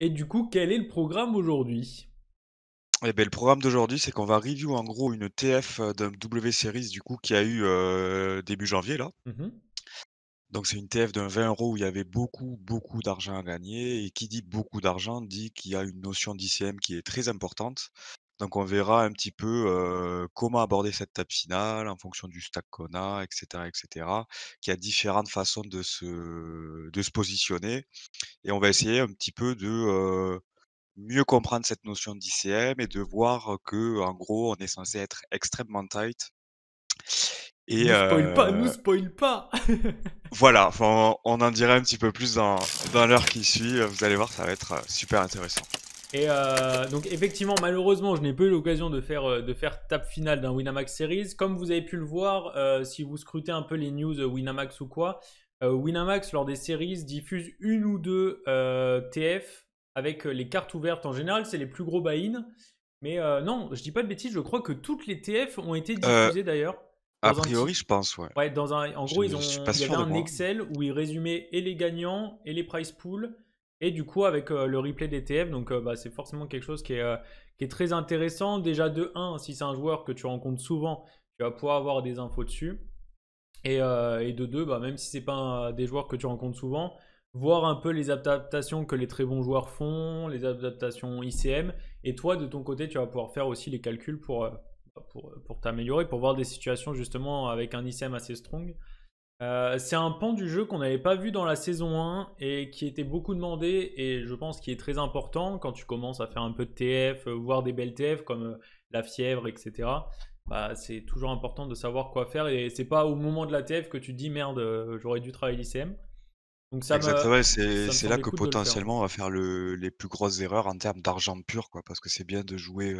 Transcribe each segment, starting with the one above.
Et du coup, quel est le programme aujourd'hui eh bien, le programme d'aujourd'hui, c'est qu'on va review en gros une TF euh, d'un W Series du coup qui a eu euh, début janvier là. Mmh Donc c'est une TF d'un 20 euros où il y avait beaucoup, beaucoup d'argent à gagner. Et qui dit beaucoup d'argent dit qu'il y a une notion d'ICM qui est très importante. Donc on verra un petit peu comment aborder cette table finale en fonction du stack qu'on a, etc., etc. Qui a différentes façons de se, de se positionner. Et on va essayer un petit peu de mieux comprendre cette notion d'ICM et de voir que en gros on est censé être extrêmement tight. Et spoil pas, nous spoil pas. voilà, on, on en dira un petit peu plus dans, dans l'heure qui suit. Vous allez voir, ça va être super intéressant. Et euh, donc effectivement, malheureusement, je n'ai pas eu l'occasion de faire, euh, de faire tape finale d'un Winamax Series. Comme vous avez pu le voir, euh, si vous scrutez un peu les news Winamax ou quoi, Winamax lors des séries diffuse une ou deux TF avec les cartes ouvertes. En général, c'est les plus gros buy-in. Mais non, je dis pas de bêtises, je crois que toutes les TF ont été diffusées d'ailleurs. A priori, je pense, ouais. dans un... en gros, ils ont... Il y avait un Excel où ils résumaient et les gagnants et les price pools. Et du coup, avec euh, le replay d'ETF, donc euh, bah, c'est forcément quelque chose qui est, euh, très intéressant. Déjà de 1, si c'est un joueur que tu rencontres souvent, tu vas pouvoir avoir des infos dessus. Et, de 2, bah, même si ce n'est pas des joueurs que tu rencontres souvent, voir un peu les adaptations que les très bons joueurs font, les adaptations ICM. Et toi, de ton côté, tu vas pouvoir faire aussi les calculs pour t'améliorer, pour voir des situations justement avec un ICM assez strong. Euh, c'est un pan du jeu qu'on n'avait pas vu dans la saison 1 et qui était beaucoup demandé et je pense qu'il est très important quand tu commences à faire un peu de TF, euh, voir des belles TF comme euh, la fièvre, etc. Bah, c'est toujours important de savoir quoi faire et c'est pas au moment de la TF que tu dis merde, j'aurais dû travailler l'ICM. Donc ça c'est là que potentiellement on va faire les plus grosses erreurs en termes d'argent pur, quoi, parce que c'est bien de jouer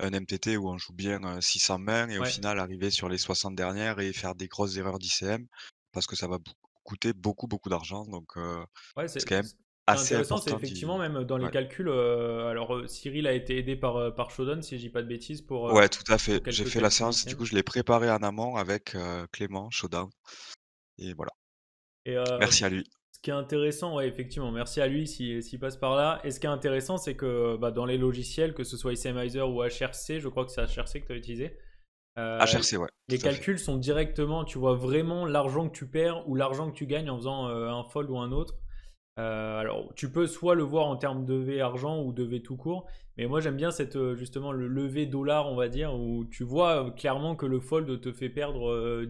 un MTT où on joue bien 600 euh, mains et au final arriver sur les 60 dernières et faire des grosses erreurs d'ICM parce que ça va coûter beaucoup beaucoup d'argent donc euh, c'est quand même assez intéressant c'est effectivement même dans les calculs euh, alors Cyril a été aidé par par Shodan si je dis pas de bêtises pour ouais tout à fait j'ai fait la séance du coup je l'ai préparé en amont avec Clément Shodan et voilà Merci à lui qui est intéressant, ouais, effectivement, merci à lui s'il passe par là. Et ce qui est intéressant, c'est que bah, dans les logiciels, que ce soit ICMizer ou HRC, je crois que c'est HRC que tu as utilisé. HRC, euh, ouais. Les calculs sont directement, tu vois vraiment l'argent que tu perds ou l'argent que tu gagnes en faisant euh, un fold ou un autre. Euh, alors, tu peux soit le voir en termes de V argent ou de V tout court, mais moi j'aime bien cette, justement le levé dollar, on va dire, où tu vois clairement que le fold te fait perdre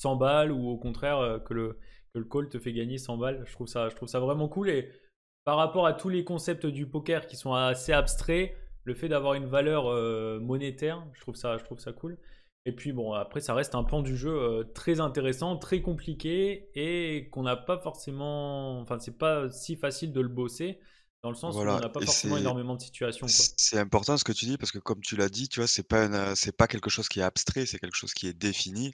100 balles ou au contraire que le, le call te fait gagner 100 balles. Je trouve ça, je trouve ça vraiment cool. Et par rapport à tous les concepts du poker qui sont assez abstraits, le fait d'avoir une valeur euh, monétaire, je trouve, ça, je trouve ça cool. Et puis bon, après, ça reste un pan du jeu euh, très intéressant, très compliqué et qu'on n'a pas forcément. Enfin, c'est pas si facile de le bosser. Dans le sens où on n'a pas forcément énormément de situations, c'est important ce que tu dis parce que comme tu l'as dit, tu vois, c'est pas euh, c'est pas quelque chose qui est abstrait, c'est quelque chose qui est défini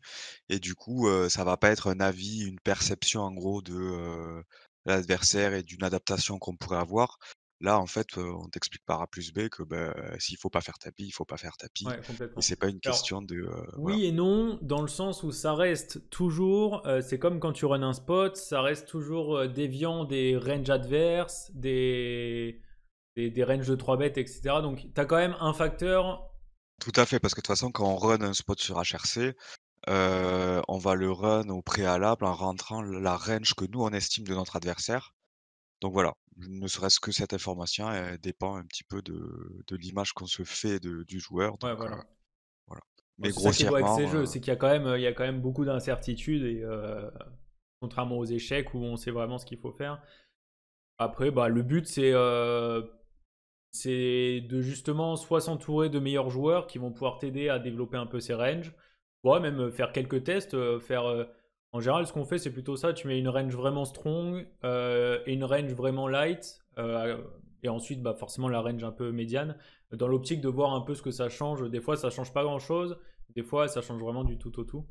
et du coup, euh, ça va pas être un avis, une perception en gros de, euh, l'adversaire et d'une adaptation qu'on pourrait avoir. Là, en fait, on t'explique par A plus B que ben, s'il faut pas faire tapis, il faut pas faire tapis. Ouais, Et c'est pas une question de. oui et non, dans le sens où ça reste toujours, c'est comme quand tu runs un spot, ça reste toujours déviant des ranges adverses, des, des, ranges de 3 bêtes, etc. Donc tu as quand même un facteur. Tout à fait, parce que de toute façon, quand on run un spot sur HRC, on va le run au préalable en rentrant la range que nous on estime de notre adversaire donc voilà, ne serait-ce que cette information elle dépend un petit peu de, l'image qu'on se fait du joueur. voilà. Euh, voilà. Mais grossièrement, avec ces jeux, euh c'est qu'il y a quand même, beaucoup d'incertitudes et euh, contrairement aux échecs où on sait vraiment ce qu'il faut faire. Après, bah, le but c'est de justement soit s'entourer de meilleurs joueurs qui vont pouvoir t'aider à développer un peu ses ranges, soit même faire quelques tests, faire en général, ce qu'on fait, c'est plutôt ça. Tu mets une range vraiment strong euh, et une range vraiment light. Euh, et ensuite, bah, forcément, la range un peu médiane. Dans l'optique de voir un peu ce que ça change. Des fois, ça change pas grand-chose. Des fois, ça change vraiment du tout au tout.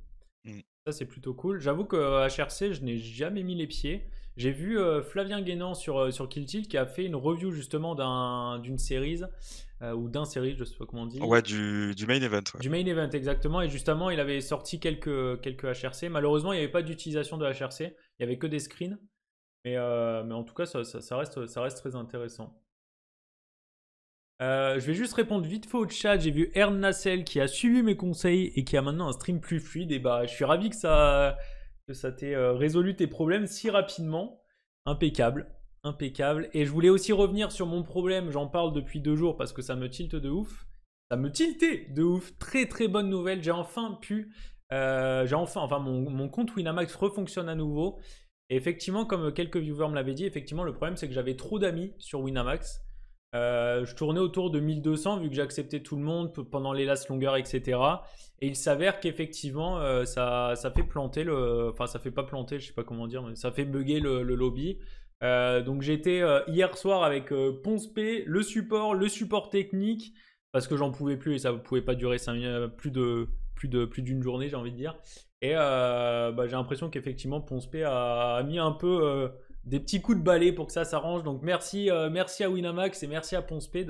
Mm. Ça, c'est plutôt cool. J'avoue que HRC, euh, je n'ai jamais mis les pieds. J'ai vu Flavien Guénan sur, sur Kill Tilt qui a fait une review justement d'une série euh, ou d'un série, je sais pas comment on dit. Ouais, du, du main event. Du main event, exactement. Et justement, il avait sorti quelques, quelques HRC. Malheureusement, il n'y avait pas d'utilisation de HRC, il n'y avait que des screens. Mais, euh, mais en tout cas, ça, reste, ça reste très intéressant. Euh, je vais juste répondre vite fait au chat. J'ai vu Ern Nassel qui a suivi mes conseils et qui a maintenant un stream plus fluide. Et bah, je suis ravi que ça, que ça t'ait résolu tes problèmes si rapidement. Impeccable. Impeccable. Et je voulais aussi revenir sur mon problème, j'en parle depuis deux jours parce que ça me tilte de ouf. Ça me tiltait de ouf. Très très bonne nouvelle, j'ai enfin pu... Euh, j'ai enfin, enfin mon, compte Winamax refonctionne à nouveau. Et effectivement, comme quelques viewers me l'avaient dit, effectivement le problème c'est que j'avais trop d'amis sur Winamax. Euh, je tournais autour de 1200 vu que j'acceptais tout le monde pendant les last longueurs, etc. Et il s'avère qu'effectivement, euh, ça, ça fait planter le. Enfin, ça fait pas planter, je sais pas comment dire, mais ça fait bugger le lobby. Euh, donc j'étais euh, hier soir avec euh, Ponce P, le support, le support technique, parce que j'en pouvais plus et ça ne pouvait pas durer euh, plus de plus de plus d'une journée, j'ai envie de dire. Et bah, j'ai l'impression qu'effectivement Ponce P a, mis un peu des petits coups de balai pour que ça s'arrange. Donc merci, merci à Winamax et merci à Ponce P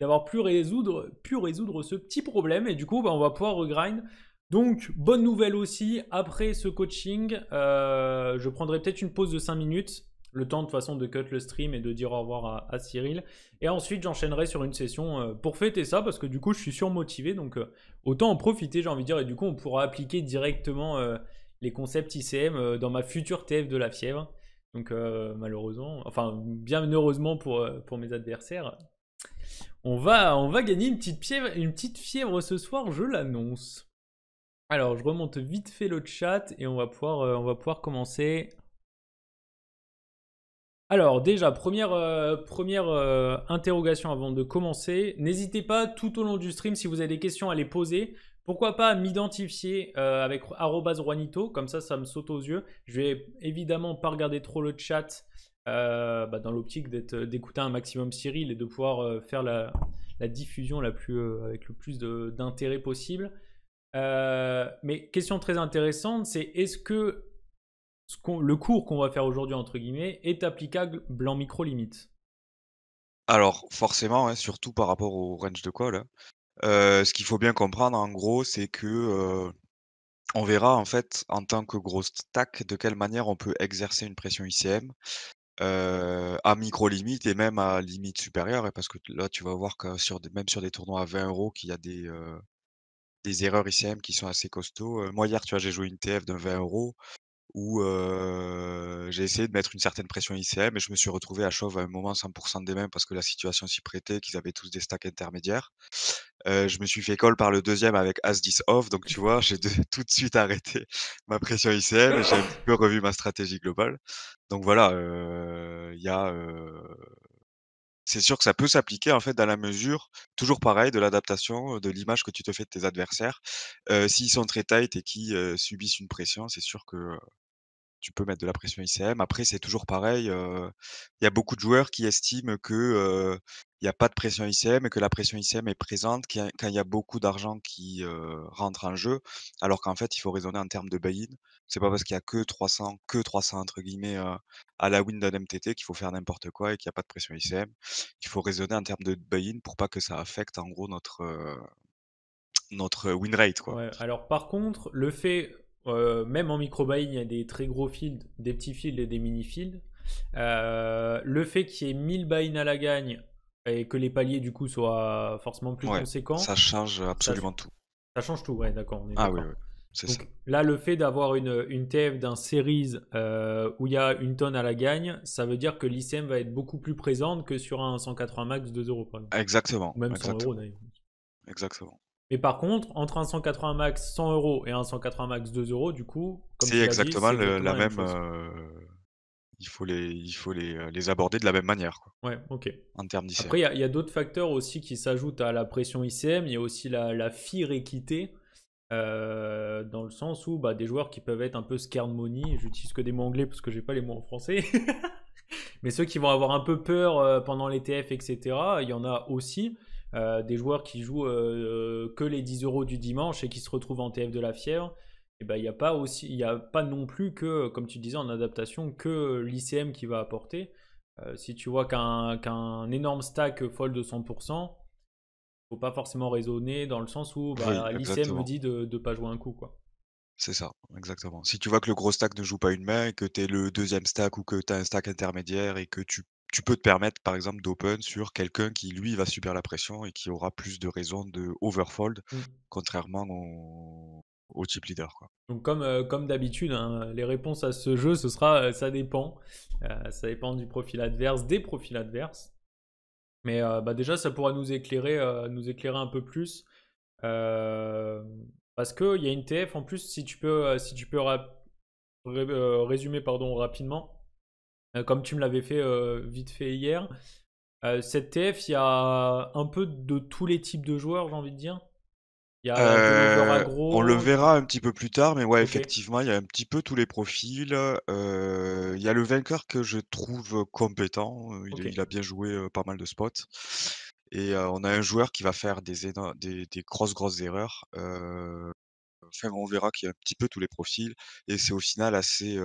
d'avoir pu résoudre, pu résoudre ce petit problème. Et du coup, bah, on va pouvoir regrind. Donc, bonne nouvelle aussi, après ce coaching, je prendrai peut-être une pause de 5 minutes le temps de façon de cut le stream et de dire au revoir à, Cyril. Et ensuite, j'enchaînerai sur une session euh, pour fêter ça, parce que du coup, je suis surmotivé, donc euh, autant en profiter, j'ai envie de dire, et du coup, on pourra appliquer directement euh, les concepts ICM dans ma future TF de la fièvre. Donc, malheureusement, enfin, bien heureusement pour, pour mes adversaires, on va, on va gagner une petite, fièvre, une petite fièvre ce soir, je l'annonce. Alors, je remonte vite fait le chat et on va pouvoir, on va pouvoir commencer. Alors déjà, première, euh, première euh, interrogation avant de commencer. N'hésitez pas tout au long du stream, si vous avez des questions, à les poser. Pourquoi pas m'identifier euh, avec Juanito, comme ça, ça me saute aux yeux. Je vais évidemment pas regarder trop le chat bah, dans l'optique d'écouter un maximum Cyril et de pouvoir faire la, diffusion la plus, avec le plus d'intérêt possible. mais question très intéressante, c'est est-ce que le cours qu'on va faire aujourd'hui, entre guillemets, est applicable blanc micro limite Alors, forcément, hein, surtout par rapport au range de call. Hein. Euh, ce qu'il faut bien comprendre, en gros, c'est que euh, on verra, en fait, en tant que gros stack, de quelle manière on peut exercer une pression ICM. Euh, à micro limite et même à limite supérieure, hein, parce que là tu vas voir que même sur des tournois à 20 euros qu'il y a des, des erreurs ICM qui sont assez costauds. moi hier tu vois j'ai joué une TF de 20 euros, où euh, j'ai essayé de mettre une certaine pression ICM et je me suis retrouvé à Chauve à un moment 100% des mains parce que la situation s'y prêtait, qu'ils avaient tous des stacks intermédiaires. Euh, je me suis fait call par le deuxième avec As-10 off, donc tu vois, j'ai tout de suite arrêté ma pression ICM et j'ai un peu revu ma stratégie globale. Donc voilà, il y a c'est sûr que ça peut s'appliquer en fait dans la mesure, toujours pareil, de l'adaptation, de l'image que tu te fais de tes adversaires. S'ils sont très tight et qui subissent une pression, c'est sûr que tu peux mettre de la pression ICM. Après, c'est toujours pareil. Il y a beaucoup de joueurs qui estiment que il n'y a pas de pression ICM et que la pression ICM est présente quand il y a beaucoup d'argent qui rentre en jeu, alors qu'en fait, il faut raisonner en termes de buy-in. C'est pas parce qu'il y a que 300, que 300 entre guillemets à la win d'un MTT qu'il faut faire n'importe quoi et qu'il n'y a pas de pression ICM. Il faut raisonner en termes de buy-in pour pas que ça affecte en gros notre, notre win rate. Quoi. Ouais, alors par contre, le fait euh, même en micro-buying, il y a des très gros fields, des petits fields et des mini-fields. Euh, le fait qu'il y ait 1000 buy-in à la gagne et que les paliers du coup soient forcément plus ouais, conséquents. Ça change absolument tout. Ça change tout, ouais, d'accord. Ah oui, ça. là, le fait d'avoir une, TF d'un series euh, où il y a une tonne à la gagne, ça veut dire que l'ICM va être beaucoup plus présente que sur un 180 max de 2 euros. Exactement. Ou même 100 euros d'ailleurs. Exactement. Mais par contre, entre un 180 max 100 euros et un 180 max 2 euros, du coup, c'est exactement, dit, exactement, la même. Euh, il faut les, il faut les, euh, les, aborder de la même manière. Quoi, ouais, ok. En termes d'ICM. Après, il y a, d'autres facteurs aussi qui s'ajoutent à la pression ICM. Il y a aussi la, la équité. Euh, dans le sens où bah, des joueurs qui peuvent être un peu scared money, j'utilise que des mots anglais parce que j'ai pas les mots en français, mais ceux qui vont avoir un peu peur pendant les TF, etc., il y en a aussi. Euh, des joueurs qui jouent euh, euh, que les 10 euros du dimanche et qui se retrouvent en TF de la fièvre, eh ben, il n'y a pas aussi, a pas non plus que, comme tu disais en adaptation, que l'ICM qui va apporter. si tu vois qu'un énorme stack folle de 100%, faut pas forcément raisonner dans le sens où bah, l'ICM vous dit de ne pas jouer un coup quoi. C'est ça, exactement. Si tu vois que le gros stack ne joue pas une main, que tu es le deuxième stack ou que tu as un stack intermédiaire et que tu tu peux te permettre, par exemple, d'open sur quelqu'un qui, lui, va subir la pression et qui aura plus de raisons de overfold, mmh. contrairement au, type leader. Donc comme, comme d'habitude, hein, les réponses à ce jeu, ce sera ça dépend. ça dépend du profil adverse, des profils adverses. Mais bah, déjà, ça pourra nous éclairer, nous éclairer un peu plus. parce qu'il y a une TF en plus, si tu peux, si tu peux résumer pardon, rapidement, euh, comme tu me l'avais fait euh, vite fait hier. Euh, cette TF, il y a un peu de tous les types de joueurs, j'ai envie de dire. Il y a on le verra un petit peu plus tard, mais ouais, effectivement, il y a un petit peu tous les profils. il y a le vainqueur que je trouve compétent. Il, a bien joué pas mal de spots. Et on a un joueur qui va faire des, des, des grosses, grosses erreurs. enfin, on verra qu'il y a un petit peu tous les profils. Et c'est au final assez,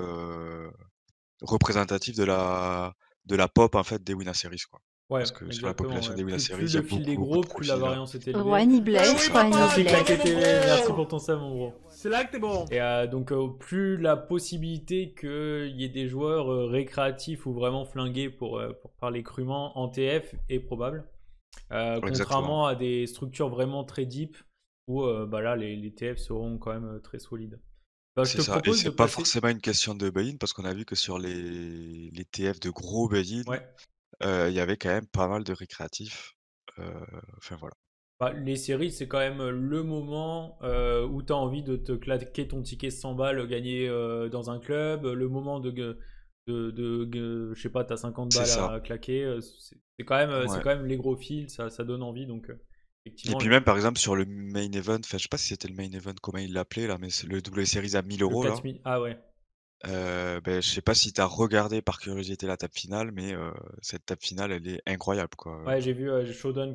représentatif de la, de la pop en fait, des Winna Series. Quoi. Ouais, Parce que sur la population des Winna Series, il y a beaucoup, gros, plus la hein. variance est élevée. Juan Iblais, Juan Merci pour ton sel, mon gros. C'est là que t'es bon. Et euh, donc, euh, plus la possibilité qu'il y ait des joueurs euh, récréatifs ou vraiment flingués pour, pour parler crûment en TF est probable. contrairement à des structures vraiment très deep où bah là, les, les TF seront quand même très solides. Bah, c'est Et c'est pas forcément une question de buy-in parce qu'on a vu que sur les, TF de gros buy-in, euh, il y avait quand même pas mal de récréatifs. Euh, enfin voilà. Bah, les séries, c'est quand même euh, le moment où tu as envie de te claquer ton ticket 100 balles gagné dans un club, le moment de, de, je sais pas, tu as 50 balles à claquer. C'est quand même, quand même les gros fils, ça, ça donne envie. Donc, et puis même par exemple sur le main event, je ne sais pas si c'était le main event comment il l'appelait là, mais le W Series à 1000 euros Ah ouais. Euh, ben, je sais pas si tu as regardé par curiosité la table finale, mais euh, cette table finale elle est incroyable quoi. Ouais, j'ai vu euh,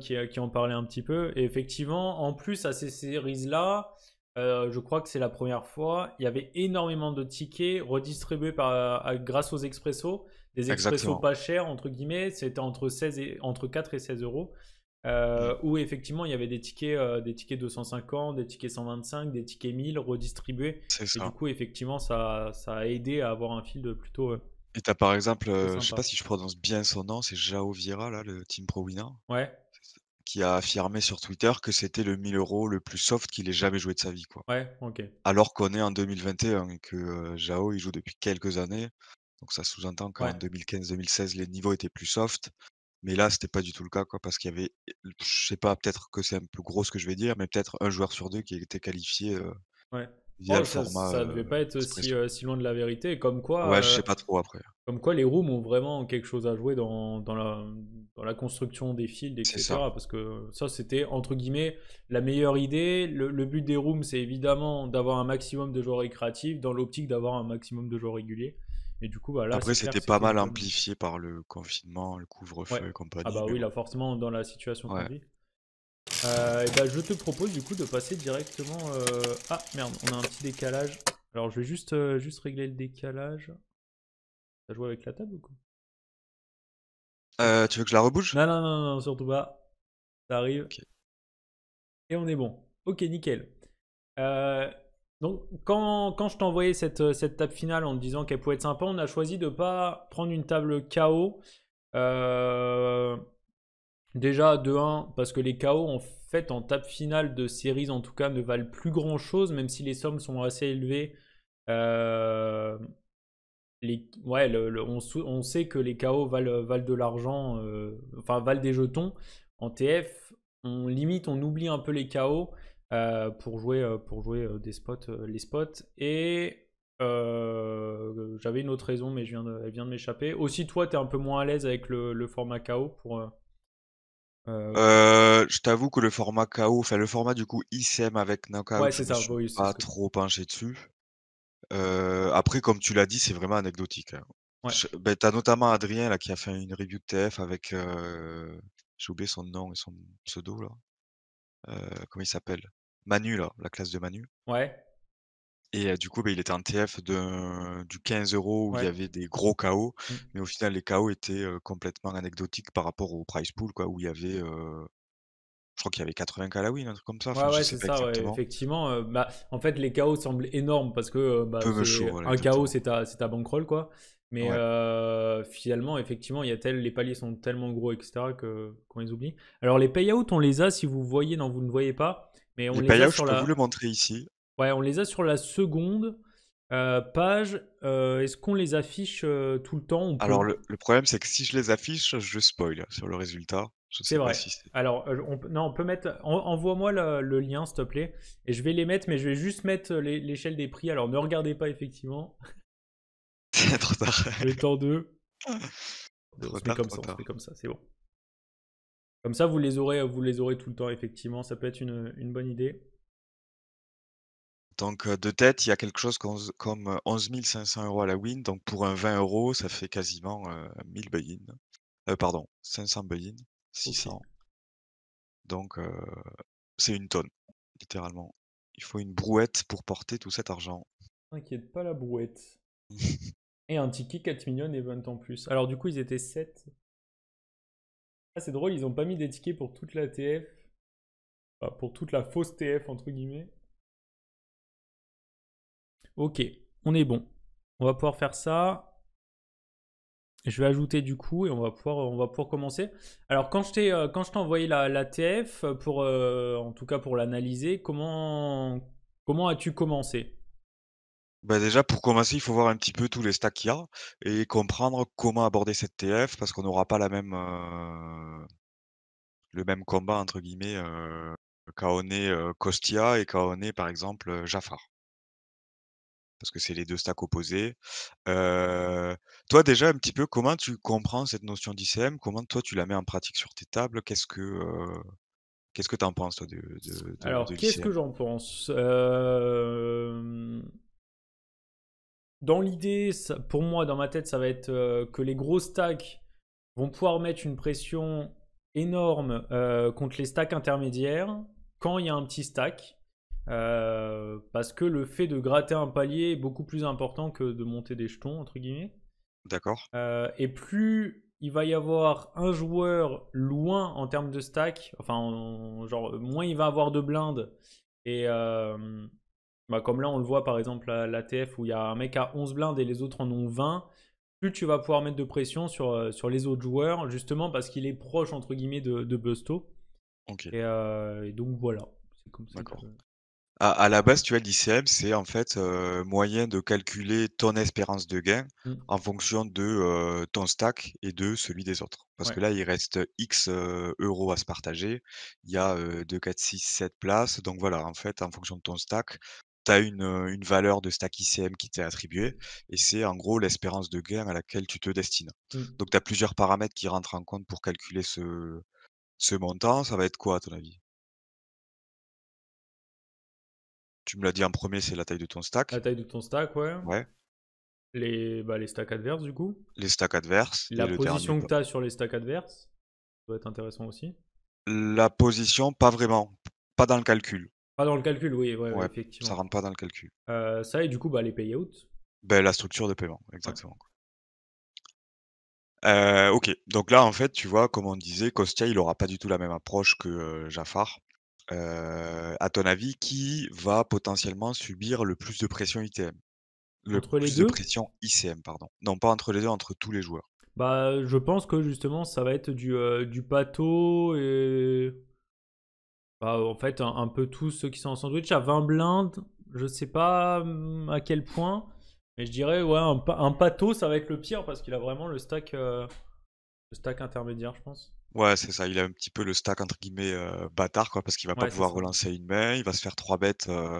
qui, qui en parlait un petit peu. Et effectivement, en plus, à ces séries-là, euh, je crois que c'est la première fois, il y avait énormément de tickets redistribués par, grâce aux expressos. Des expressos pas chers, entre guillemets, c'était entre, 16 et, entre 4 et 16 euros. Euh, mm. où effectivement il y avait des tickets, euh, des tickets 250, des tickets 125, des tickets 1000 redistribués. Et du coup, effectivement, ça, a aidé à avoir un field plutôt. Euh, et et as par exemple, je sais pas si je prononce bien son nom, c'est Jao Vira, là, le team pro winner. Qui a affirmé sur Twitter que c'était le 1000 euros le plus soft qu'il ait jamais joué de sa vie. Quoi. Alors qu'on est en 2021 et que Jao il joue depuis quelques années. Donc ça sous-entend qu'en 2015-2016, les niveaux étaient plus soft. Mais là, c'était pas du tout le cas, quoi, parce qu'il y avait, je sais pas, peut-être que c'est un peu gros ce que je vais dire, mais peut-être un joueur sur deux qui était qualifié. Via oh, le ça, format, ça devait pas être si, loin de la vérité. Comme quoi. Ouais, je sais pas trop après. Comme quoi, les rooms ont vraiment quelque chose à jouer dans, dans, la, dans la, construction des fields, etc. Parce que ça, c'était entre guillemets la meilleure idée. Le, le but des rooms, c'est évidemment d'avoir un maximum de joueurs récréatifs dans l'optique d'avoir un maximum de joueurs réguliers. Et du coup, bah, là, Après, c'était pas mal amplifié par le confinement, le couvre-feu et compagnie. Ah bah oui, là, forcément, dans la situation qu'on vit. Euh, et bah, je te propose du coup de passer directement. Euh... Ah merde, on a un petit décalage. Alors, je vais juste, euh, juste régler le décalage. Ça joue avec la table ou quoi euh, Tu veux que je la rebouche non, non, non, surtout pas. Ça arrive. Et on est bon. Ok, nickel. Donc, quand, je t'envoyais cette, euh, cette table finale en te disant qu'elle pouvait être sympa, on a choisi de ne pas prendre une table KO. Euh, déjà, de 1, parce que les KO, en fait, en table finale de séries, en tout cas, ne valent plus grand-chose, même si les sommes sont assez élevées. Euh, ouais, on, sait que les KO valent, de l'argent, enfin, valent des jetons. En TF, on limite, on oublie un peu les KO. Euh, pour jouer, euh, pour jouer euh, des spots, les spots. Et j'avais une autre raison, mais je viens elle vient de m'échapper. Aussi, toi, tu es un peu moins à l'aise avec le, format KO pour. je t'avoue que le format KO, enfin le format du coup ICM avec Knockout, je ça, suis pas trop penché dessus. après, comme tu l'as dit, c'est vraiment anecdotique. Hein. Ben, t'as as notamment Adrien là, qui a fait une review de TF avec. J'ai oublié son nom et son pseudo là. comment il s'appelle Manu, la classe de Manu. Ouais. Et euh, du coup, bah, il était un TF de, du 15 euros où il y avait des gros KO, mmh. mais au final, les KO étaient euh, complètement anecdotiques par rapport au price pool, quoi, où il y avait. Euh, je crois qu'il y avait 80 k un truc comme ça. ouais, c'est ça, effectivement. bah, en fait, les KO semblent énormes parce que bah, un KO, c'est ta, ta bankroll, quoi. Mais finalement, effectivement, y a tel, les paliers sont tellement gros, etc., qu'on les oublie. Alors, les payouts, on les a si vous voyez, non, vous ne voyez pas on les, a sur la... montrer ici. Ouais, on les a sur la seconde euh, page. Euh, est-ce qu'on les affiche euh, tout le temps Alors, le, problème, c'est que si je les affiche, je spoil sur le résultat. C'est vrai. Alors, non, on peut mettre. Envoie-moi le, lien, s'il te plaît. Et je vais les mettre, mais je vais juste mettre l'échelle des prix. Alors, ne regardez pas, effectivement. C'est trop tard. Le temps de. comme on comme ça, c'est bon. Comme ça, vous les aurez, vous les aurez tout le temps, effectivement. Ça peut être une, bonne idée. Donc, euh, de tête, il y a quelque chose comme 11 euh, 500 euros à la win. Donc, pour un 20 euros, ça fait quasiment 1000 euh, buy pardon, 500 buy-in, 600. Donc, c'est une tonne, littéralement. Il faut une brouette pour porter tout cet argent. T'inquiète pas, la brouette. et un ticket 4 millions et 20 en plus. Alors, du coup, ils étaient 7. Ah, c'est drôle, ils n'ont pas mis des tickets pour toute la TF. pour toute la fausse TF, entre guillemets. Ok, on est bon. On va pouvoir faire ça. Je vais ajouter du coup et on va pouvoir, on va pouvoir commencer. Alors quand je t'ai, euh, quand je t'ai envoyé la, TF, pour, euh, en tout cas pour l'analyser, comment, comment as-tu commencé bah, déjà, pour commencer, il faut voir un petit peu tous les stacks qu'il y a et comprendre comment aborder cette TF parce qu'on n'aura pas la même, euh, le même combat entre guillemets, euh, quand on est, euh, Kostia et quand on est par exemple, euh, Jafar. Parce que c'est les deux stacks opposés. toi déjà un petit peu comment tu comprends cette notion d'ICM? Comment toi tu la mets en pratique sur tes tables? Qu'est-ce que, qu'est-ce que tu en penses toi de de de Alors qu'est-ce que j'en pense? dans l'idée, pour moi, dans ma tête, ça va être euh, que les gros stacks vont pouvoir mettre une pression énorme euh, contre les stacks intermédiaires quand il y a un petit stack. Euh, parce que le fait de gratter un palier est beaucoup plus important que de monter des jetons, entre guillemets. D'accord. et plus il va y avoir un joueur loin en termes de stack, enfin, genre, moins il va avoir de blindes et, bah, comme là, on le voit par exemple à l'ATF où il y a un mec à 11 blindes et les autres en ont 20, plus tu vas pouvoir mettre de pression sur, euh, sur les autres joueurs, justement parce qu'il est proche entre guillemets de, de Busto. Euh, et, donc voilà, c'est comme ça. À, la base, tu as l'ICM, c'est en fait euh, moyen de calculer ton espérance de gain mmh. en fonction de ton stack et de celui des autres. Parce que là, il reste X euros à se partager. Il y a 2, 4, 6, 7 places. Donc voilà, en fait, en fonction de ton stack, tu as une, valeur de stack ICM qui t'est attribuée, et c'est en gros l'espérance de gain à laquelle tu te destines. Mmh. Donc tu as plusieurs paramètres qui rentrent en compte pour calculer ce, montant. Ça va être quoi à ton avis Tu me l'as dit en premier, c'est la taille de ton stack. La taille de ton stack, ouais. Ouais. Les, bah, les stacks adverses, du coup. Les stacks adverses. La position que tu as sur les stacks adverses. Ça doit être intéressant aussi. La position, pas vraiment. Pas dans le calcul. Pas dans le calcul, oui, ouais, effectivement. Ça rentre pas dans le calcul. Euh, ça, et du coup, bah, les payouts ben, La structure de paiement, exactement. Euh, ok, donc là, en fait, tu vois, comme on disait, Costia il n'aura pas du tout la même approche que euh, Jafar. à ton avis, qui va potentiellement subir le plus de pression ITM Le entre plus deux de pression ICM, pardon. Non, pas entre les deux, entre tous les joueurs. Bah, je pense que justement, ça va être du, du pato et bah, en fait, un, peu tous ceux qui sont en sandwich. À 20 blindes, je sais pas hum, à quel point, mais je dirais, ouais, un, un pâteau, ça va être le pire parce qu'il a vraiment le stack, euh, le stack intermédiaire, je pense. Ouais, c'est ça. Il a un petit peu le stack, entre guillemets, euh, bâtard, quoi, parce qu'il va pas pouvoir relancer une main. Il va se faire trois bêtes euh,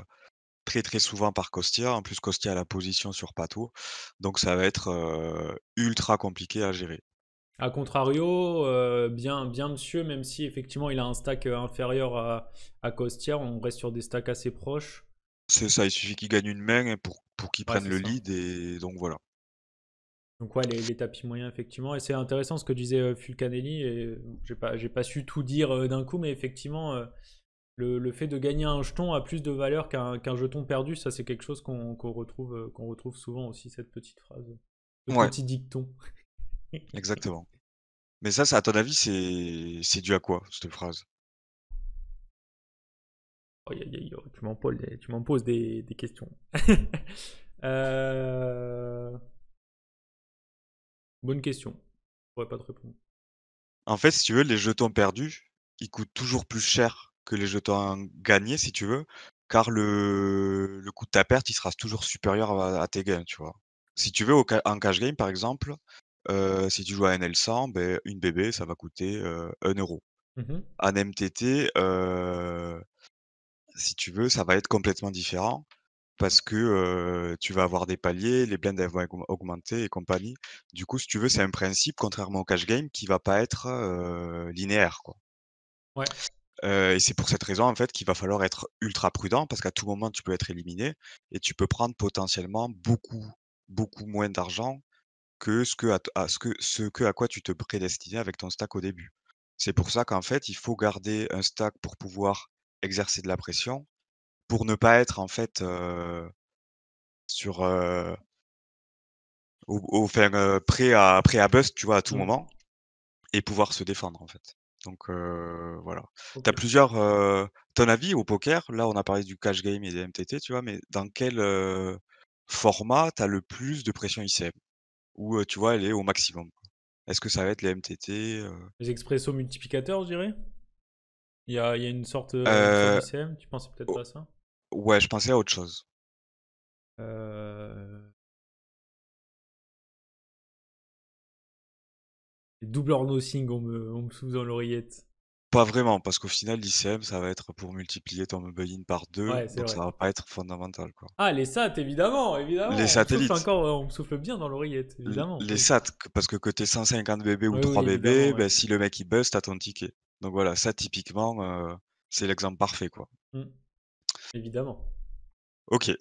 très, très souvent par Costia. En plus, Costia a la position sur Pato, Donc, ça va être ultra compliqué à gérer. A contrario, euh, bien, bien monsieur, même si effectivement il a un stack euh, inférieur à, à Costière, on reste sur des stacks assez proches. C'est ça, il suffit qu'il gagne une main pour, pour qu'il prenne le lead et donc voilà. Donc ouais, les, tapis moyens effectivement. Et c'est intéressant ce que disait euh, Fulcanelli, et j'ai pas, pas su tout dire d'un coup, mais effectivement, le, fait de gagner un jeton a plus de valeur qu'un jeton perdu, ça c'est quelque chose qu'on retrouve, qu'on retrouve souvent aussi, cette petite phrase. ce petit dicton. Exactement. Mais ça, ça, à ton avis, c'est dû à quoi, cette phrase? Oh, tu m'en poses, des- tu questions. Euh. Bonne question. Je pourrais pas te répondre. En fait, si tu veux, les jetons perdus, ils coûtent toujours plus cher que les jetons gagnés, si tu veux, car le, coût de ta perte, il sera toujours supérieur à, tes gains, tu vois. Si tu veux, en cash game, par exemple, si tu joues à NL100, ben, une BB, ça va coûter euh, 1 euro. Mmh en MTT, euh, si tu veux, ça va être complètement différent parce que tu vas avoir des paliers, les blindes vont augmenter et compagnie. Du coup, si tu veux, c'est un principe, contrairement au cash game, qui va pas être linéaire. Quoi. Ouais. Euh, et c'est pour cette raison, en fait, qu'il va falloir être ultra prudent parce qu'à tout moment, tu peux être éliminé et tu peux prendre potentiellement beaucoup, beaucoup moins d'argent que ce que à, ce que ce que à quoi tu te prédestinais avec ton stack au début. C'est pour ça qu'en fait, il faut garder un stack pour pouvoir exercer de la pression, pour ne pas être en fait euh, sur euh, au, au enfin, euh, prêt à prêt à bust, tu vois, à tout mmh. moment et pouvoir se défendre en fait. Donc euh, voilà. t'as plusieurs ton avis au poker, là on a parlé du cash game et des MTT, tu vois, mais dans quel format t'as le plus de pression ICM? Ou tu vois, elle est au maximum. Est-ce que ça va être les MTT Les expresso multiplicateurs, je dirais Il y a, une sorte de CM. Tu pensais peut-être oh, à ça Ouais, je pensais à autre chose. double or on on me souffle dans l'oreillette. Pas vraiment, parce qu'au final, l'ICM, ça va être pour multiplier ton mobile in par deux, donc ça va pas être fondamental, quoi. Ah, les SAT, évidemment, évidemment. Les encore, on souffle bien dans l'oreillette, évidemment. Les SAT, parce que côté 150 bébés ou 3 bébés, ben, si le mec il bust, t'as ton ticket. Donc voilà, ça typiquement, euh, c'est l'exemple parfait, quoi. Mmh. Évidemment. Ok.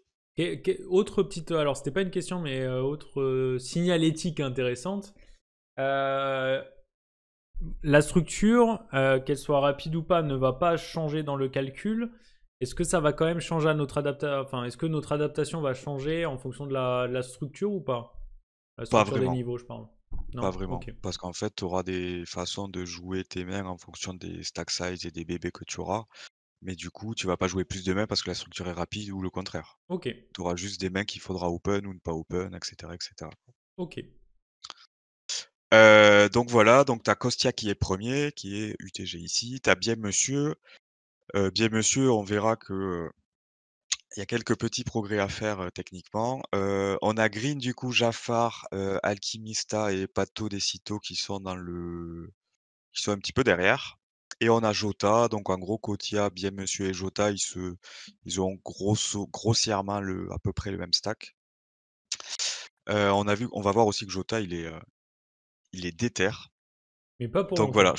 autre petite, alors c'était pas une question, mais euh, autre euh, signal éthique intéressante. Euh, la structure, euh, qu'elle soit rapide ou pas, ne va pas changer dans le calcul. Est-ce que ça va quand même changer à notre adaptation Enfin, est-ce que notre adaptation va changer en fonction de la, structure ou pas La des niveaux, je parle. pas vraiment. Parce qu'en fait, tu auras des façons de jouer tes mains en fonction des stack size et des bébés que tu auras. Mais du coup, tu vas pas jouer plus de mains parce que la structure est rapide ou le contraire. Ok. Tu auras juste des mains qu'il faudra open ou ne pas open, etc. etc. Ok. Euh, donc voilà, donc tu as qui est premier, qui est UTG ici. Tu as Bien Monsieur. Euh, Bien Monsieur, on verra que euh, il y a quelques petits progrès à faire euh, techniquement. on a Green, du coup, Jafar, Alchimista et Pato Desito qui sont dans le. qui sont un petit peu derrière. Et on a Jota, donc en gros, Kotia, Bien Monsieur et Jota, ils, se, ils ont grosso, grossièrement le, à peu près le même stack. on, a vu, on va voir aussi que Jota, il est, les est déterre. Mais pas pour. Donc voilà.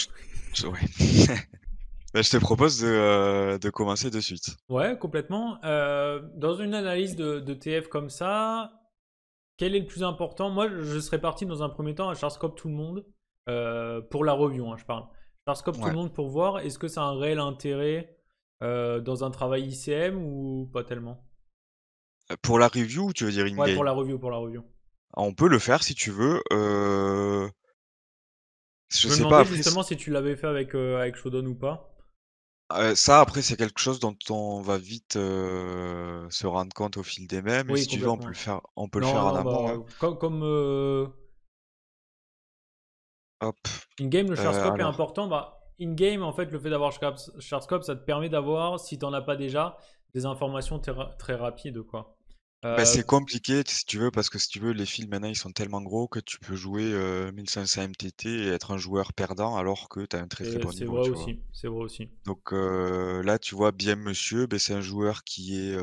Bah, je... te propose euh, de, commencer de suite. Ouais, complètement. Euh, dans une analyse de, TF comme ça, quel est le plus important Moi, je serais parti dans un premier temps à Charscope tout le monde euh, pour la review. Hein, je parle. Charscope tout le monde pour voir est-ce que ça a un réel intérêt dans un travail ICM ou pas tellement. Pour la review, tu veux dire une Ouais, pour la review, pour la review. On peut le faire si tu veux. Je, me demandais justement si tu l'avais fait avec, euh, avec ou pas. Euh, ça, après, c'est quelque chose dont on va vite euh, se rendre compte au fil des mêmes. et si tu veux, on peut le faire, on peut le faire en amont. Bah, hein. Comme. Hop. In-game, le shard est important. Bah, in-game, en fait, le fait d'avoir Shardscope, ça te permet d'avoir, si tu t'en as pas déjà, des informations très, très rapides. quoi. Bah, euh, c'est compliqué si tu veux, parce que si tu veux, les fils maintenant ils sont tellement gros que tu peux jouer 1500 MTT et être un joueur perdant alors que tu as un très très bon niveau. C'est vrai aussi. Donc là, tu vois, bien monsieur, ben, c'est un joueur qui est,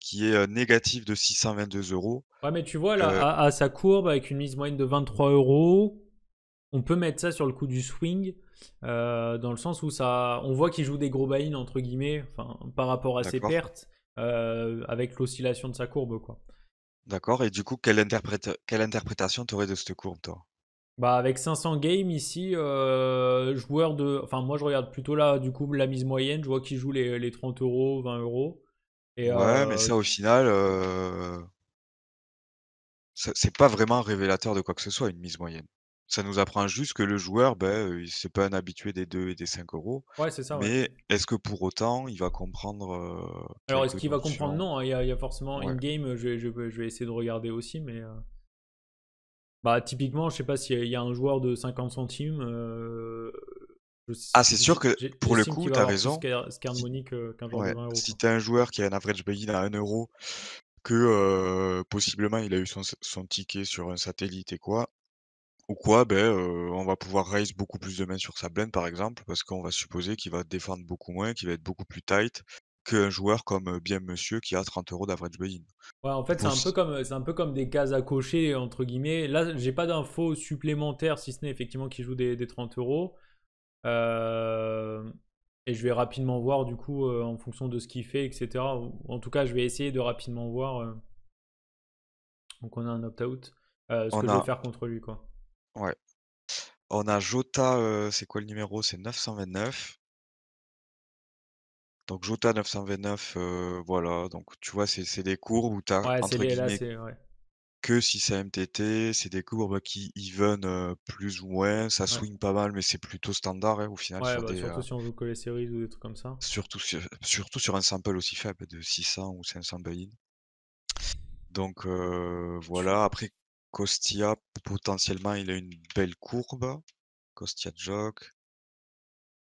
qui est négatif de 622 euros. Ouais, mais tu vois, là, euh à, sa courbe, avec une mise moyenne de 23 euros, on peut mettre ça sur le coup du swing. dans le sens où ça, on voit qu'il joue des gros buy entre guillemets, par rapport à ses pertes, euh, avec l'oscillation de sa courbe. quoi. D'accord, et du coup, quelle, interprète, quelle interprétation tu aurais de cette courbe, toi bah avec 500 games ici, euh, joueur de. Enfin, moi je regarde plutôt là, du coup, la mise moyenne. Je vois qu'il joue les, les 30 euros, 20 euros. Et, ouais, mais euh, ça au final, euh, c'est pas vraiment révélateur de quoi que ce soit, une mise moyenne ça nous apprend juste que le joueur, ben, il s'est pas un habitué des 2 et des 5 euros. Ouais, c'est ça. Mais est-ce que pour autant, il va comprendre Alors, est-ce qu'il va comprendre Non, hein, il y, a, forcément une game je, vais essayer de regarder aussi, mais. Bah, typiquement, je sais pas s'il y, a un joueur de 50 centimes. ah, c'est sûr que pour le coup, tu as raison. Si, qu'un tu un joueur qui a un average buy-in à 1 euro, que possiblement il a eu son, ticket sur un satellite et quoi, ou quoi ben, euh, on va pouvoir raise beaucoup plus de mains sur sa blend par exemple, parce qu'on va supposer qu'il va défendre beaucoup moins, qu'il va être beaucoup plus tight qu'un joueur comme euh, bien monsieur qui a 30 euros d'average buy-in. Ouais, en fait, euh, c'est un, peu comme, des cases à cocher, entre guillemets. Là, j'ai pas d'infos supplémentaires, si ce n'est effectivement qu'il joue des, 30 euros. Et je vais rapidement voir, du coup, en fonction de ce qu'il fait, etc. En tout cas, je vais essayer de rapidement voir. Donc, on a un opt-out. ce que je vais faire contre lui, quoi. Ouais. On a Jota, c'est quoi le numéro? C'est 929. Donc Jota 929, voilà, donc tu vois, c'est des courbes où tu as Ouais, entre c'est ouais. que c'est des courbes qui even, plus ou moins, ça swing pas mal mais c'est plutôt standard, hein, au final sur bah, des, surtout si on joue que les séries ou des trucs comme ça. surtout sur surtout sur un sample aussi faible de 600 ou 500 buy-in. Donc voilà, après Costia potentiellement, il a une belle courbe. Costia Jock.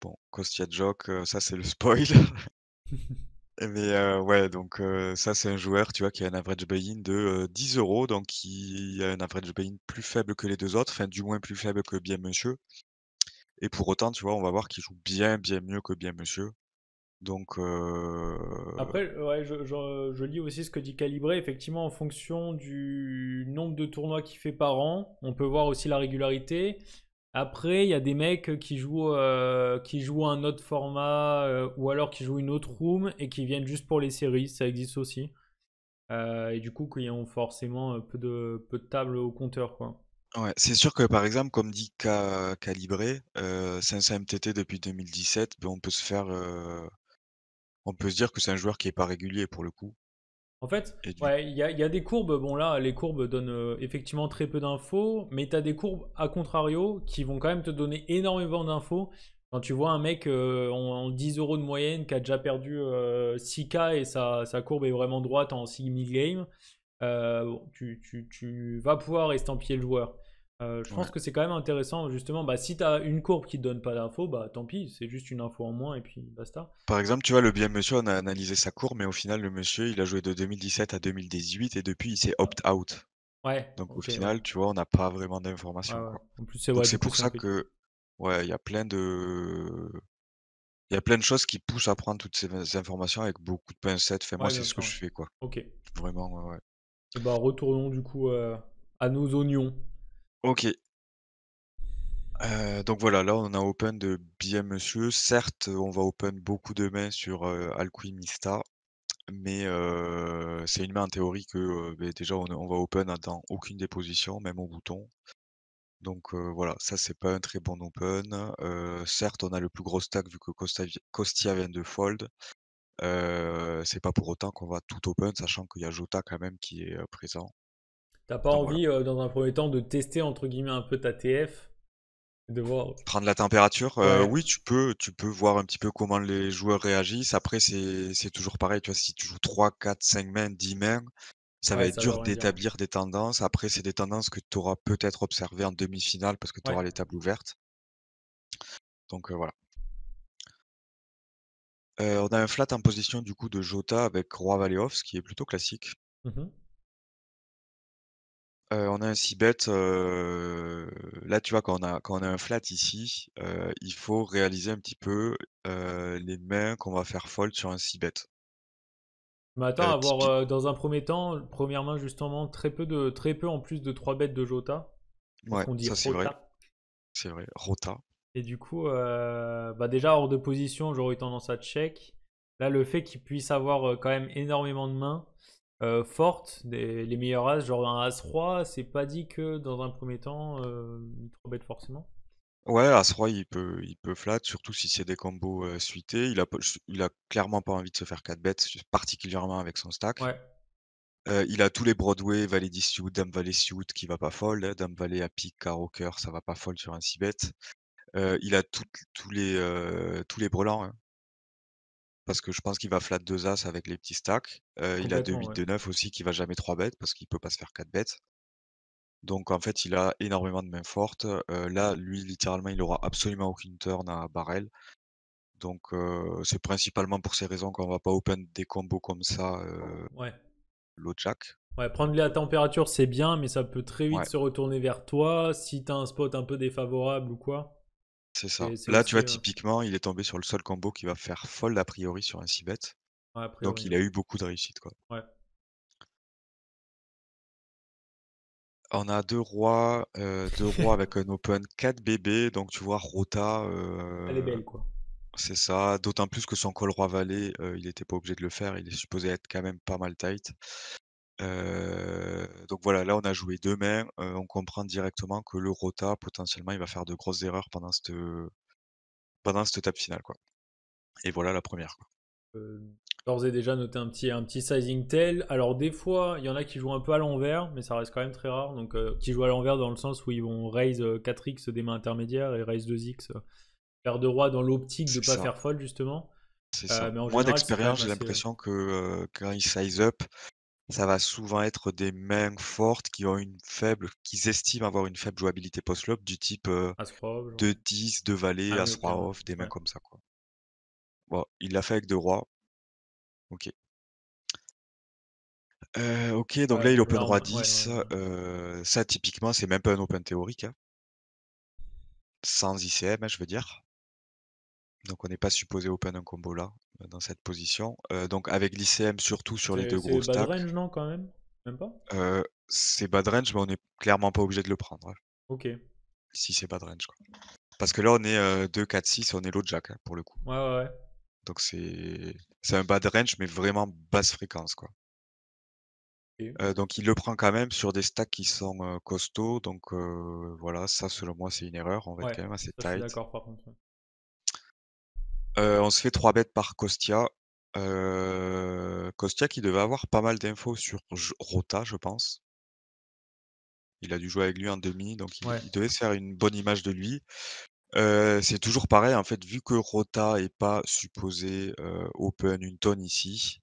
Bon, Costia Jock, euh, ça c'est le spoil. Mais euh, ouais, donc euh, ça c'est un joueur, tu vois, qui a un average buy-in de 10 euros, donc qui a un average buy-in plus faible que les deux autres, enfin du moins plus faible que Bien Monsieur. Et pour autant, tu vois, on va voir qu'il joue bien, bien mieux que Bien Monsieur. Donc euh, après, ouais, je, lis aussi ce que dit Calibré. Effectivement, en fonction du nombre de tournois qu'il fait par an, on peut voir aussi la régularité. Après, il y a des mecs qui jouent, euh, qui jouent un autre format euh, ou alors qui jouent une autre room et qui viennent juste pour les séries. Ça existe aussi. et du coup, qui ont forcément peu de, peu de tables au compteur, quoi. Ouais, c'est sûr que par exemple, comme dit K Calibré, 500 MTT depuis 2017, ben, on peut se faire on peut se dire que c'est un joueur qui n'est pas régulier pour le coup. En fait, il y, a, des courbes. Bon, là, les courbes donnent euh, effectivement très peu d'infos, mais tu as des courbes à contrario qui vont quand même te donner énormément d'infos. Quand tu vois un mec euh, en, 10 euros de moyenne qui a déjà perdu 6K euh, et sa, courbe est vraiment droite en 6 games tu, tu, tu, vas pouvoir estampiller le joueur. Euh, je pense que c'est quand même intéressant, justement, bah, si tu as une courbe qui ne donne pas d'info, bah, tant pis, c'est juste une info en moins et puis basta. Par exemple, tu vois, le bien monsieur, on a analysé sa courbe, mais au final, le monsieur, il a joué de 2017 à 2018 et depuis, il s'est opt-out. Ouais. Donc au final, tu vois, on n'a pas vraiment d'informations. c'est pour ça que, ouais, il y a plein de. Il y a plein de choses qui poussent à prendre toutes ces informations avec beaucoup de pincettes. fais moi, c'est ce que je fais, quoi. Ok. Vraiment, ouais. bah, retournons du coup euh, à nos oignons. OK. Euh, donc voilà, là, on a open de bien monsieur. Certes, on va open beaucoup de mains sur, euh, Alquimista, mais euh, c'est une main en théorie que, ben, déjà on va open hein, dans aucune des positions, même au bouton. Donc voilà, ça c'est pas un très bon open. certes, on a le plus gros stack vu que Costia vient de fold. c'est pas pour autant qu'on va tout open, sachant qu'il y a Jota quand même qui est, présent. T'as pas envie, euh, dans un premier temps, de tester entre guillemets un peu ta TF de voir... Prendre la température, euh, oui, tu peux, tu peux voir un petit peu comment les joueurs réagissent. Après, c'est toujours pareil, tu vois, si tu joues 3, 4, 5 mains, 10 mains, ça va être dur d'établir des tendances. Après, c'est des tendances que tu auras peut-être observées en demi-finale parce que tu auras les tables ouvertes. Donc euh, voilà. on a un flat en position du coup de Jota avec Roi off, ce qui est plutôt classique. Mmh on a un si là, tu vois, quand on a, quand on a un flat ici, il faut réaliser un petit peu les mains qu'on va faire fold sur un si bet Mais attends, avoir dans un premier temps, première main justement, très peu de très peu en plus de trois bêtes de Jota, ouais, ça c'est vrai, c'est vrai. Rota. Et du coup, bah déjà hors de position, j'aurais eu tendance à check. Là, le fait qu'il puisse avoir quand même énormément de mains, euh, fortes, des, les meilleurs as, genre un as 3 c'est pas dit que dans un premier temps, euh, il trop bête forcément. Ouais, as 3 il peut, il peut flat, surtout si c'est des combos euh, suités. Il a, il a clairement pas envie de se faire 4 bêtes, particulièrement avec son stack. Ouais. il a tous les Broadway, Valet 10 Dame Valet suit qui va pas fold, hein. Dame Valet à pique, Carreau cœur, ça va pas fold sur un 6 bet. il a tous les, tous les brelans. Hein parce que je pense qu'il va flat 2 As avec les petits stacks. il a 2, 8, 2, 9 aussi qui va jamais 3 bêtes parce qu'il peut pas se faire 4 bêtes. Donc en fait, il a énormément de mains fortes. là, lui, littéralement, il aura absolument aucune turn à barrel. Donc c'est principalement pour ces raisons qu'on va pas open des combos comme ça Ouais. l'autre jack. Ouais, prendre la température, c'est bien, mais ça peut très vite se retourner vers toi si tu as un spot un peu défavorable ou quoi. C'est ça. Là, tu vois, typiquement, il est tombé sur le seul combo qui va faire folle a priori sur un 6 bet. Donc, il a eu beaucoup de réussite. Quoi. On a deux rois, deux rois avec un open 4 bébés. Donc, tu vois, Rota. Elle est belle, quoi. C'est ça. D'autant plus que son call roi valet, il n'était pas obligé de le faire. Il est supposé être quand même pas mal tight. Euh, donc voilà, là on a joué deux mains, euh, on comprend directement que le Rota potentiellement il va faire de grosses erreurs pendant cette pendant cette étape finale quoi. Et voilà la première. Quoi. Euh, déjà noté un petit un petit sizing tail. Alors des fois il y en a qui jouent un peu à l'envers, mais ça reste quand même très rare. Donc euh, qui jouent à l'envers dans le sens où ils vont raise 4x des mains intermédiaires et raise 2x faire de roi dans l'optique de pas faire fold justement. Ça. Moi, d'expérience, j'ai l'impression que quand ils size up, ça va souvent être des mains fortes qui ont une faible, qu'ils estiment avoir une faible jouabilité post-flop du type de 10, de valet, as roi off, des mains comme ça quoi. Bon, il l'a fait avec deux rois. Ok. Euh, ok, donc là il open roi 10. ça typiquement c'est même pas un open théorique. Hein. Sans ICM, hein, je veux dire. Donc on n'est pas supposé open un combo là. Euh, dans cette position. Euh, donc avec l'ICM surtout sur les deux gros stacks C'est bad range non quand même Même pas euh, C'est bad range mais on est clairement pas obligé de le prendre. Hein, ok. Si c'est bad range quoi. Parce que là on est 2, 4, 6, on est l'autre jack hein, pour le coup. Ouais ouais Donc c'est un bad range mais vraiment basse fréquence quoi. donc il le prend quand même sur des stacks qui sont costauds, donc voilà, ça selon moi c'est une erreur, on va être quand même assez ça, suis D'accord par contre on se fait 3 bêtes par Costia. Euh, Costia qui devait avoir pas mal d'infos sur Rota, je pense. Il a dû jouer avec lui en demi, donc il, devait se faire une bonne image de lui. c'est toujours pareil, en fait, vu que Rota n'est pas supposé open une tonne ici,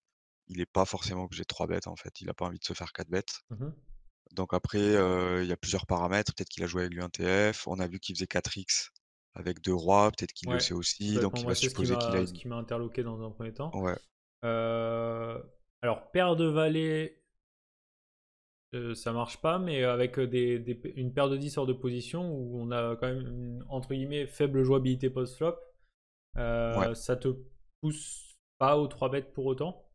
il n'est pas forcément obligé de 3 bêtes, en fait. Il n'a pas envie de se faire 4 bêtes. Mmh donc après, il y a plusieurs paramètres. Peut-être qu'il a joué avec lui en TF. On a vu qu'il faisait 4x avec deux rois, peut-être qu'il le sait aussi, donc il va supposer qu'il a. Ce qui m'a interloqué dans un premier temps. Ouais. Euh, alors, paire de valets, euh, ça marche pas, mais avec euh, des, une paire de 10 hors de position où on a quand même entre guillemets faible jouabilité post-flop, euh, ça te pousse pas aux 3 bêtes pour autant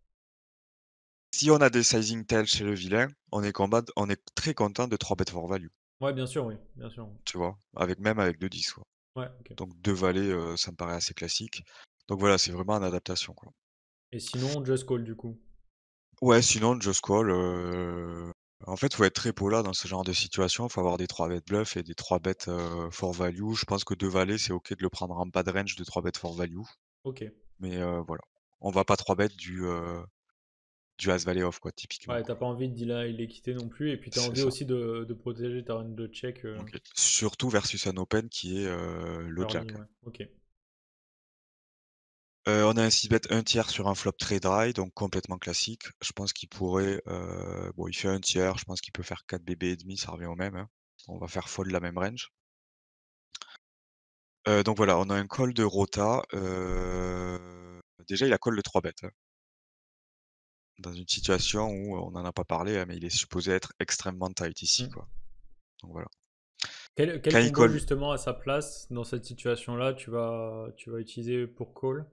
Si on a des sizing tels chez le vilain, on est, combat, on est très content de 3 bêtes for value. Ouais, bien sûr, oui, bien sûr. Tu vois, avec même avec 2 10 donc deux Valets, ça me paraît assez classique. Donc voilà, c'est vraiment une adaptation. Quoi. Et sinon, Just Call du coup Ouais, sinon, Just Call. En fait, faut être très pola dans ce genre de situation. Il faut avoir des trois bêtes bluff et des trois bêtes for value. Je pense que deux Valets, c'est ok de le prendre en bad de range de trois bêtes for value. Ok. Mais voilà, on va pas trois bêtes du, du As Valley Off, quoi, typiquement. Ouais, t'as pas envie de il là est quitté non plus, et puis t'as envie aussi de, protéger ta run de check. Euh, Surtout versus un open qui est euh, le jack. Euh, on a un 6 bet un tiers sur un flop très dry, donc complètement classique. Je pense qu'il pourrait. bon, il fait un tiers, je pense qu'il peut faire 4 BB et demi, ça revient au même. Hein. On va faire fold la même range. donc voilà, on a un call de Rota. déjà, il a call de 3 bet. Hein dans une situation où on n'en a pas parlé, hein, mais il est supposé être extrêmement tight ici. Mmh. Quoi. Donc voilà. Quel, quel justement à sa place dans cette situation-là tu vas, tu vas utiliser pour call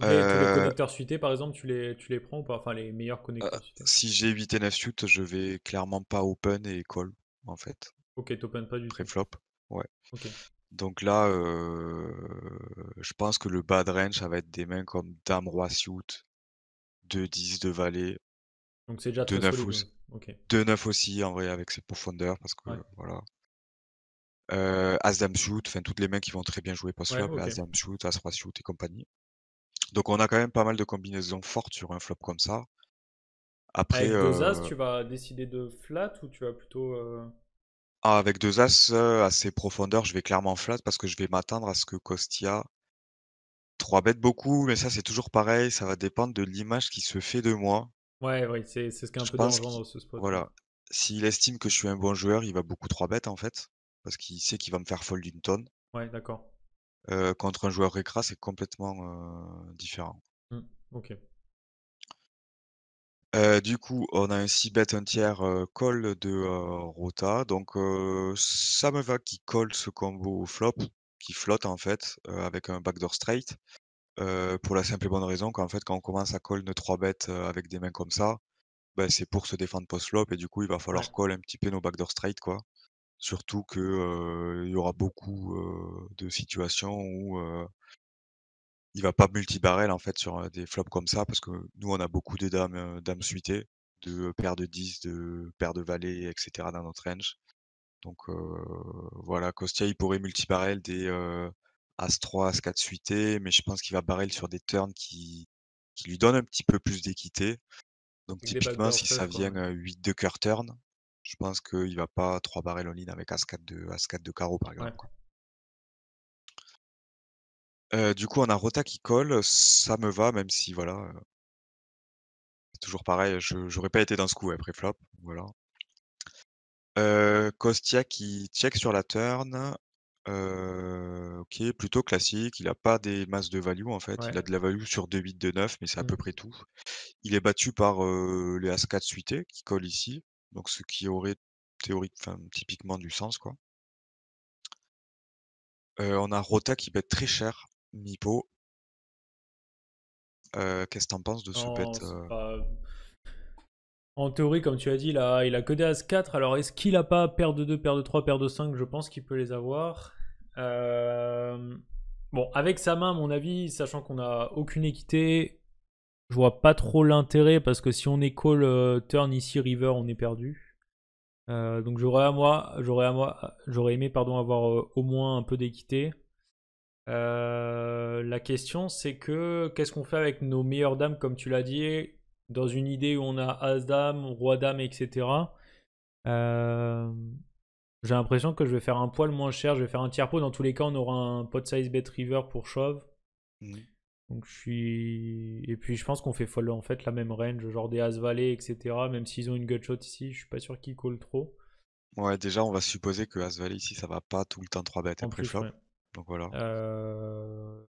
les, euh connecteurs suités, par exemple, tu les, tu les prends ou pas Enfin, les meilleurs ah, connecteurs suités. Si j'ai 8 et 9 suites, je vais clairement pas open et call, en fait. Ok, t'open pas du tout. Preflop, ouais. Donc là, je pense que le bad range, ça va être des mains comme Dame, Roi, Suit, 2-10 de valet, Donc c'est déjà 2, aussi. aussi en vrai avec ses profondeurs parce que voilà. Euh, Asdam shoot, enfin toutes les mains qui vont très bien jouer post-flop, as okay. shoot, As shoot et compagnie. Donc on a quand même pas mal de combinaisons fortes sur un flop comme ça. Après, avec deux as, euh tu vas décider de flat ou tu vas plutôt. Euh ah, avec deux as, assez euh, profondeur, je vais clairement flat parce que je vais m'attendre à ce que Costia 3 bêtes beaucoup, mais ça c'est toujours pareil, ça va dépendre de l'image qui se fait de moi. Ouais, c'est ce qui est un peu dangereux ce spot. Voilà. S'il estime que je suis un bon joueur, il va beaucoup 3 bêtes en fait, parce qu'il sait qu'il va me faire fold d'une tonne. Ouais, d'accord. Euh, contre un joueur écras, c'est complètement euh, différent. Mmh, ok. Euh, du coup, on a un 6 bet un tiers call de Rota, donc ça me va qu'il colle ce combo au flop qui flotte en fait avec un backdoor straight. pour la simple et bonne raison qu'en fait quand on commence à call nos 3 bêtes avec des mains comme ça, ben, c'est pour se défendre post-flop et du coup il va falloir coller call un petit peu nos backdoor straight quoi. Surtout que euh, y aura beaucoup de situations où euh, il va pas multi en fait sur des flops comme ça parce que nous on a beaucoup de dames, dames suitées, de paires de 10, de paires de valets, etc. dans notre range. Donc voilà, Costia il pourrait multi-barrel des As-3, As-4 suité, mais je pense qu'il va barrel sur des turns qui, lui donnent un petit peu plus d'équité. Donc typiquement, si ça vient 8 de cœur turn, je pense qu'il va pas 3 barrel en ligne avec As-4 de, As-4 de carreau, par exemple. du coup, on a Rota qui colle, ça me va, même si voilà. c'est toujours pareil, je n'aurais pas été dans ce coup après flop. Voilà. Costia Kostia qui check sur la turn. Euh, ok, plutôt classique. Il n'a pas des masses de value en fait. Il a de la value sur 2, 8, de 9, mais c'est à peu mmh. près tout. Il est battu par les As4 suité qui collent ici. Donc ce qui aurait théorique, typiquement du sens quoi. on a Rota qui pète très cher, Mipo. Qu'est-ce que t'en penses de ce bet en théorie, comme tu as dit, là, il a que des As-4. Alors, est-ce qu'il n'a pas paire de 2, paire de 3, paire de 5 Je pense qu'il peut les avoir. Euh, bon, avec sa main, à mon avis, sachant qu'on n'a aucune équité, je vois pas trop l'intérêt parce que si on école euh, turn ici river, on est perdu. Euh, donc j'aurais à moi, j'aurais à moi, j'aurais aimé pardon avoir au moins un peu d'équité. la question c'est que qu'est-ce qu'on fait avec nos meilleures dames comme tu l'as dit dans une idée où on a Asdam, dame Roi-Dame, etc. Euh, j'ai l'impression que je vais faire un poil moins cher, je vais faire un tiers pot. Dans tous les cas, on aura un pot size bet river pour shove. Mm. Donc je suis. Et puis je pense qu'on fait folle en fait la même range, genre des As Valet, etc. Même s'ils ont une gutshot ici, je suis pas sûr qu'ils call trop. Ouais, déjà on va supposer que As Valet ici ça va pas tout le temps 3 bêtes après shove. Donc voilà. Euh...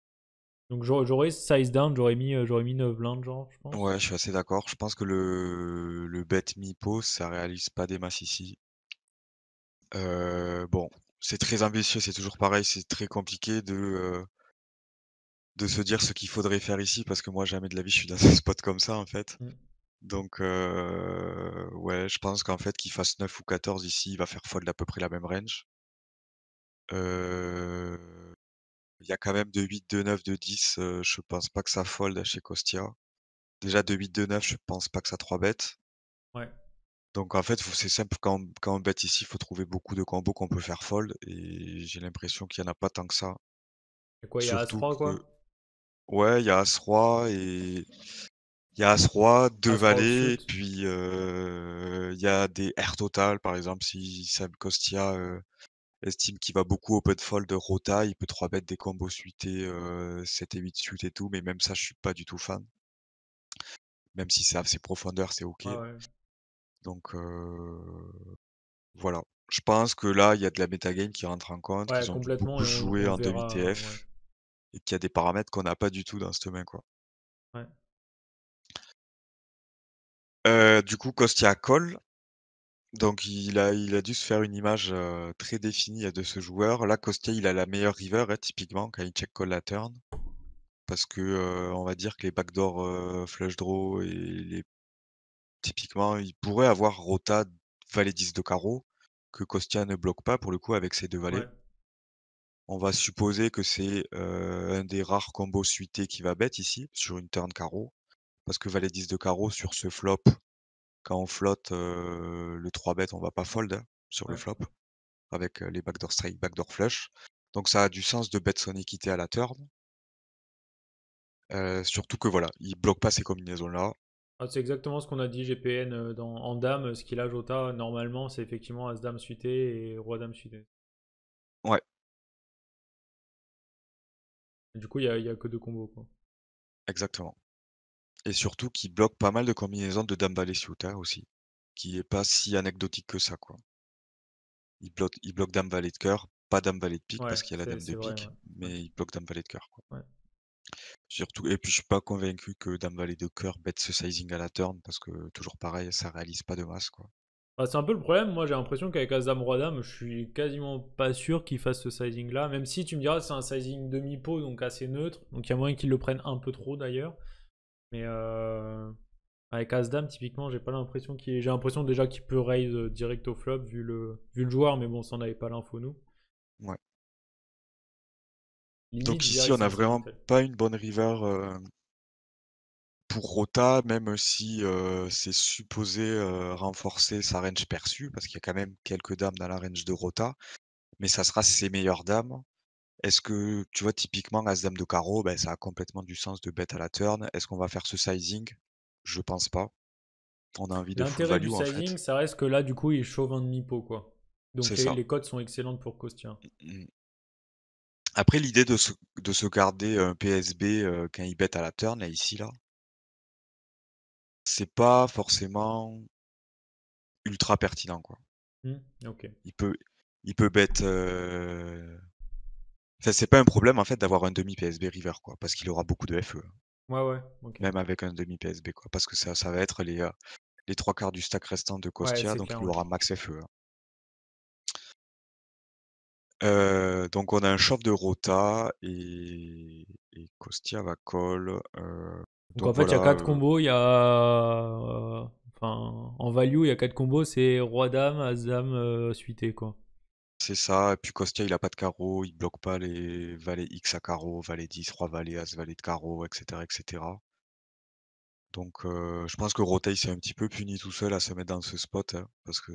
Donc j'aurais size down, j'aurais mis, euh, j'aurais mis 9 blindes, genre, je pense. Ouais, je suis assez d'accord. Je pense que le, le bet mi pose ça réalise pas des masses ici. Euh, bon, c'est très ambitieux, c'est toujours pareil, c'est très compliqué de, euh, de se dire ce qu'il faudrait faire ici, parce que moi, jamais de la vie, je suis dans un spot comme ça, en fait. Mm. Donc, ouais, je pense qu'en fait, qu'il fasse 9 ou 14 ici, il va faire fold à peu près la même range. Euh il y a quand même de 8, de 9, de 10. Euh, je pense pas que ça fold chez Costia. Déjà de 8, de 9, je pense pas que ça 3 bêtes. Ouais. Donc en fait, c'est simple. Quand on, bête ici, il faut trouver beaucoup de combos qu'on peut faire fold. Et j'ai l'impression qu'il y en a pas tant que ça. Et quoi, il y a 3 quoi Ouais, il y a As-Roi et. Il y a As-Roi, deux puis euh, il y a des R total, par exemple, si Sam Costia euh, estime qu'il va beaucoup open fold, rota, il peut 3 bet des combos suités, euh, 7 et 8 suites et tout, mais même ça, je suis pas du tout fan. Même si c'est assez profondeur, c'est ok. Donc euh, voilà. Je pense que là, il y a de la metagame qui rentre en compte, ont beaucoup joué en verra, hein, e et qu'il y a des paramètres qu'on n'a pas du tout dans cette main. Quoi. Euh, du coup, Costia call donc il a, il a dû se faire une image très définie hein, de ce joueur. Là, Costia, il a la meilleure river, hein, typiquement, quand il check call la turn. Parce que on va dire que les backdoor flush draw et les. Typiquement, il pourrait avoir Rota valet 10 de carreau, que Costia ne bloque pas pour le coup avec ses deux valets. On va supposer que c'est un des rares combos suités qui va bête ici, sur une turn carreau. Parce que valet 10 de carreau sur ce flop, quand on flotte, le 3 bet, on va pas fold hein, sur le flop avec, les backdoor straight, backdoor flush. Donc ça a du sens de bet son équité à la turn. surtout que voilà, il bloque pas ces combinaisons-là. Ah, c'est exactement ce qu'on a dit GPN, en dame, ce qu'il a Jota normalement, c'est effectivement as-dame suité et roi-dame suité. Ouais. Du coup, il n'y a que deux combos, quoi. Exactement et surtout qui bloque pas mal de combinaisons de Dambale Ciuta aussi, qui est pas si anecdotique que ça, quoi. Il bloque, il bloque Dame Valet de cœur, pas Dame Valet de pique parce qu'il y a la Dame de pique, mais il bloque Dame Valet de cœur, quoi. Surtout, et puis je suis pas convaincu que Dame Valet de cœur bête ce sizing à la turn parce que toujours pareil, ça réalise pas de masse, quoi. Bah, c'est un peu le problème, moi j'ai l'impression qu'avec As Dame Roi Dame, je suis quasiment pas sûr qu'il fasse ce sizing là, même si tu me diras c'est un sizing demi-pot donc assez neutre, donc il y a moyen qu'il le prenne un peu trop d'ailleurs. Mais euh, avec Asdam, typiquement, j'ai pas l'impression qu'il. J'ai l'impression déjà qu'il peut raise euh, direct au flop vu le, vu le joueur, mais bon, ça s'en avait pas l'info nous. Ouais. Donc ici, on n'a vraiment pas une bonne river euh, pour Rota, même si c'est supposé renforcer sa range perçue, parce qu'il y a quand même quelques dames dans la range de Rota, mais ça sera ses meilleures dames. Est-ce que, tu vois, typiquement, As-Dame de carreau, ben, ça a complètement du sens de bête à la turn. Est-ce qu'on va faire ce sizing Je pense pas. On a envie de faire du sizing, ça reste que là, du coup, il chauve un demi-pot, quoi. Donc les, codes sont excellentes pour Costia. Mmh, mmh. Après, l'idée de se, de se garder un PSB euh, quand il bête à la turn, là, ici, là, c'est pas forcément ultra pertinent, quoi. Mmh, il peut, il peut euh, ça c'est pas un problème en fait d'avoir un demi PSB River quoi, parce qu'il aura beaucoup de FE. Hein. Ouais ouais. Même avec un demi PSB quoi, parce que ça, ça va être les, euh, les trois quarts du stack restant de Costia, donc il aura max FE. Hein. Euh, donc on a un chauffe de Rota et, Costia va call. Euh, donc, en fait, il y a quatre combos. Il y a. en value, il y a quatre combos c'est Roi-Dame, As-Dame, Suité quoi ça. Et puis Costia, il n'a pas de carreau, il bloque pas les valets X à carreau, valet 10, 3 valet, as valet de carreau, etc. etc. Donc je pense que Rotei s'est un petit peu puni tout seul à se mettre dans ce spot, hein, parce que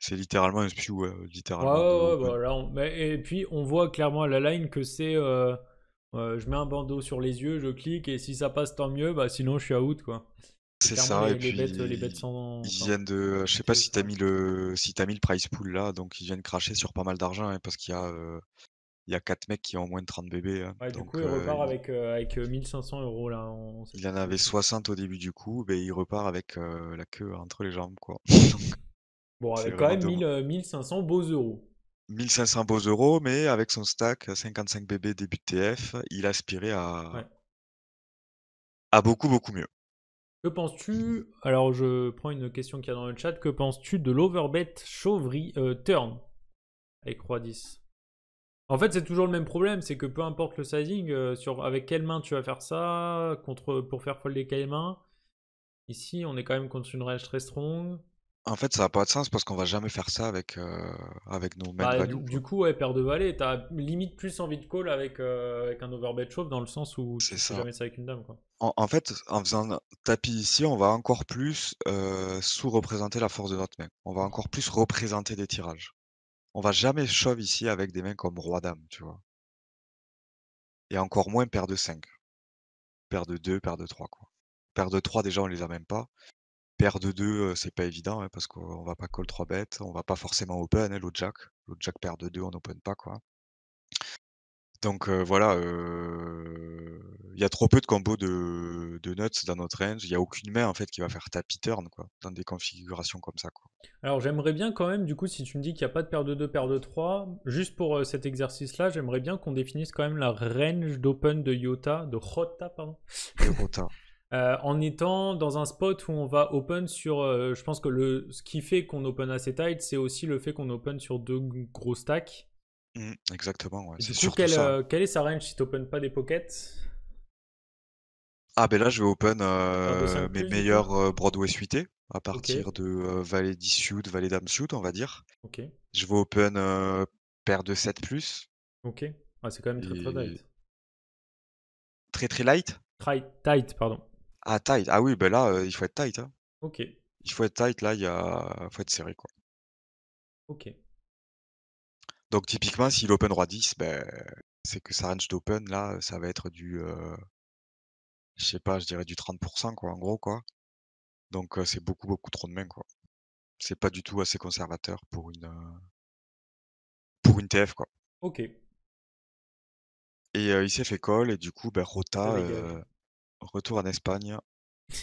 c'est littéralement un spew, hein, littéralement. Et puis on voit clairement à la line que c'est je mets un bandeau sur les yeux, je clique, et si ça passe, tant mieux, bah, sinon je suis out, quoi. C'est ça. et puis, bêtes, ils viennent de. Je sais pas si t'as mis le, si as mis le price pool là, donc ils viennent cracher sur pas mal d'argent hein, parce qu'il y a, euh, il y a 4 mecs qui ont moins de 30 bébés. Hein. Ouais, du coup, il euh, repart avec, 1500 euh, euros là. y Il en avait 60 au début du coup, mais ben, il repart avec la queue entre les jambes quoi. bon, avec quand même 1500 beaux euros. 1500 beaux euros, mais avec son stack 55 bébés début TF, il aspirait à, à beaucoup beaucoup mieux. Que penses-tu Alors, je prends une question qu'il y a dans le chat. Que penses-tu de l'overbet chauvry euh, turn avec roi 10 En fait, c'est toujours le même problème. C'est que peu importe le sizing, euh, sur avec quelle main tu vas faire ça, contre, pour faire folder quelle main. Ici, on est quand même contre une range très strong. En fait, ça n'a pas de sens parce qu'on va jamais faire ça avec, euh, avec nos mains bah, Du coup, ouais, paire de valets, as limite plus envie de call avec, euh, avec un overbet shove dans le sens où tu fais jamais ça avec une dame. En, fait, en faisant tapis ici, on va encore plus euh, sous-représenter la force de notre main. On va encore plus représenter des tirages. On va jamais shove ici avec des mains comme roi-dame, tu vois. Et encore moins paire de 5. Paire de 2, paire de 3, quoi. Paire de 3, déjà, on les a même pas paire de deux, c'est pas évident hein, parce qu'on va pas call 3 bêtes, on va pas forcément open hein, l'autre jack. L'autre jack paire de deux, on open pas quoi. Donc voilà, il y a trop peu de combos de, nuts dans notre range. Il n'y a aucune main en fait qui va faire tapis turn quoi, dans des configurations comme ça. Quoi. Alors j'aimerais bien quand même, du coup, si tu me dis qu'il n'y a pas de paire de 2, paire de 3, juste pour cet exercice-là, j'aimerais bien qu'on définisse quand même la range d'open de Yota, de Rota, pardon. De Rota. Euh, en étant dans un spot où on va open sur, euh, je pense que le, ce qui fait qu'on open assez tight, c'est aussi le fait qu'on open sur deux gros stacks. Mmh, exactement, ouais. c'est sûr. Euh, quelle, est sa range si tu open pas des pockets Ah ben là, je vais open mes meilleurs Broadway suités à partir de Valet shoot, Valet Dame Shoot, on va dire. Ok. Je vais open paire de 7 plus. Ok. Ah, c'est quand même très très light. Très très light Tight, pardon. Ah, tight. Ah oui, ben là, il faut être tight. Hein. Ok, Il faut être tight, là, il y a... faut être serré, quoi. ok. Donc, typiquement, si l'open roi 10, ben, c'est que sa range d'open, là, ça va être du. je sais pas, je dirais du 30%, quoi, en gros, quoi. Donc, c'est beaucoup, beaucoup trop de mains, quoi. C'est pas du tout assez conservateur pour une. pour une TF, quoi. Ok, Et il s'est fait call, et du coup, ben, Rota. Retour en Espagne.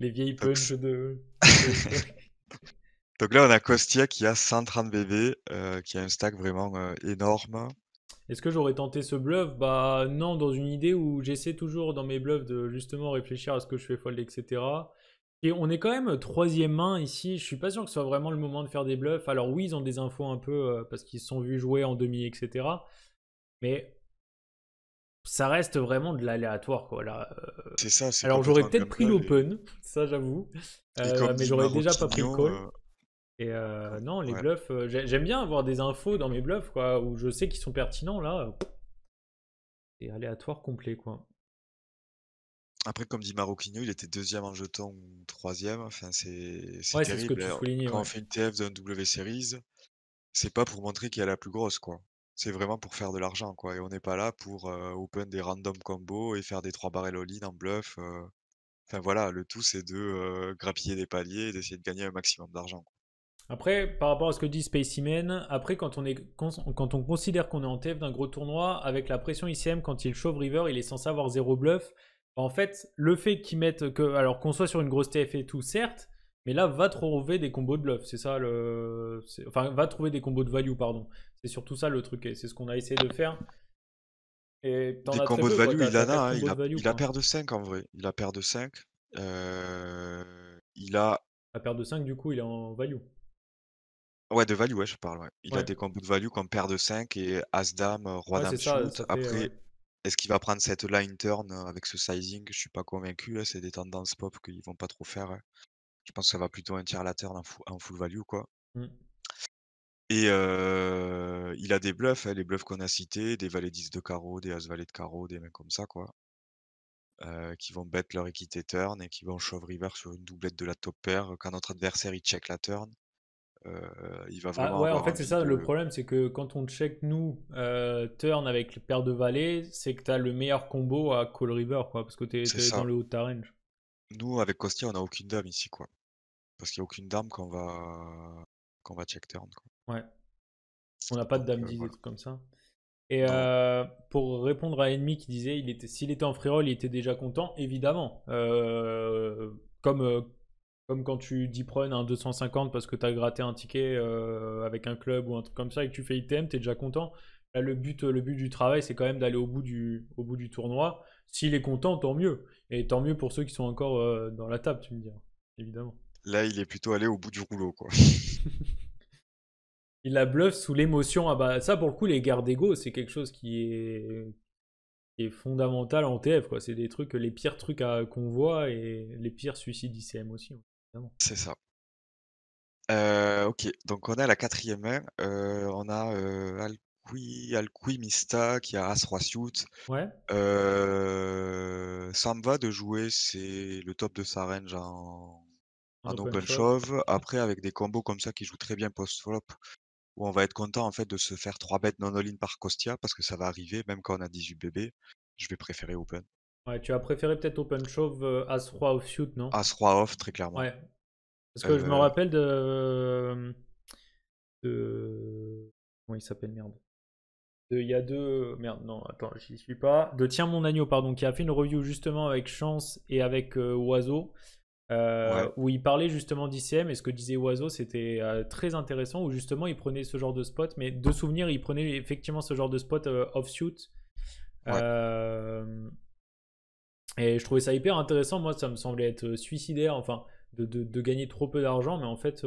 Les vieilles punches de. Donc là, on a Costia qui a 130 bébés, euh, qui a un stack vraiment euh, énorme. Est-ce que j'aurais tenté ce bluff Bah non, dans une idée où j'essaie toujours dans mes bluffs de justement réfléchir à ce que je fais fold, etc. Et on est quand même troisième main ici. Je suis pas sûr que ce soit vraiment le moment de faire des bluffs. Alors oui, ils ont des infos un peu euh, parce qu'ils se sont vus jouer en demi, etc. Mais ça reste vraiment de l'aléatoire quoi là. Euh. C'est ça. Alors j'aurais peut-être pris l'open, ça j'avoue, euh, mais j'aurais déjà pas pris le call. Euh, Et non, les bluffs, j'aime bien avoir des infos dans mes bluffs quoi, où je sais qu'ils sont pertinents là. C'est aléatoire complet quoi. Après, comme dit Maroquino, il était deuxième en jeton ou troisième. Enfin, c'est terrible. Ce que tu hein. quand on fait une TF de W Series, c'est pas pour montrer qu'il y a la plus grosse quoi c'est vraiment pour faire de l'argent, quoi. Et on n'est pas là pour open des random combos et faire des trois barrels all en bluff. Enfin voilà, le tout c'est de grappiller des paliers et d'essayer de gagner un maximum d'argent. Après, par rapport à ce que dit Spaceyman, après, quand on, considère qu'on est en TF d'un gros tournoi, avec la pression ICM, quand il chauffe river, il est censé avoir zéro bluff. Bah, en fait, le fait qu'ils mettent que. Alors qu'on soit sur une grosse TF et tout, certes, mais là, va trouver des combos de bluff. C'est ça le. Enfin, va trouver des combos de value, pardon. C'est surtout ça le truc, c'est ce qu'on a essayé de faire. Et des as combos hein, de value, il en a, il, a paire de 5 en vrai. Il a paire de 5. Euh, il a. La paire de 5, du coup, il est en value. Ouais, de value, ouais, je parle. Ouais. Il a des combos de value comme paire de 5 et As-Dame, euh, Roi-Dame, shoot, Après, est-ce qu'il va prendre cette line turn euh, avec ce sizing Je suis pas convaincu. Hein, c'est des tendances pop qu'ils vont pas trop faire. Hein. Je pense que ça va plutôt un tiers la turn en full, value, quoi. Mm. Et il a des bluffs, hein, les bluffs qu'on a cités, des valets 10 de carreau, des as valet de carreau, des mecs comme ça, quoi. qui vont bet leur équité turn et qui vont shove river sur une doublette de la top pair, quand notre adversaire il check la turn, il va Ah ouais, en fait, c'est ça le problème, c'est que quand on check nous, turn avec le paire de valets, c'est que tu as le meilleur combo à call river quoi, parce que tu dans le haut de ta range. Nous, avec Costia on a aucune dame ici, quoi. Parce qu'il n'y a aucune dame qu'on va va check turn, Ouais. On n'a pas de dame 10, euh, des comme ça. Et euh, pour répondre à Ennemi qui disait il était, s'il était en frérol il était déjà content, évidemment. Euh, comme, comme quand tu dis run un 250 parce que tu as gratté un ticket avec un club ou un truc comme ça et que tu fais ITM, tu es déjà content. Là, le but, le but du travail, c'est quand même d'aller au, bout du, au bout du tournoi. S'il est content, tant mieux. Et tant mieux pour ceux qui sont encore dans la table, tu me diras, évidemment. Là, il est plutôt allé au bout du rouleau, quoi. Il la bluffe sous l'émotion. Ah bah ça pour le coup les gardes c'est quelque chose qui est, fondamental en TF quoi. C'est des trucs les pires trucs qu'on voit et les pires suicides ICM aussi. Hein, c'est ça. Euh, ok, donc on a la quatrième main. Hein. Euh, on a euh, Mista qui a As Roi Suit. Ouais. va euh, de jouer, c'est le top de sa range en, open, open shove. Après, avec des combos comme ça qui jouent très bien post-flop, où on va être content en fait de se faire 3 bêtes non all par Costia parce que ça va arriver, même quand on a 18 bébés, je vais préférer Open. Ouais, tu as préféré peut-être Open Shove à euh, As-Roi off non as 3 off, très clairement. Ouais. Parce que je me euh rappelle de. Euh, de... Comment il s'appelle, merde de, il y a deux. Merde, non, attends, j'y suis pas. De Tiens mon agneau, pardon, qui a fait une review justement avec Chance et avec Oiseau euh, où il parlait justement d'ICM et ce que disait Oiseau, c'était euh, très intéressant, où justement il prenait ce genre de spot, mais de souvenir, il prenait effectivement ce genre de spot euh, euh et je trouvais ça hyper intéressant, moi ça me semblait être suicidaire, enfin, de, de, gagner trop peu d'argent, mais en fait,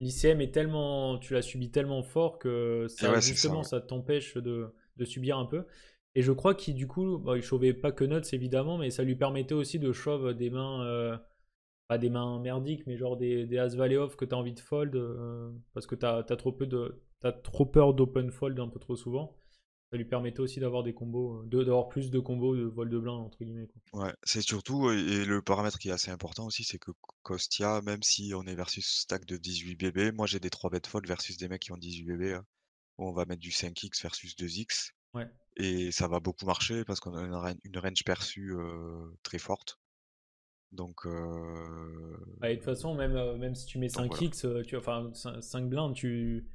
l'ICM est tellement, tu l'as subi tellement fort que ça, eh justement ça, t'empêche de, de, subir un peu. Et je crois qu'il du coup, il chauvait pas que Nuts évidemment, mais ça lui permettait aussi de chauve des mains pas des mains merdiques, mais genre des, As Valley Off que as envie de fold euh, parce que tu as trop, peu de, as trop peur d'open fold un peu trop souvent. Ça lui permettait aussi d'avoir des combos, euh, d'avoir plus de combos de vol de blanc, entre guillemets. Quoi. Ouais, c'est surtout, euh, et le paramètre qui est assez important aussi, c'est que Costia, même si on est versus stack de 18 bébés, moi j'ai des 3 bet fold versus des mecs qui ont 18 bébés, hein, où on va mettre du 5x versus 2x. Ouais. Et ça va beaucoup marcher parce qu'on a une range perçue très forte. Donc. euh... Ah, et de toute façon, même, euh, même si tu mets 5 voilà. Euh, tu, enfin 5 blindes, tu.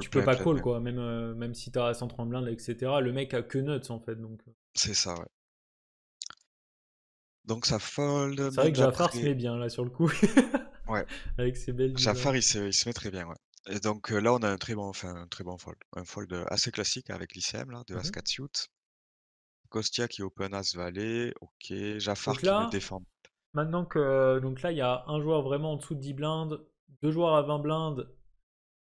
tu peux pas call, quoi, même, euh, même si t'as 130 blindes, etc. Le mec a que nuts en fait. donc C'est ça, ouais. Donc ça fold. C'est vrai que Jafar se met bien là sur le coup. ouais. Avec ses belles. Jafar il se, il se, met très bien, ouais. Et donc là on a un très bon, enfin, un très bon fold. Un fold assez classique avec l'ICM là, de mm 4 suit. Kostia qui open as valet. Ok. Jafar qui Maintenant que euh, donc là il y a un joueur vraiment en dessous de 10 blindes, deux joueurs à 20 blindes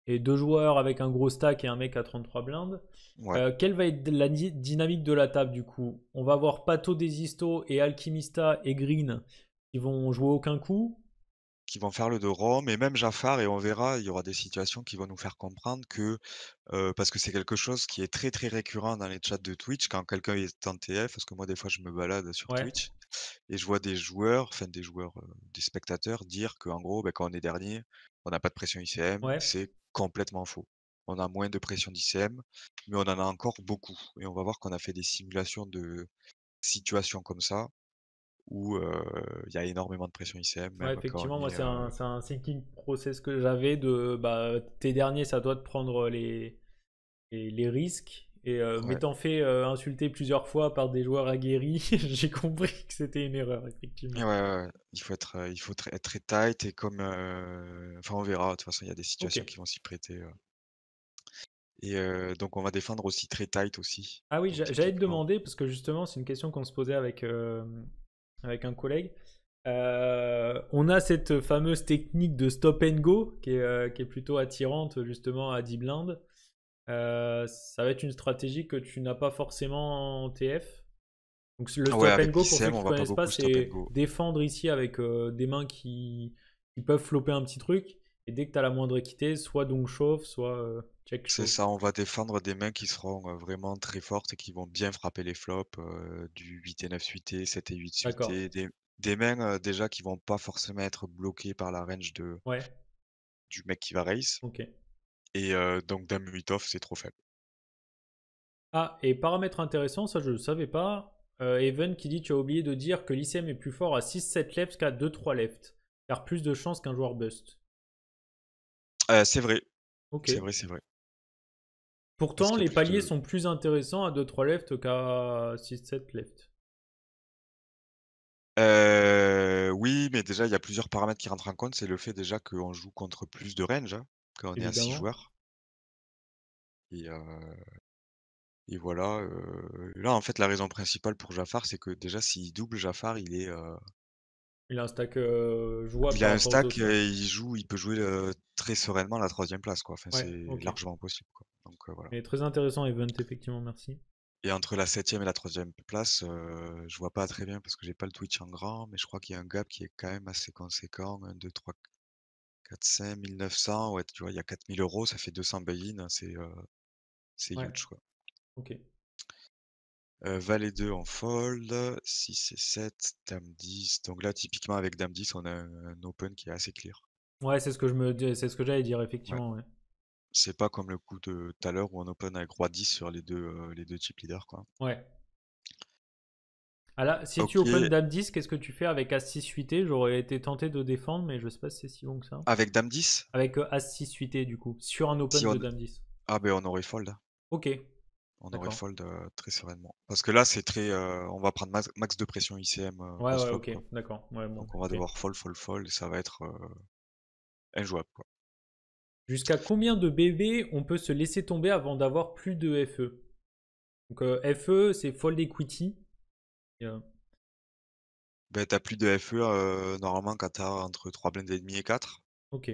et deux joueurs avec un gros stack et un mec à 33 blindes. Euh, quelle va être la dynamique de la table du coup On va avoir Pato Desisto et Alchimista et Green qui vont jouer aucun coup qui vont faire le de Rome et même Jafar, et on verra, il y aura des situations qui vont nous faire comprendre que, euh, parce que c'est quelque chose qui est très très récurrent dans les chats de Twitch quand quelqu'un est en TF, parce que moi des fois je me balade sur Twitch et je vois des joueurs, enfin des joueurs, euh, des spectateurs dire que en gros, ben, quand on est dernier, on n'a pas de pression ICM, c'est complètement faux. On a moins de pression d'ICM, mais on en a encore beaucoup. Et on va voir qu'on a fait des simulations de situations comme ça où il y a énormément de pression ICM. effectivement, moi, c'est un, thinking process que j'avais de bah, tes derniers, ça doit te prendre les, risques. Et m'étant fait insulter plusieurs fois par des joueurs aguerris, j'ai compris que c'était une erreur, effectivement. il faut être, il faut être très tight et comme. Enfin, on verra, de toute façon, il y a des situations qui vont s'y prêter. Et donc, on va défendre aussi très tight aussi. Ah oui, j'allais te demander, parce que justement, c'est une question qu'on se posait avec, avec un collègue. Euh, on a cette fameuse technique de stop and go qui est, euh, plutôt attirante justement à 10 blindes. Euh, ça va être une stratégie que tu n'as pas forcément en TF. Donc le ah stop and go, pour ceux qui ne connaissent pas, c'est défendre ici avec des mains qui, qui, peuvent flopper un petit truc et dès que tu as la moindre équité, soit donc chauffe, soit euh, check C'est ça, on va défendre des mains qui seront euh, vraiment très fortes et qui vont bien frapper les flops euh, du 8 et 9 suité, 7 et 8 suité. Des, mains déjà qui vont pas forcément être bloquées par la range de, du mec qui va race. Et donc Dame 8 off, c'est trop faible. Ah, et paramètre intéressant, ça je ne savais pas. Evan qui dit Tu as oublié de dire que l'ICM est plus fort à 6-7 left qu'à 2-3 left, car plus de chances qu'un joueur bust. Ah, c'est vrai. C'est vrai, c'est vrai. Pourtant, les paliers sont plus intéressants à 2-3 left qu'à 6-7 left. Euh, oui, mais déjà, il y a plusieurs paramètres qui rentrent en compte. C'est le fait déjà qu'on joue contre plus de range, hein, quand on est à 6 joueurs. Et, euh, voilà. Euh, là, en fait, la raison principale pour Jafar, c'est que déjà, s'il double Jafar, il est, il a un stack euh, jouable. Il a un stack et hein. il, joue, il peut jouer très sereinement la troisième place. Enfin, c'est largement possible. Quoi. Donc, voilà. très intéressant, Event, effectivement, merci. Et entre la septième et la troisième place, je vois pas très bien parce que j'ai pas le Twitch en grand, mais je crois qu'il y a un gap qui est quand même assez conséquent. 1, 2, 3, 4, 5, 1900. Ouais, tu vois, il y a 4000 euros, ça fait 200 buy-in. C'est ouais. huge. Quoi. Ok valet 2 en fold, 6 et 7, dame 10. Donc là, typiquement, avec dame 10, on a un open qui est assez clear. Ouais, c'est ce que je me j'allais dire, effectivement. Ouais. C'est pas comme le coup de tout à l'heure où on open avec roi 10 sur les deux, les types leaders. Quoi. Ouais. Ah là, si tu open dame 10, qu'est-ce que tu fais avec as 6 suité J'aurais été tenté de défendre, mais je sais pas si c'est si bon que ça. Avec dame 10 Avec as 6 suité, du coup, sur un open de dame 10. Ah, ben on aurait fold. Ok, on aurait fold euh, très sereinement. Parce que là, c'est très. Euh, on va prendre max, de pression ICM. Euh, ouais, ok, d'accord. Donc on va devoir fold, fold, fold, et ça va être injouable. Quoi. Jusqu'à combien de BB on peut se laisser tomber avant d'avoir plus de FE Donc FE, c'est fold equity. Ben, t'as plus de FE normalement quand t'as entre 3 blindes et demi et 4. Ok.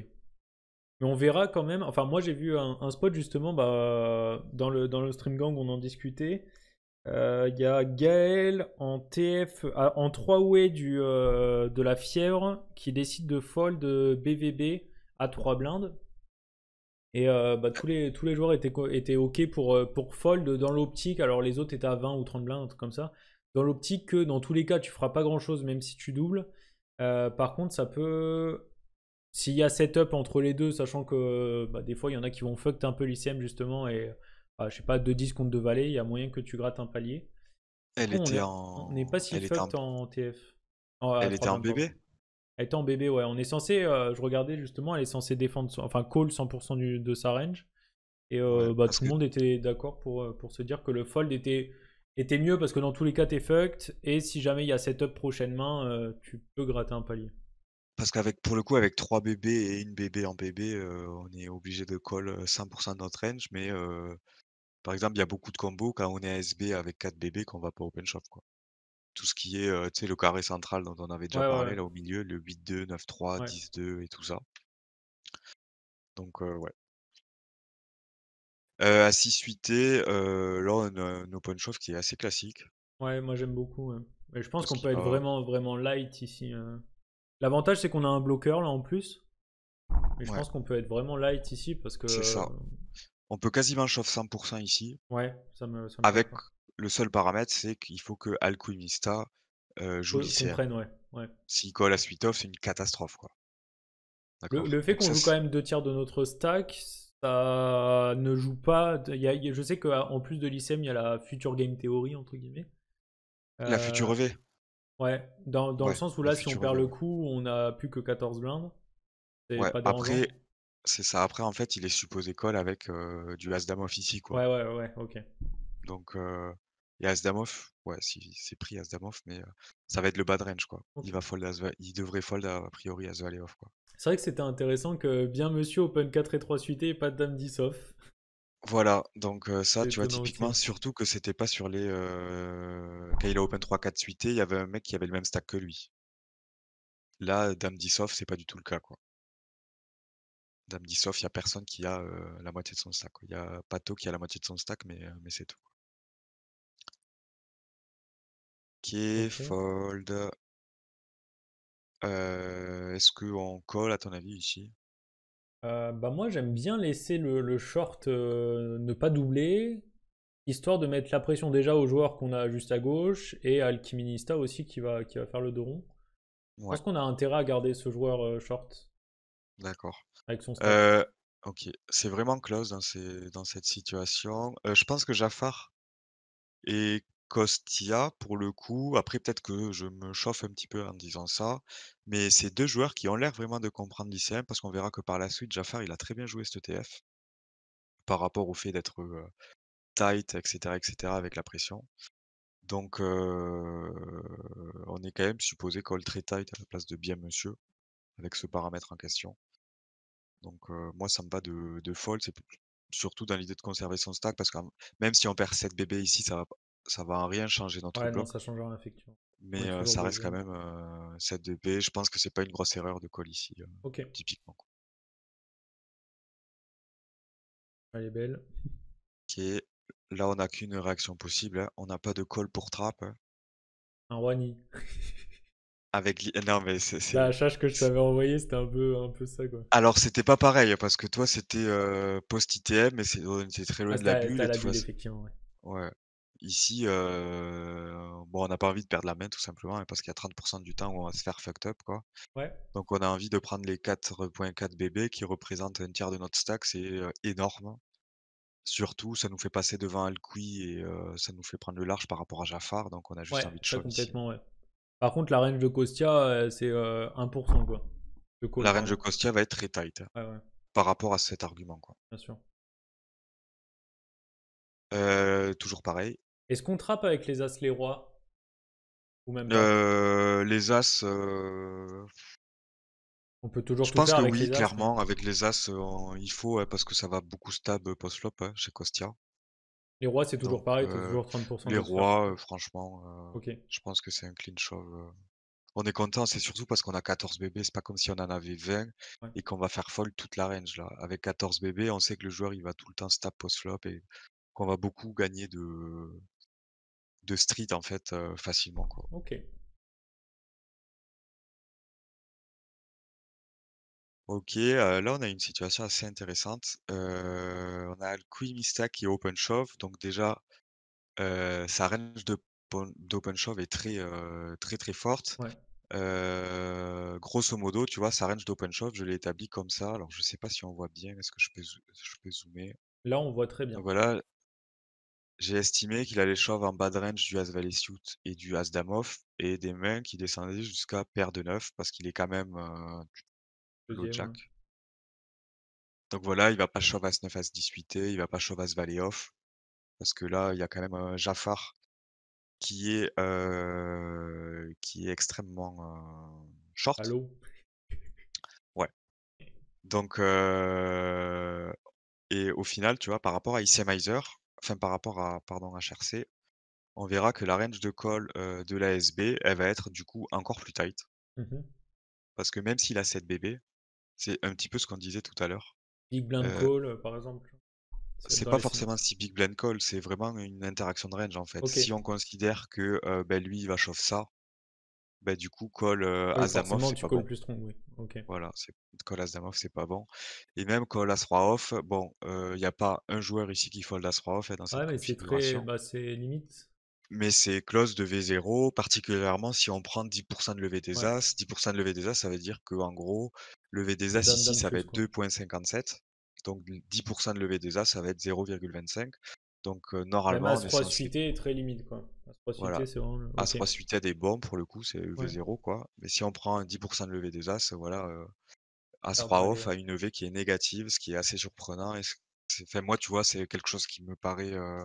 Mais on verra quand même. Enfin, moi, j'ai vu un, spot justement bah, dans, le, dans le Stream Gang, on en discutait. Euh, il y a Gaël en TF, ah, en 3 way du, euh, de la fièvre qui décide de fold BVB à 3 blindes. Et euh, bah, tous, les, tous les joueurs étaient, étaient OK pour, pour fold dans l'optique. Alors les autres étaient à 20 ou 30 blindes, un truc comme ça. Dans l'optique que dans tous les cas, tu feras pas grand chose même si tu doubles. par contre, ça peut s'il y a setup entre les deux, sachant que euh, bah, des fois, il y en a qui vont fuck un peu l'ICM justement et bah, je sais pas, 2 10 contre 2 valets, il y a moyen que tu grattes un palier. Elle était en. On n'est pas si fucked en... TF. Oh, elle était en bébé. Elle était en bébé, ouais. On est censé, euh, je regardais justement, elle est censée défendre, son... enfin call 100% de sa range. Et euh, bah, tout le monde était d'accord pour, se dire que le fold était, était mieux parce que dans tous les cas, t'es fucked. Et si jamais il y a setup prochainement, tu peux gratter un palier. Parce qu'avec pour le coup, avec trois bébés et une bébé en bébé, euh, on est obligé de call 100% euh, de notre range. Mais euh, par exemple, il y a beaucoup de combos quand on est ASB avec quatre bébés qu'on va pas open shop. Quoi. Tout ce qui est le carré central dont on avait déjà parlé là au milieu, le 8-2, 9-3, 10-2 et tout ça. Donc ouais. Euh, à 6-8, euh, là on a un open shop qui est assez classique. Ouais, moi j'aime beaucoup. Hein. Mais je pense qu'on peut être vraiment, vraiment light ici. Hein. L'avantage, c'est qu'on a un bloqueur là en plus. Mais je pense qu'on peut être vraiment light ici parce que. C'est ça. Euh, On peut quasiment chauffe 100% ici. Ouais, ça me. avec le seul paramètre, c'est qu'il faut que Alcuinista euh, joue S'il ouais. ouais. colle à suite off, c'est une catastrophe. Quoi. Le, fait qu'on joue quand même deux tiers de notre stack, ça ne joue pas. je sais qu'en plus de l'ICM, il y a la Future Game Theory, entre guillemets. La Future EV. Euh, e Ouais, dans, dans le sens où là, si on perd le coup, on a plus que 14 blindes. après, c'est ça. Après, en fait, il est supposé call avec euh, du dame ici, quoi. Ouais, ouais, ouais, ok. Donc, euh, et off, ouais, si, c'est pris off mais euh, ça va être le bad range, quoi. Il, va fold il devrait fold a, priori Asvalé off, quoi. C'est vrai que c'était intéressant que bien monsieur Open 4 et 3 suité et pas de Dame 10 off. Voilà, donc ça, tu vois, typiquement, hein. surtout que c'était pas sur les, quand il a open 3-4 suité, il y avait un mec qui avait le même stack que lui. Là, dame 10 off, c'est pas du tout le cas, quoi. Dame 10 il y a personne qui a, la moitié de son stack, Il y a Pato qui a la moitié de son stack, mais mais c'est tout, quoi. fold. est-ce qu'on call à ton avis ici? Euh, bah moi j'aime bien laisser le, short euh, ne pas doubler, histoire de mettre la pression déjà au joueur qu'on a juste à gauche et à Alchiminista aussi qui va, qui va faire le deux rond. Ouais. Je pense qu'on a intérêt à garder ce joueur euh, short. D'accord. Avec son ok, c'est vraiment close dans, dans cette situation. je pense que Jafar est Costia pour le coup, après peut-être que je me chauffe un petit peu en disant ça, mais c'est deux joueurs qui ont l'air vraiment de comprendre l'ICM parce qu'on verra que par la suite, Jafar, il a très bien joué ce TF par rapport au fait d'être tight, etc., etc., avec la pression. Donc, on est quand même supposé call très tight à la place de bien monsieur avec ce paramètre en question. Donc, moi, ça me va de, de c'est surtout dans l'idée de conserver son stack parce que même si on perd 7 bébés ici, ça va ça va rien changer notre bloc. ça change Mais euh, ça reste quand même 7-2B. Euh, je pense que c'est pas une grosse erreur de call ici, euh, ok typiquement. Elle est belle. Ok. Là, on n'a qu'une réaction possible. Hein. On n'a pas de call pour trap. Hein. Un Wani. Avec non mais c'est la que je t'avais envoyé c'était un peu un peu ça quoi. Alors c'était pas pareil parce que toi c'était post ITM mais c'est oh, très loin ah, de la bulle, la bulle effectivement ouais. ouais. Ici, bon, on n'a pas envie de perdre la main tout simplement, hein, parce qu'il y a 30% du temps où on va se faire fucked up. Quoi. Donc on a envie de prendre les 4.4 bébés qui représentent un tiers de notre stack, c'est énorme. Surtout, ça nous fait passer devant Alqui et ça nous fait prendre le large par rapport à Jafar, donc on a juste envie de choisir. Complètement, Par contre, la range de Costia, c'est 1%. Quoi, La range de Costia va être très tight hein, par rapport à cet argument. Quoi. Bien sûr. toujours pareil, est-ce qu'on trappe avec les As, les Rois Ou même euh, Les As. Euh, on peut toujours. Je pense que oui, clairement, avec les As, euh, il faut parce que ça va beaucoup stab post-flop chez Costia. Les rois, c'est toujours pareil, toujours 30%. Les rois, franchement, je pense que c'est un clean shove. On est content, c'est surtout parce qu'on a 14 bébés, c'est pas comme si on en avait 20 et qu'on va faire folle toute la range. Là. Avec 14 bébés, on sait que le joueur il va tout le temps stab post-flop et qu'on va beaucoup gagner de, street en fait facilement quoi. Ok. Ok, là on a une situation assez intéressante. on a le stack et Shove. Donc déjà, sa range de shove est très très très forte. grosso modo, tu vois, sa range d'open shove je l'ai établi comme ça. Alors je sais pas si on voit bien. Est-ce que je peux, zoomer Là, on voit très bien. Voilà, j'ai estimé qu'il allait shove en bad range du As Valet Suit et du As Damov et des mains qui descendaient jusqu'à paire de neuf parce qu'il est quand même euh, jack. Donc voilà, il va pas shove As 9 As 18 et il va pas shove As Valet off parce que là il y a quand même un Jafar qui est euh, qui est extrêmement euh, short. Allô ouais. Donc et au final, tu vois, par rapport à ICMizer enfin par rapport à pardon HRC, on verra que la range de call euh, de de l'ASB, elle va être du coup encore plus tight. Mmh Parce que même s'il a 7 bébés, c'est un petit peu ce qu'on disait tout à l'heure. Big blind euh, call, euh, par exemple. C'est pas forcément si big blind call, c'est vraiment une interaction de range en fait. Si on considère que ben, lui il va chauffer ça, bah, du coup, colle euh, Azamov, c'est pas bon. Voilà, colle Azamov, c'est pas bon. Et même call As-Roi off, bon, il n'y a pas un joueur ici qui fold As-Roi hein, off dans cette ah, mais c'est bah, limite. Mais c'est close de V0, particulièrement si on prend 10% de levée des As. 10% de levée des As, ça veut dire qu'en gros, levée des As ici, ça va être 2,57. Donc 10% de levée des As, ça va être 0,25. Donc normalement. la as suité est très limite, quoi. As-3 voilà. suité, est bon pour le coup, c'est EV0 quoi. Mais si on prend 10% de levée des As, voilà, euh, As-3 ah, off a une EV qui est négative, ce qui est assez surprenant. Et moi, tu vois, c'est quelque chose qui me paraît euh,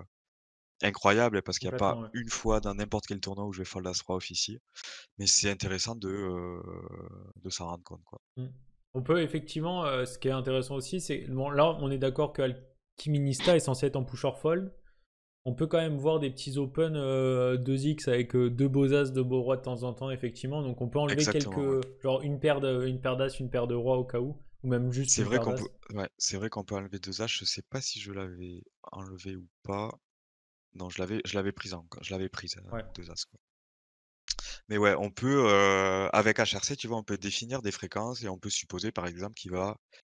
incroyable parce qu'il n'y a pas une fois dans n'importe quel tournoi où je vais fold As-3 off ici. Mais c'est intéressant de, euh, de s'en rendre compte quoi. Mmh. On peut effectivement, ce qui est intéressant aussi, c'est bon, là, on est d'accord que Kiminista est censé être en pusher or fold on peut quand même voir des petits open 2x euh, avec euh, deux beaux as, deux beaux rois de temps en temps, effectivement. Donc on peut enlever quelques. Genre une paire d'as, une, paire une paire de rois au cas où. Ou même juste. C'est vrai qu'on peut... qu'on peut enlever deux as. Je sais pas si je l'avais enlevé ou pas. Non, je l'avais, je l'avais prise encore. Je l'avais prise, euh, deux as. Mais ouais, on peut, avec HRC, tu vois, on peut définir des fréquences et on peut supposer, par exemple, qu'il va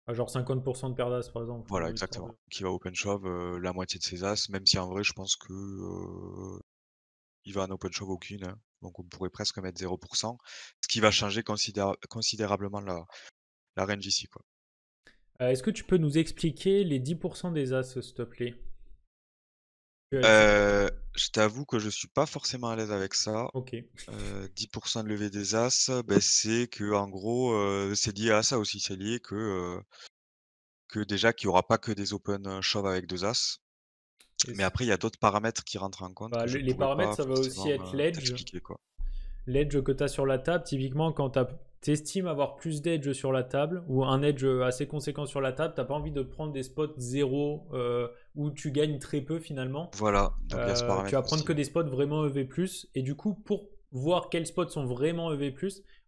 ah, genre 50% de perdas par exemple. Voilà, exactement. Qui va open shove euh, la moitié de ses as, même si en vrai, je pense que euh, il va en open shove aucune. Hein. Donc on pourrait presque mettre 0%, ce qui va changer considérablement la, range ici. Euh, est-ce que tu peux nous expliquer les 10% des as, s'il te plaît je t'avoue que je suis pas forcément à l'aise avec ça. 10% de levée des as, ben, c'est que en gros, c'est lié à ça aussi. C'est lié que, que déjà qu'il n'y aura pas que des open shove avec deux as. Mais après, il y a d'autres paramètres qui rentrent en compte bah, les paramètres, ça va aussi être l'edge. L'edge que tu as sur la table, typiquement, quand tu as tu estimes avoir plus d'edge sur la table ou un edge assez conséquent sur la table, t'as pas envie de prendre des spots zéro euh, où tu gagnes très peu finalement. Voilà, donc euh, tu vas prendre que des spots vraiment EV+. Et du coup, pour voir quels spots sont vraiment EV+,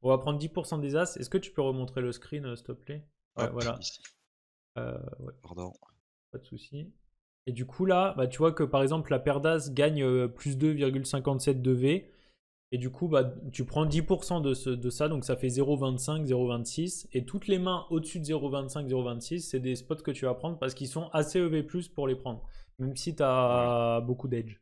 on va prendre 10% des as. Est-ce que tu peux remontrer le screen, euh, s'il te plaît ouais, Voilà. Pardon. Pas de souci. Et du coup là, bah, tu vois que par exemple la paire d'as gagne plus 2,57 de V. Et du coup, bah, tu prends 10% de, ce, de, ça, donc ça fait 0,25, 0,26. Et toutes les mains au-dessus de 0,25, 0,26, c'est des spots que tu vas prendre parce qu'ils sont assez EV pour les prendre, même si tu as beaucoup d'edge.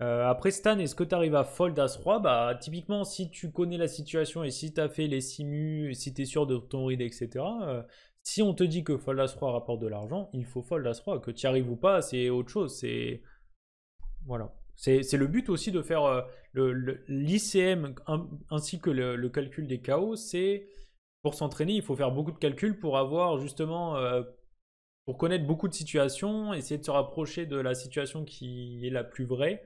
Euh, après Stan, est-ce que tu arrives à fold As-Roi bah, Typiquement, si tu connais la situation et si tu as fait les simus, si tu es sûr de ton read, etc., euh, si on te dit que fold As-Roi rapporte de l'argent, il faut fold As-Roi. Que tu y arrives ou pas, c'est autre chose. C'est. Voilà. C'est le but aussi de faire. Euh, L'ICM ainsi que le, calcul des KO, c'est pour s'entraîner, il faut faire beaucoup de calculs pour avoir justement, euh, pour connaître beaucoup de situations, essayer de se rapprocher de la situation qui est la plus vraie.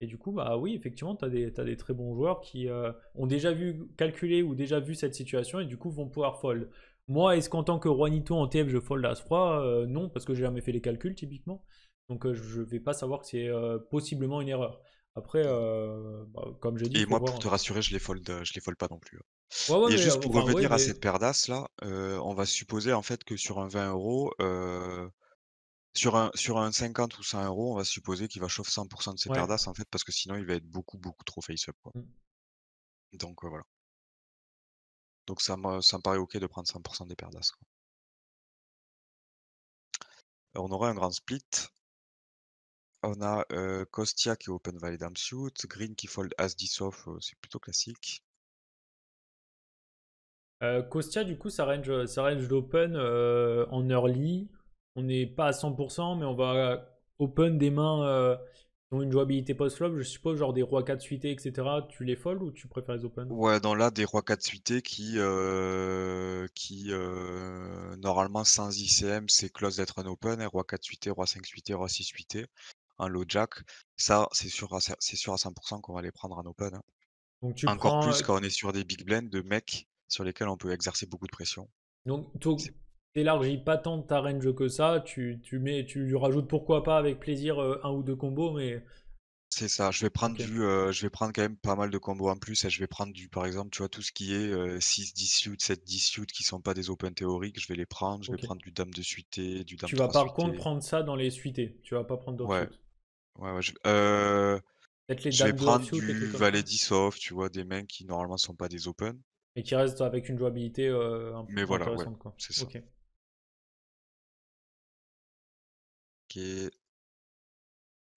Et du coup, bah oui, effectivement, tu as, des très bons joueurs qui euh, ont déjà vu calculer ou déjà vu cette situation et du coup vont pouvoir fold. Moi, est-ce qu'en tant que Juanito en TF, je fold à ce froid euh, Non, parce que j'ai jamais fait les calculs typiquement. Donc je ne vais pas savoir que c'est possiblement une erreur. Après, euh, bah, comme j'ai dit. Et moi, pour te hein. rassurer, je les fold, euh, je les fold pas non plus. Hein. et juste pour revenir à cette paire d'as là, euh, on va supposer en fait que sur un 20 euros, sur un, sur un 50 ou 100 euros, on va supposer qu'il va chauffer 100% de ses paires d'as en fait, parce que sinon il va être beaucoup, beaucoup trop face-up. Mmh. Donc voilà. Donc ça me, ça me paraît ok de prendre 100% des paires d'as. On aura un grand split. On a euh, Kostia qui est open valley down Green qui fold As-10 off, c'est plutôt classique. Euh, Kostia, du coup, ça range, ça range l'open en early. On n'est pas à 100%, mais on va open des mains qui ont une jouabilité post-flop. Je suppose, genre des rois 4 suité, etc. Tu les folds ou tu préfères les open Ouais, dans là, des rois 4 suité qui, qui normalement, sans ICM, c'est close d'être un open. roi 4 suité, roi 5 suité, roi 6 suité un low jack. Ça, c'est sûr, à, c'est sûr à 100% qu'on va les prendre en open. Hein. Donc tu Encore plus quand on est sur des big blends de mecs sur lesquels on peut exercer beaucoup de pression. Donc tu n'élargis pas tant ta range que ça. Tu, tu, mets, tu lui rajoutes pourquoi pas avec plaisir un ou deux combos, mais. C'est ça, je vais prendre du, je vais prendre quand même pas mal de combos en plus et je vais prendre du, par exemple, tu vois, tout ce qui est 6 10 suit, 7 10 qui sont pas des open théoriques, je vais les prendre, je vais prendre du dame de suité, du Tu vas par contre prendre ça dans les suités, tu vas pas prendre d'autres Ouais, ouais, je... Euh... Les je vais prendre du du 10 Soft, tu vois, des mains qui normalement sont pas des open. Et qui restent avec une jouabilité euh, un peu Mais voilà, intéressante. Ouais, c'est ça.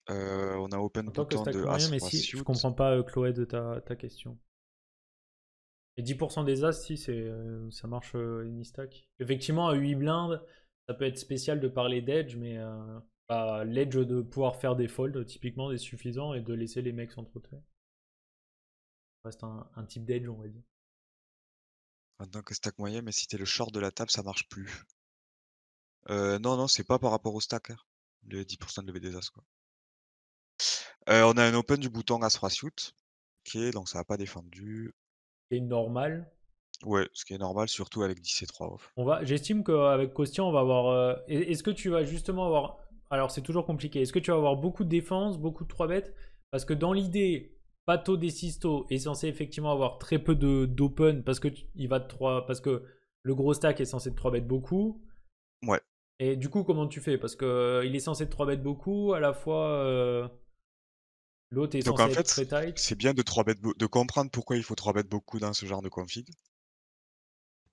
Euh, on a open en tout de As mais si, Je comprends pas, euh, Chloé, de ta, ta, question. Et 10% des As, si, euh, ça marche, euh, stack. Effectivement, à 8 blindes, ça peut être spécial de parler d'Edge, mais bah, l'edge de pouvoir faire des folds typiquement est suffisant et de laisser les mecs s'entretenir. Reste un, un type d'edge on va dire. Maintenant que stack moyen, mais si t'es le short de la table, ça marche plus. Euh, non, non, c'est pas par rapport au stack, hein. le 10% de levée des as. Quoi. Euh, on a un open du bouton as suit. Ok, donc ça n'a pas défendu. Et normal. Ouais, ce qui est normal, surtout avec 10 et 3 off. On va, j'estime qu'avec Costian, on va avoir. Euh, est-ce que tu vas justement avoir alors c'est toujours compliqué. Est-ce que tu vas avoir beaucoup de défense, beaucoup de 3 bêtes Parce que dans l'idée, Pato des Sisto est censé effectivement avoir très peu de d'open parce que il va de parce que le gros stack est censé de 3 bêtes beaucoup. Ouais. Et du coup, comment tu fais Parce que euh, il est censé de 3 bêtes beaucoup, à la fois euh, l'autre est censé être très tight. C'est bien de 3 bêtes de comprendre pourquoi il faut 3 bêtes beaucoup dans ce genre de config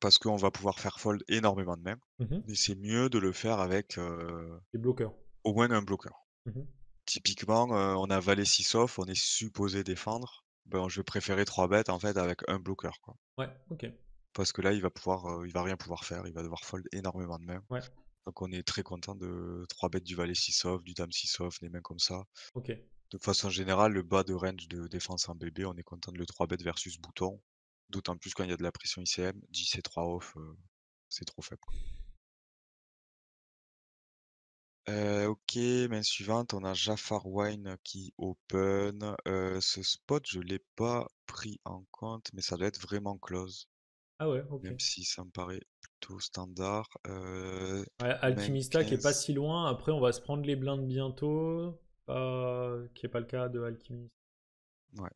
parce qu'on va pouvoir faire fold énormément de mains. Mmh Mais c'est mieux de le faire avec. les euh, bloqueurs au moins un bloqueur. Mmh Typiquement, on a valet 6 off, on est supposé défendre. Ben, je vais préférer 3 bêtes en fait avec un bloqueur. Quoi. Ouais, ok. Parce que là, il va pouvoir, il va rien pouvoir faire, il va devoir fold énormément de mains. Donc on est très content de 3 bêtes du valet 6 off, du dame 6 off, des mains comme ça. Ok. De façon générale, le bas de range de défense en bébé, on est content de le 3 bêtes versus bouton. D'autant plus quand il y a de la pression ICM, 10 et 3 off, c'est trop faible. Euh, ok, main suivante, on a Jafar Wine qui open. Euh, ce spot, je l'ai pas pris en compte, mais ça doit être vraiment close. Ah ouais, ok. Même si ça me paraît plutôt standard. Euh, Alchimista qui est pas si loin. Après, on va se prendre les blindes bientôt. qui n'est pas le cas de Alchimista. Ouais.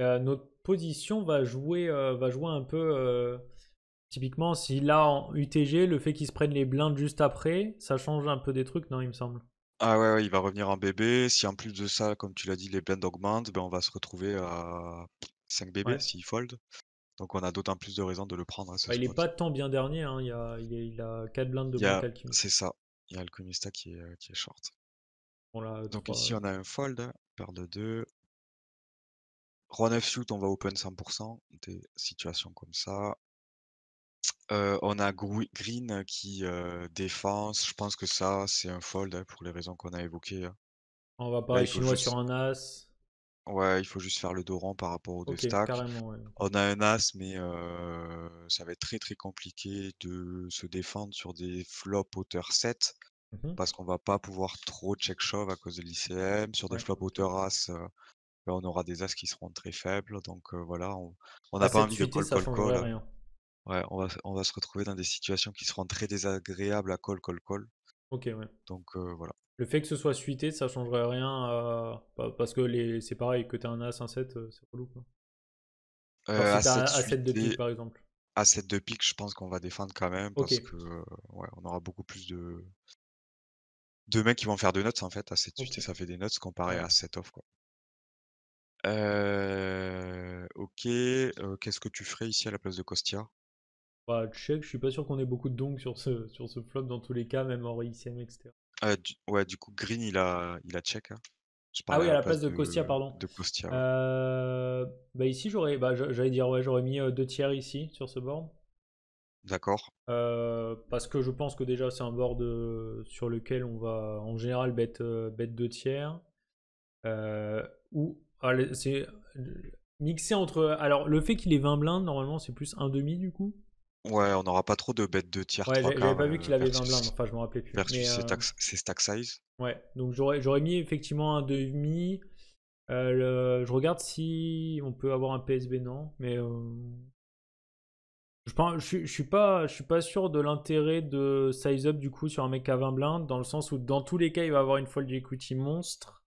Euh, notre position va jouer, va jouer un peu Typiquement, si là, en UTG, le fait qu'ils se prennent les blindes juste après, ça change un peu des trucs, non, il me semble Ah ouais, il va revenir en bébé. Si en plus de ça, comme tu l'as dit, les blindes augmentent, ben on va se retrouver à 5 bébés s'il fold. Donc on a d'autant plus de raisons de le prendre à hein, ce bah, Il n'est pas tant bien dernier, hein. il, a, 4 blindes de bon C'est ça, il y a le qui est, short. Donc ici on a un fold, paire de 2. Roi shoot, on va open 100%. Des situations comme ça on a Green qui défense. Je pense que ça, c'est un fold hein, pour les raisons qu'on a évoquées. Hein. On va pas parler sur un as. Ouais, il faut juste faire le dos par rapport aux deux stacks. On a un as, mais ça va être très très compliqué de se défendre sur des flops hauteur 7 mmh parce qu'on va pas pouvoir trop check shove à cause de l'ICM. Sur des flops hauteur as, ben, on aura des as qui seront très faibles. Donc voilà, on n'a pas envie de call call Ouais, on va, se- retrouver dans des situations qui seront très désagréables à call, call, call. Ok, ouais. Donc euh, voilà. Le fait que ce soit suité, ça changerait rien parce que c'est pareil, que t'as un As, un 7, euh, c'est relou quoi. Euh, si A7 de pique par exemple. A 7 de pique, je pense qu'on va défendre quand même parce que on aura beaucoup plus de, de mecs qui vont faire deux notes en fait. A 7 suité, ça fait des notes comparé à 7 off quoi. ok, qu'est-ce que tu ferais ici à la place de Costia? check, bah, je suis pas sûr qu'on ait beaucoup de donk sur ce, sur ce flop dans tous les cas, même en ICM, etc. Ah, ouais, du coup, Green, il a, il a check. Hein. ah oui, à la, place, de Costia, pardon. De Costia. Euh, bah ici, j'aurais, bah, j'allais dire, ouais, j'aurais mis euh, deux tiers ici, sur ce board. D'accord. Euh, parce que je pense que déjà, c'est un board sur lequel on va, en général, bet, bet deux tiers. ou, c'est mixé entre. Alors, le fait qu'il ait 20 blindes, normalement, c'est plus un demi, du coup. Ouais, on n'aura pas trop de bêtes de tiers. Ouais, j'avais pas vu euh, qu'il avait 20 blindes, enfin je me rappelais plus. Versus c'est euh, stack, size. Ouais, donc j'aurais, j'aurais mis effectivement un demi. Euh, je regarde si on peut avoir un PSB, non, mais je, pense, je, suis pas, je suis pas sûr de l'intérêt de size up du coup sur un mec à 20 blindes, dans le sens où dans tous les cas il va avoir une fold equity monstre,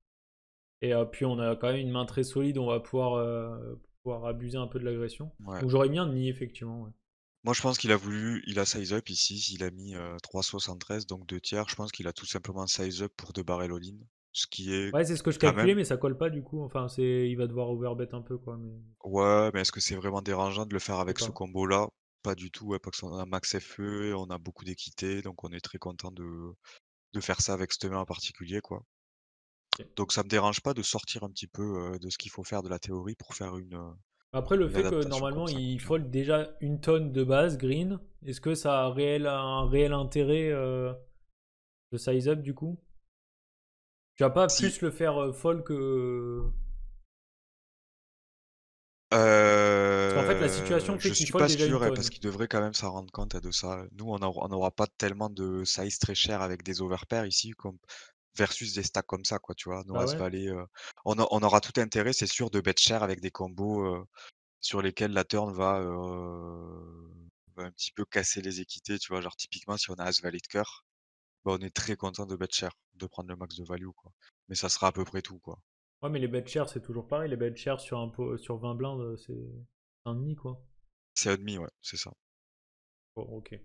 et puis on a quand même une main très solide, on va pouvoir, pouvoir abuser un peu de l'agression. Donc j'aurais mis un demi effectivement. Ouais. Moi, je pense qu'il a voulu, il a size up ici, il a mis 3,73, donc 2 tiers. Je pense qu'il a tout simplement size up pour débarrer l'all-in. Ce qui est. Ouais, c'est ce que je calculais, mais ça colle pas du coup. Enfin, il va devoir overbet un peu, quoi. Ouais, mais est-ce que c'est vraiment dérangeant de le faire avec ce combo-là Pas du tout, ouais, parce qu'on a max FE, on a beaucoup d'équité, donc on est très content de, de faire ça avec ce main en particulier, quoi. Donc ça me dérange pas de sortir un petit peu de ce qu'il faut faire de la théorie pour faire une, après, le fait que normalement il fold déjà une tonne de base green, est-ce que ça a un réel, un réel intérêt euh, de size up du coup Tu vas pas plus le faire euh, que. en fait, la situation euh, je suis pas sûr, hein, parce qu'il devrait quand même s'en rendre compte hein, de ça. Nous, on n'aura pas tellement de size très cher avec des overpairs ici, comme versus des stacks comme ça, quoi, tu vois. Bah, on, aura tout intérêt, c'est sûr, de bet cher avec des combos sur lesquels la turn va, un petit peu casser les équités, tu vois. Genre, typiquement, si on a As Valley de cœur, bah, on est très content de bet cher, de prendre le max de value, quoi. Mais ça sera à peu près tout, quoi. Ouais, mais les bet c'est toujours pareil. Les bet sur, un euh, sur 20 blindes, c'est un demi, quoi. C'est un demi, ouais, c'est ça. ok.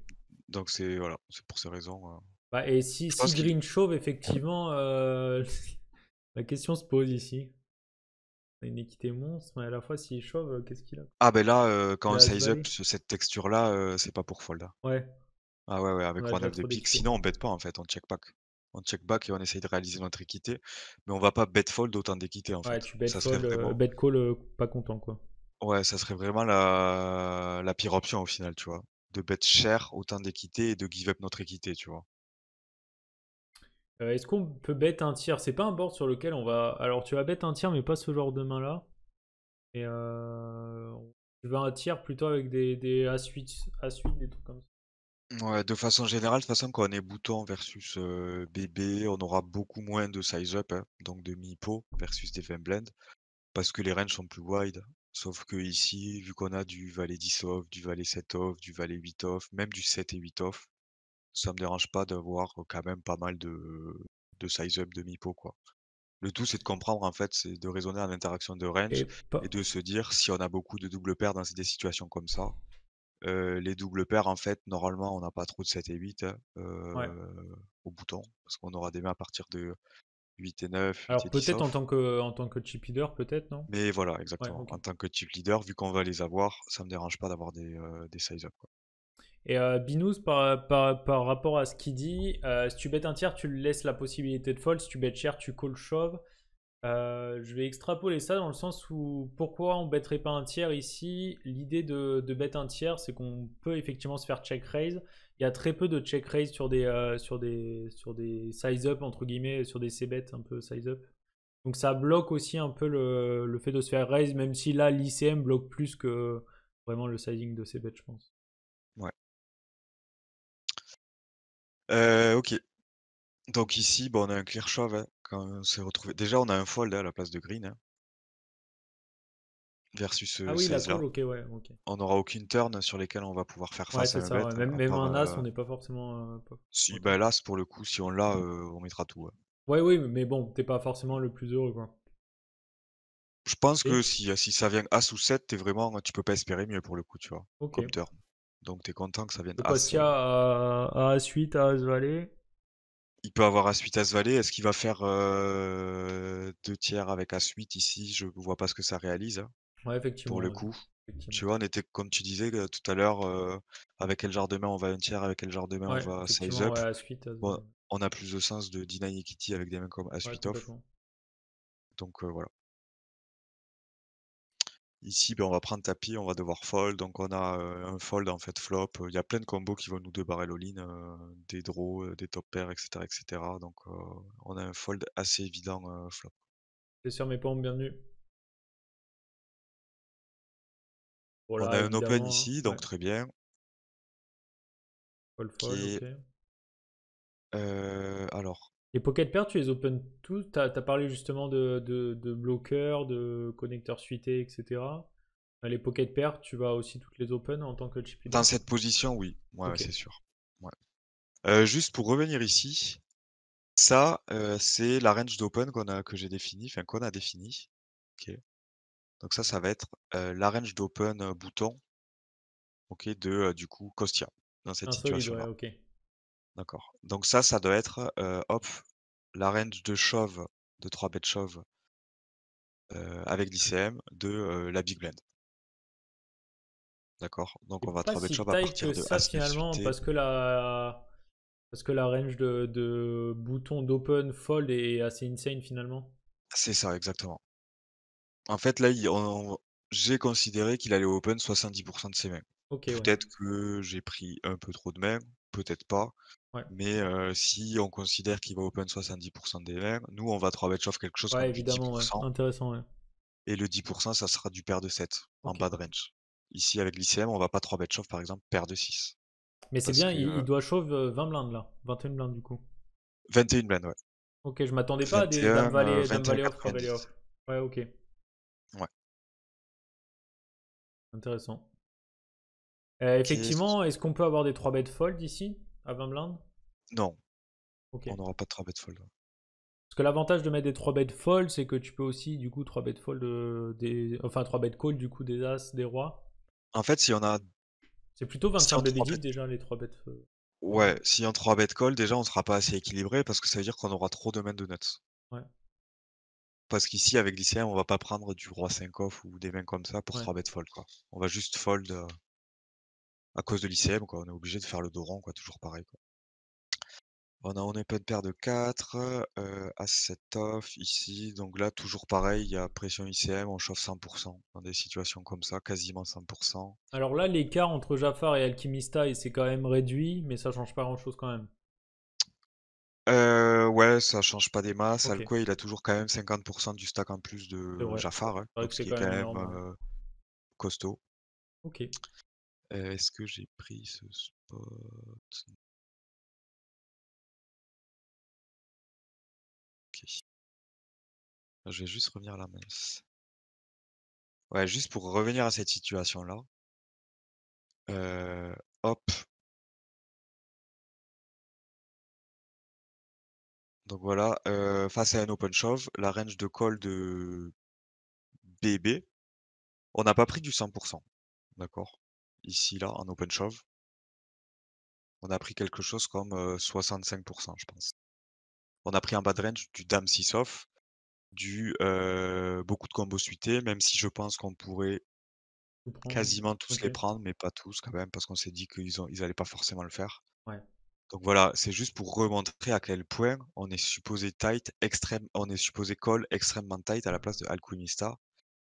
Donc, c'est voilà, c'est pour ces raisons. Bah, et si, Green chauve, effectivement, euh, la question se pose ici. Une équité monstre, mais à la fois s'il chauve, euh, qu'est-ce qu'il a Ah ben là, euh, quand on size up cette texture-là, c'est pas pour fold. Ouais. Ah ouais, ouais avec roi 9 de pique. Sinon, on bête pas en fait, on check back. On check back et on essaye de réaliser notre équité. Mais on va pas bet fold autant d'équité en fait. Ouais, tu bet fold, call pas content quoi. Ouais, ça serait vraiment la... pire option au final, tu vois. De bet cher autant d'équité et de give up notre équité, tu vois. Euh, est-ce qu'on peut bet un tiers C'est pas un board sur lequel on va. Alors tu vas bet un tiers, mais pas ce genre de main là. Et euh... tu vas un tiers plutôt avec des, des a suite a des trucs comme ça. Ouais, de façon générale, de toute façon, quand on est bouton versus BB, euh, bébé, on aura beaucoup moins de size up, hein, donc de mi po versus des blend, parce que les ranges sont plus wide. Sauf que ici, vu qu'on a du valet 10 off, du valet 7 off, du valet 8 off, même du 7 et 8 off, ça me dérange pas d'avoir quand même pas mal de, size-up de Mipo, quoi. Le tout, c'est de comprendre, en fait, c'est de raisonner à l'interaction de range et, de se dire si on a beaucoup de double paires dans des situations comme ça. les doubles paires, en fait, normalement, on n'a pas trop de 7 et 8 hein, au bouton, parce qu'on aura des mains à partir de 8 et 9. Alors peut-être en tant que en tant que chip leader, peut-être, non Mais voilà, exactement. En tant que chip leader, vu qu'on va les avoir, ça me dérange pas d'avoir des, des size-up. Et euh, Binous, par, rapport à ce qu'il dit, euh, si tu bêtes un tiers, tu laisses la possibilité de fold. Si tu bêtes cher, tu call shove. Euh, je vais extrapoler ça dans le sens où pourquoi on ne bêterait pas un tiers ici L'idée de, de bet un tiers, c'est qu'on peut effectivement se faire check raise. Il y a très peu de check raise sur des, sur des, sur des size up, entre guillemets, sur des c bet un peu size up. Donc ça bloque aussi un peu le, fait de se faire raise, même si là l'ICM bloque plus que vraiment le sizing de c-bet, je pense. Euh, ok. Donc ici, bon, bah, on a un clear shove hein, quand on s'est retrouvé. Déjà, on a un fold hein, à la place de green. Hein. versus ah euh, oui, la On n'aura aucune turn sur lesquelles on va pouvoir faire face à un ça. Même, un as, on euh, n'est pas forcément. Euh, si, ben bah, l'as pour le coup, si on l'a, mmh. on mettra tout. ouais. oui, mais bon, t'es pas forcément le plus heureux, quoi. Je pense que si, si ça vient As ou 7, t'es vraiment, tu peux pas espérer mieux pour le coup, tu vois, Ok. comme turn. Donc tu es content que ça vienne à, à Suite, à Asvalet il peut avoir as à as Est-ce qu'il va faire euh, deux tiers avec as suite ici Je ne vois pas ce que ça réalise. Hein, effectivement. Pour le coup. Tu vois, on était, comme tu disais euh, tout à l'heure, euh, avec quel genre de main on va un tiers, avec quel genre de main on va size up. on a plus de sens de Deny Kitty avec des mains comme as off. Donc euh, voilà. Ici, ben, on va prendre tapis, on va devoir fold, donc on a un fold en fait flop. Il y a plein de combos qui vont nous débarrer l'all-in, des draws, des top pairs, etc. etc. Donc on a un fold assez évident flop. C'est sur mes pommes, bienvenue. Voilà, on a un open ici, donc très bien. Fold, fold, alors, les pocket pairs, tu les open tous Tu as, parlé justement de, de, de bloqueurs, de connecteurs suités, etc. Euh, les pocket pairs, tu vas aussi toutes les open en tant que chip leader Dans cette position, oui, ouais, c'est sûr. Euh, juste pour revenir ici, ça, euh, c'est la range d'open qu'on a que j'ai défini. enfin qu'on a défini. Donc ça, ça va être la range d'open bouton de du coup Costia dans cette situation-là. D'accord. Donc ça, ça doit être, la range de shove, de 3 bêtes shove avec l'ICM de la Big Blend. D'accord. Donc on va 3 bêtes shove à partir de ça, finalement, parce que la parce que la range de, boutons d'open fold est assez insane finalement. C'est ça, exactement. En fait, là, j'ai considéré qu'il allait open 70% de ses mains. peut-être que j'ai pris un peu trop de mains, peut-être pas. Mais si on considère qu'il va open 70% des verts, nous on va 3 bet shove quelque chose comme évidemment, 10%, ouais. intéressant. Et le 10%, ça sera du paire de 7 en bas de range. Ici avec l'ICM, on va pas 3 bet shove par exemple, paire de 6. Mais c'est bien, il, doit chauffer 20 blindes là, 21 blindes du coup. 21 blindes, ouais. Ok, je m'attendais pas à des Dame Valley, off, 3 Ouais, ok. Ouais. Intéressant. effectivement, est-ce qu'on peut avoir des 3 bet fold ici 20 blindes Non. On n'aura pas de 3 bet fold. Parce que l'avantage de mettre des 3 bet fold, c'est que tu peux aussi, du coup, 3 bet fold, des... enfin 3 bet call, du coup, des As, des Rois. En fait, si on a. C'est plutôt 25 si déjà, les 3 bet fold. Ouais, si a 3 bet call, déjà, on sera pas assez équilibré parce que ça veut dire qu'on aura trop de mains de nuts. Ouais. Parce qu'ici, avec l'ICM, on va pas prendre du roi 5 off ou des mains comme ça pour 3 bet fold. Quoi. On va juste fold. Euh, à cause de l'ICM, on est obligé de faire le dos quoi, toujours pareil. Quoi. On a pas open paire de 4, euh, as set off ici. Donc là, toujours pareil, il y a pression ICM, on chauffe 100% dans des situations comme ça, quasiment 100%. Alors là, l'écart entre Jafar et Alchimista, s'est quand même réduit, mais ça change pas grand-chose quand même. Euh, ouais, ça change pas des masses. Okay. il a toujours quand même 50% du stack en plus de Jafar, hein. ce qui est quand même, hein. euh, costaud. Ok. Euh, est-ce que j'ai pris ce spot Ok. Ah, je vais juste revenir à la Ouais, juste pour revenir à cette situation-là. Euh, hop. Donc voilà, euh, face à un open shove, la range de call de BB, on n'a pas pris du 100%. D'accord ici, là, en shove, on a pris quelque chose comme 65%, je pense. On a pris en bas de range du Dame 6 off, du beaucoup de combos suités, même si je pense qu'on pourrait quasiment tous les prendre, mais pas tous quand même, parce qu'on s'est dit qu'ils n'allaient ils pas forcément le faire. Donc voilà, c'est juste pour remontrer à quel point on est supposé tight, extrême, on est supposé call extrêmement tight à la place de Alkunista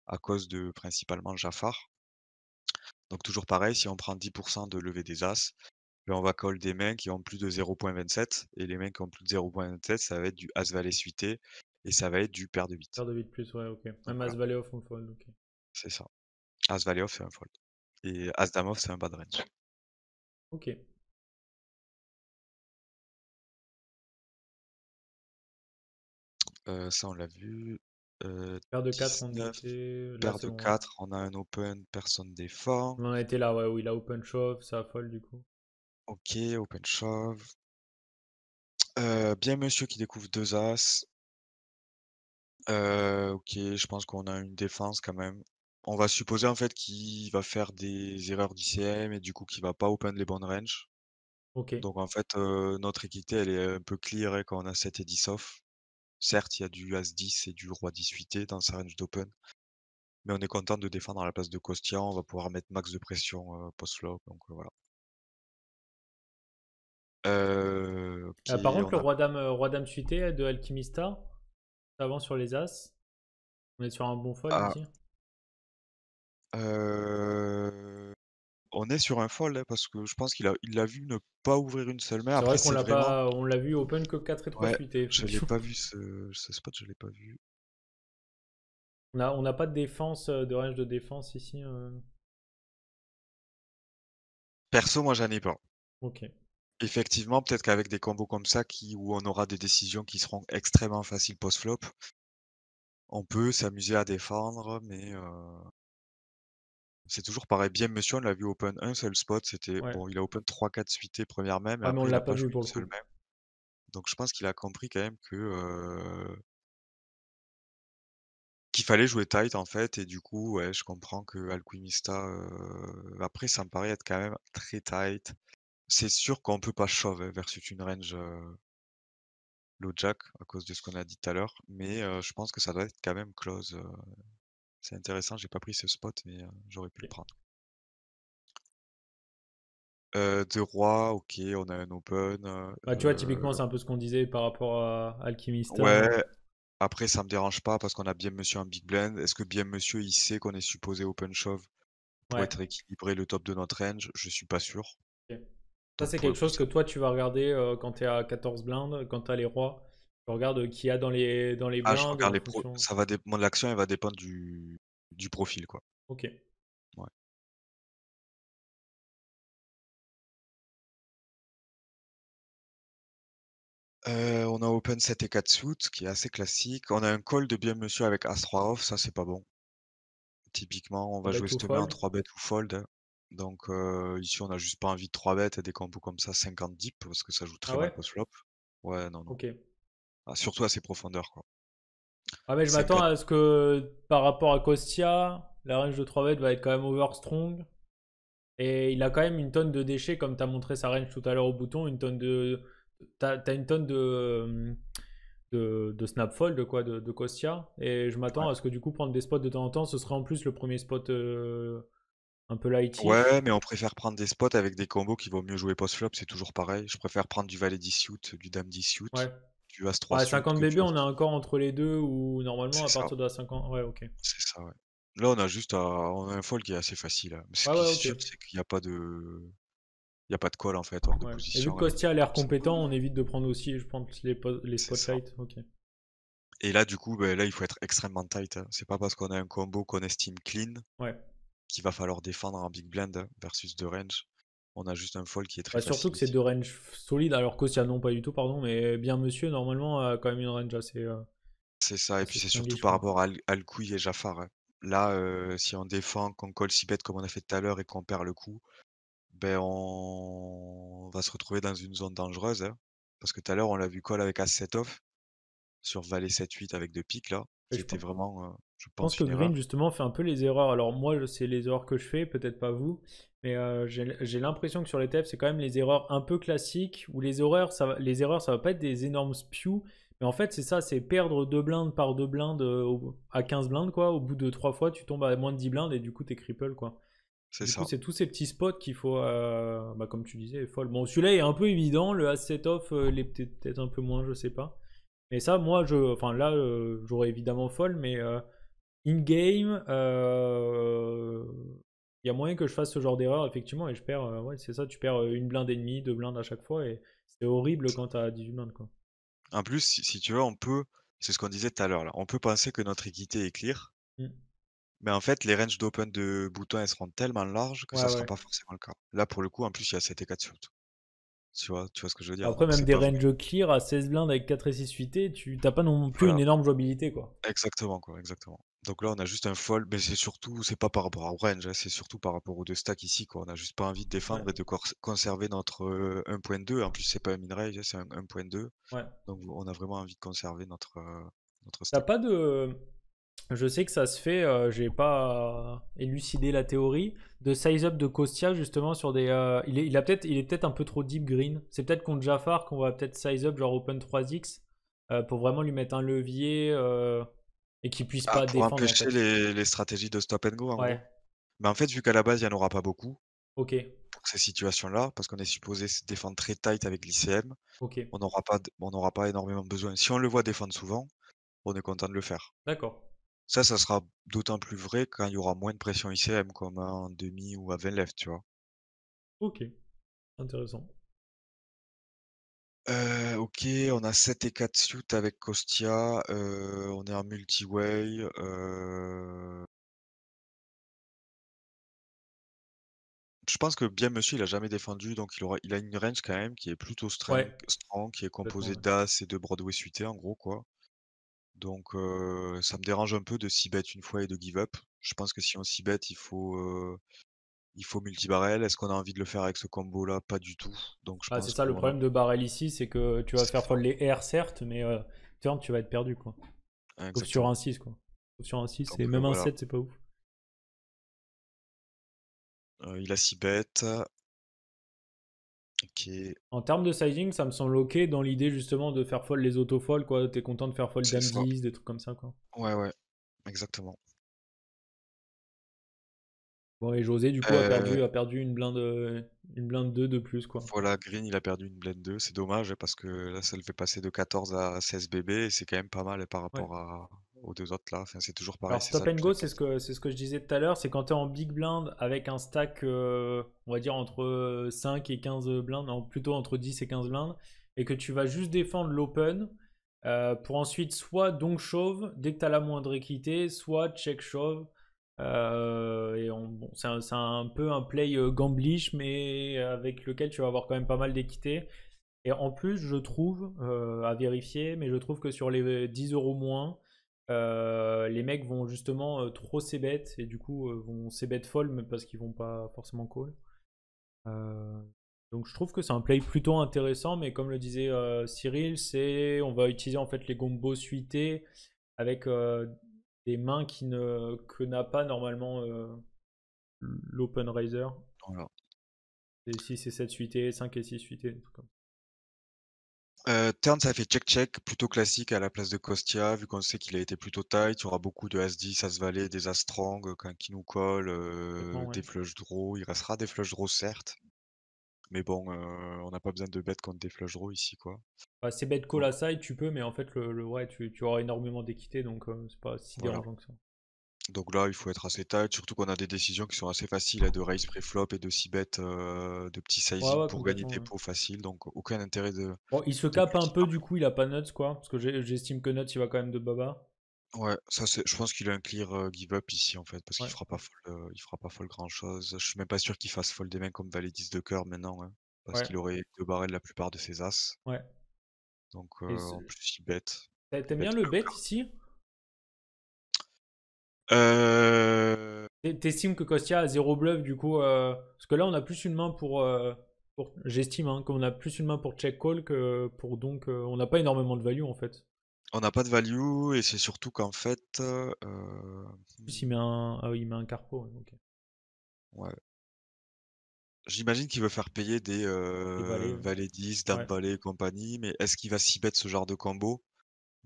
à cause de principalement Jafar. Donc toujours pareil, si on prend 10% de levée des As, ben, on va call des mains qui ont plus de 0.27. Et les mains qui ont plus de 0.27, ça va être du As-Valet suité. Et ça va être du paire de 8. Paire de 8 plus, ouais, ok. Un As-Valet off, on fold, ok. C'est ça. As-Valet off, c'est un fold. Et As-Dame c'est un bad range. Ok. Euh, ça, on l'a vu. Euh, paire de 4, on a un open, personne défend. On a été là, ouais, il a open shove, ça folle du coup. Ok, open shove. Euh, bien monsieur qui découvre deux as. Euh, ok, je pense qu'on a une défense quand même. On va supposer en fait qu'il va faire des erreurs d'ICM et du coup qu'il va pas open les bonnes ranges. Ok. Donc en fait, euh, notre équité elle est un peu clear hein, quand on a 7 et 10 off. Certes, il y a du As-10 et du Roi-10 suité dans sa range d'open, mais on est content de défendre à la place de Costian. on va pouvoir mettre max de pression euh, post-flop, donc euh, voilà. Euh, par contre, le Roi-Dame roi suité de Alchimista, avant sur les As, on est sur un bon fold on est sur un fold hein, parce que je pense qu'il a, il l'a vu ne pas ouvrir une seule main. C'est vrai qu'on l'a on l'a vu open que 4 et 3 ouais, Je l'ai pas vu ce, spot, je l'ai pas vu. On a, on n'a pas de défense, euh, de range de défense ici. Euh. Perso, moi j'en ai pas. Ok. Effectivement, peut-être qu'avec des combos comme ça, qui, où on aura des décisions qui seront extrêmement faciles post-flop, on peut s'amuser à défendre, mais euh, c'est toujours pareil. Bien monsieur, on l'a vu open un seul spot. C'était bon, il a open 3-4 suités première même, ah, mais on l'a pas vu pour le même. Donc je pense qu'il a compris quand même que qu'il fallait jouer tight en fait et du coup, ouais, je comprends que Alquimista, après ça me paraît être quand même très tight. C'est sûr qu'on peut pas shove, versus une range, low jack à cause de ce qu'on a dit tout à l'heure, mais je pense que ça doit être quand même close, c'est intéressant, j'ai pas pris ce spot, mais j'aurais pu le prendre. de roi, ok, on a un open. Bah, tu vois, typiquement, c'est un peu ce qu'on disait par rapport à Alchemist. ouais, après ça me dérange pas parce qu'on a bien monsieur un big blind. Est-ce que bien monsieur il sait qu'on est supposé open shove pour être équilibré le top de notre range? Je suis pas sûr. Ça, c'est quelque chose que toi, tu vas regarder quand quand t'es à 14 blindes, quand t'as les rois regarde euh, qui a dans les dans les ah, blindes. ça va dépendre de l'action, va dépendre du, profil quoi. Ok. Euh, on a open 7 et 4 suits, qui est assez classique. On a un call de bien monsieur avec As-3 off, ça c'est pas bon. Typiquement, on va jouer cette main 3 bet ou fold. Hein. Donc euh, ici, on n'a juste pas envie de 3 bêtes et des combos comme ça, 50 deep, parce que ça joue ah très ouais bien au flop Ouais, non, non surtout à ses profondeurs. Quoi. Ah mais je m'attends à ce que par rapport à Costia, la range de 3 mètres va être quand même overstrong. Et il a quand même une tonne de déchets, comme tu as montré sa range tout à l'heure au bouton, une tonne de. T'as as une tonne de. De, de snapfold quoi de, de et je m'attends à ce que du coup prendre des spots de temps en temps ce serait en plus le premier spot euh, un peu light ouais mais on préfère prendre des spots avec des combos qui vaut mieux jouer post flop c'est toujours pareil je préfère prendre du valet 10 du dame 10 ouais du 50 BB on est encore entre les deux ou normalement à partir de la 50. Ouais, ok. C'est ça, ouais. Là, on a juste un fold qui est assez facile. Hein. Ce qui c'est qu'il n'y a pas de. Il n'y a pas de call en fait. Et vu que hein. Costia a l'air compétent, on évite de prendre aussi, je les, les spotlights. Et là, du coup, ben, là, il faut être extrêmement tight. Hein. C'est pas parce qu'on a un combo qu'on estime clean ouais. qu'il va falloir défendre en big blend versus de range on a juste un fall qui est très. Bah, surtout que c'est deux ranges solides, alors qu'Ossia, non, pas du tout, pardon, mais bien monsieur, normalement, a quand même une range assez. Euh, c'est ça, et puis c'est surtout par rapport à Alcouille et Jafar. Hein. Là, euh, si on défend, qu'on colle si bête comme on a fait tout à l'heure et qu'on perd le coup, ben on... va se retrouver dans une zone dangereuse. Hein. Parce que tout à l'heure, on l'a vu call avec As-7 off sur Valet 7-8 avec deux piques là. C'était vraiment. Euh, je pense, que Green justement fait un peu les erreurs. Alors moi, c'est les erreurs que je fais, peut-être pas vous. Mais euh, j'ai l'impression que sur les TF, c'est quand même les erreurs un peu classiques, où les erreurs, ça, les erreurs, ça va pas être des énormes spews. Mais en fait, c'est ça, c'est perdre deux blindes par deux blindes euh, à 15 blindes, quoi. Au bout de trois fois, tu tombes à moins de 10 blindes et du coup, t'es cripple, quoi. C'est ça. C'est tous ces petits spots qu'il faut, euh, bah, comme tu disais, folle. Bon, celui-là est un peu évident, le asset off, il est peut-être un peu moins, je sais pas. Mais ça, moi, je, enfin là, j'aurais évidemment folle, mais in-game, il y a moyen que je fasse ce genre d'erreur, effectivement, et je perds, euh, ouais, c'est ça, tu perds euh, une blinde et deux blindes à chaque fois, et c'est horrible quand t'as 18 blindes, quoi. En plus, si, tu veux, on peut, c'est ce qu'on disait tout à l'heure, là, on peut penser que notre équité est clear, mmh. mais en fait, les ranges d'open de boutons, elles seront tellement larges que ça sera pas forcément le cas. Là, pour le coup, en plus, il y a 7 et 4 surtout. Tu vois, tu vois ce que je veux dire. Après, même des ranges clear à 16 blindes avec 4 et 6 suitées, tu t'as pas non plus une énorme jouabilité, quoi. Exactement, quoi, exactement. Donc là, on a juste un fold, mais c'est surtout, c'est pas par rapport à Orange, hein, c'est surtout par rapport aux deux stacks ici. Quoi. On n'a juste pas envie de défendre et de conserver notre 1.2. En plus, c'est pas un minerai, hein, c'est un 1.2. Ouais. Donc on a vraiment envie de conserver notre, notre stack. pas de. Je sais que ça se fait, j'ai pas élucidé la théorie, de size-up de costia justement sur des. il, a peut il est peut-être un peu trop deep green. C'est peut-être contre Jafar qu'on va peut-être size-up genre Open 3x pour vraiment lui mettre un levier et qui puissent ah, pas pour empêcher les, stratégies de stop and go. Hein, Mais en fait, vu qu'à la base, il n'y en aura pas beaucoup. Ok. Pour ces situations-là, parce qu'on est supposé se défendre très tight avec l'ICM, Ok. on n'aura pas, on n'aura pas énormément besoin. Si on le voit défendre souvent, on est content de le faire. D'accord. Ça, ça sera d'autant plus vrai quand il y aura moins de pression ICM, comme en demi ou à 20 left, tu vois. Ok, intéressant. Euh, ok, on a 7 et 4 suites avec Costia. Euh, on est en multi-way. Euh. Je pense que bien monsieur, il a jamais défendu, donc il, il a une range quand même qui est plutôt strong, qui est composée d'As et de Broadway suité en gros quoi. Donc ça me dérange un peu de s'y bet une fois et de give up. Je pense que si on s'y bet, il faut, il faut multibarrel. Est-ce qu'on a envie de le faire avec ce combo là Pas du tout. Donc je ah, c'est ça le problème de barrel ici, c'est que tu vas faire fold les R certes, mais euh, turn tu vas être perdu quoi. sur un 6 quoi. Sauf sur un 6 et même euh, un 7 c'est pas ouf. Euh, il a 6 bêtes. Ok. En termes de sizing, ça me semble ok dans l'idée justement de faire fold les auto-fold quoi. T'es content de faire fold dame 10, des trucs comme ça quoi. Ouais ouais, exactement. Bon, et José, du coup, a, perdu, euh, une blinde, euh, une blinde 2 de plus. Quoi. Voilà, Green, il a perdu une blinde 2. C'est dommage parce que là, ça le fait passer de 14 à 16 bébés. Et c'est quand même pas mal par rapport aux deux autres là. c'est toujours pareil. Alors, stop and go, c'est ce, que, c'est ce que je disais tout à l'heure. C'est quand tu es en big blind avec un stack, euh, on va dire, entre 5 et 15 blindes, plutôt entre 10 et 15 blindes, et que tu vas juste défendre l'open. pour ensuite soit donc shove dès que tu as la moindre équité, soit check shove euh, c'est un, peu un play euh, gamblish, mais avec lequel tu vas avoir quand même pas mal d'équité. Et en plus, je trouve, euh, à vérifier, mais je trouve que sur les 10 euros moins, les mecs vont justement trop ces bêtes et du coup vont ces folle mais parce qu'ils vont pas forcément call. donc je trouve que c'est un play plutôt intéressant, mais comme le disait Cyril, c'est on va utiliser en fait les combos suités avec des mains qui ne, que n'a pas normalement euh, l'open raiser. Alors. Et 6 et 7 suité, 5 et 6 suité, tout turn, ça fait check-check, plutôt classique à la place de Kostia, vu qu'on sait qu'il a été plutôt tight. y aura beaucoup de As-10, As-Valet, des As-Strong, qui nous colle, des flush draw. Il restera des flush draw, certes, mais bon, euh, on n'a pas besoin de bet contre des flush draw ici, quoi. Bah, c'est bet call aside, tu peux, mais en fait, le, vrai, tu, auras énormément d'équité, donc euh, c'est pas si dérangeant que ça. Donc là, il faut être assez tight, surtout qu'on a des décisions qui sont assez faciles hein, de raise pré-flop et de 6 bêtes euh, de petit size pour gagner des pots faciles. Donc aucun intérêt de. Bon, il se capte un peu, du coup, il a pas nuts quoi. Parce que j'estime que nuts il va quand même de baba. Ouais, ça c'est je pense qu'il a un clear, give up ici en fait, parce qu'il fera pas fold, il fera pas folle grand-chose. Je suis même pas sûr qu'il fasse folle des mains comme valet 10 de cœur maintenant, hein, parce qu'il aurait 2 de la plupart de ses as. Ouais. Donc, en plus il bet. T'aimes bien le bet ici? Euh Tu que Costia a zéro bluff du coup, parce que là on a plus une main pour, j'estime, hein, qu'on a plus une main pour check call que pour donc, on n'a pas énormément de value en fait. On n'a pas de value et c'est surtout qu'en fait. il hmm met un, ah oui, il met un carpo. Ouais. J'imagine qu'il veut faire payer des, euh, valets, 10, dame valet et compagnie, mais est-ce qu'il va s'y mettre ce genre de combo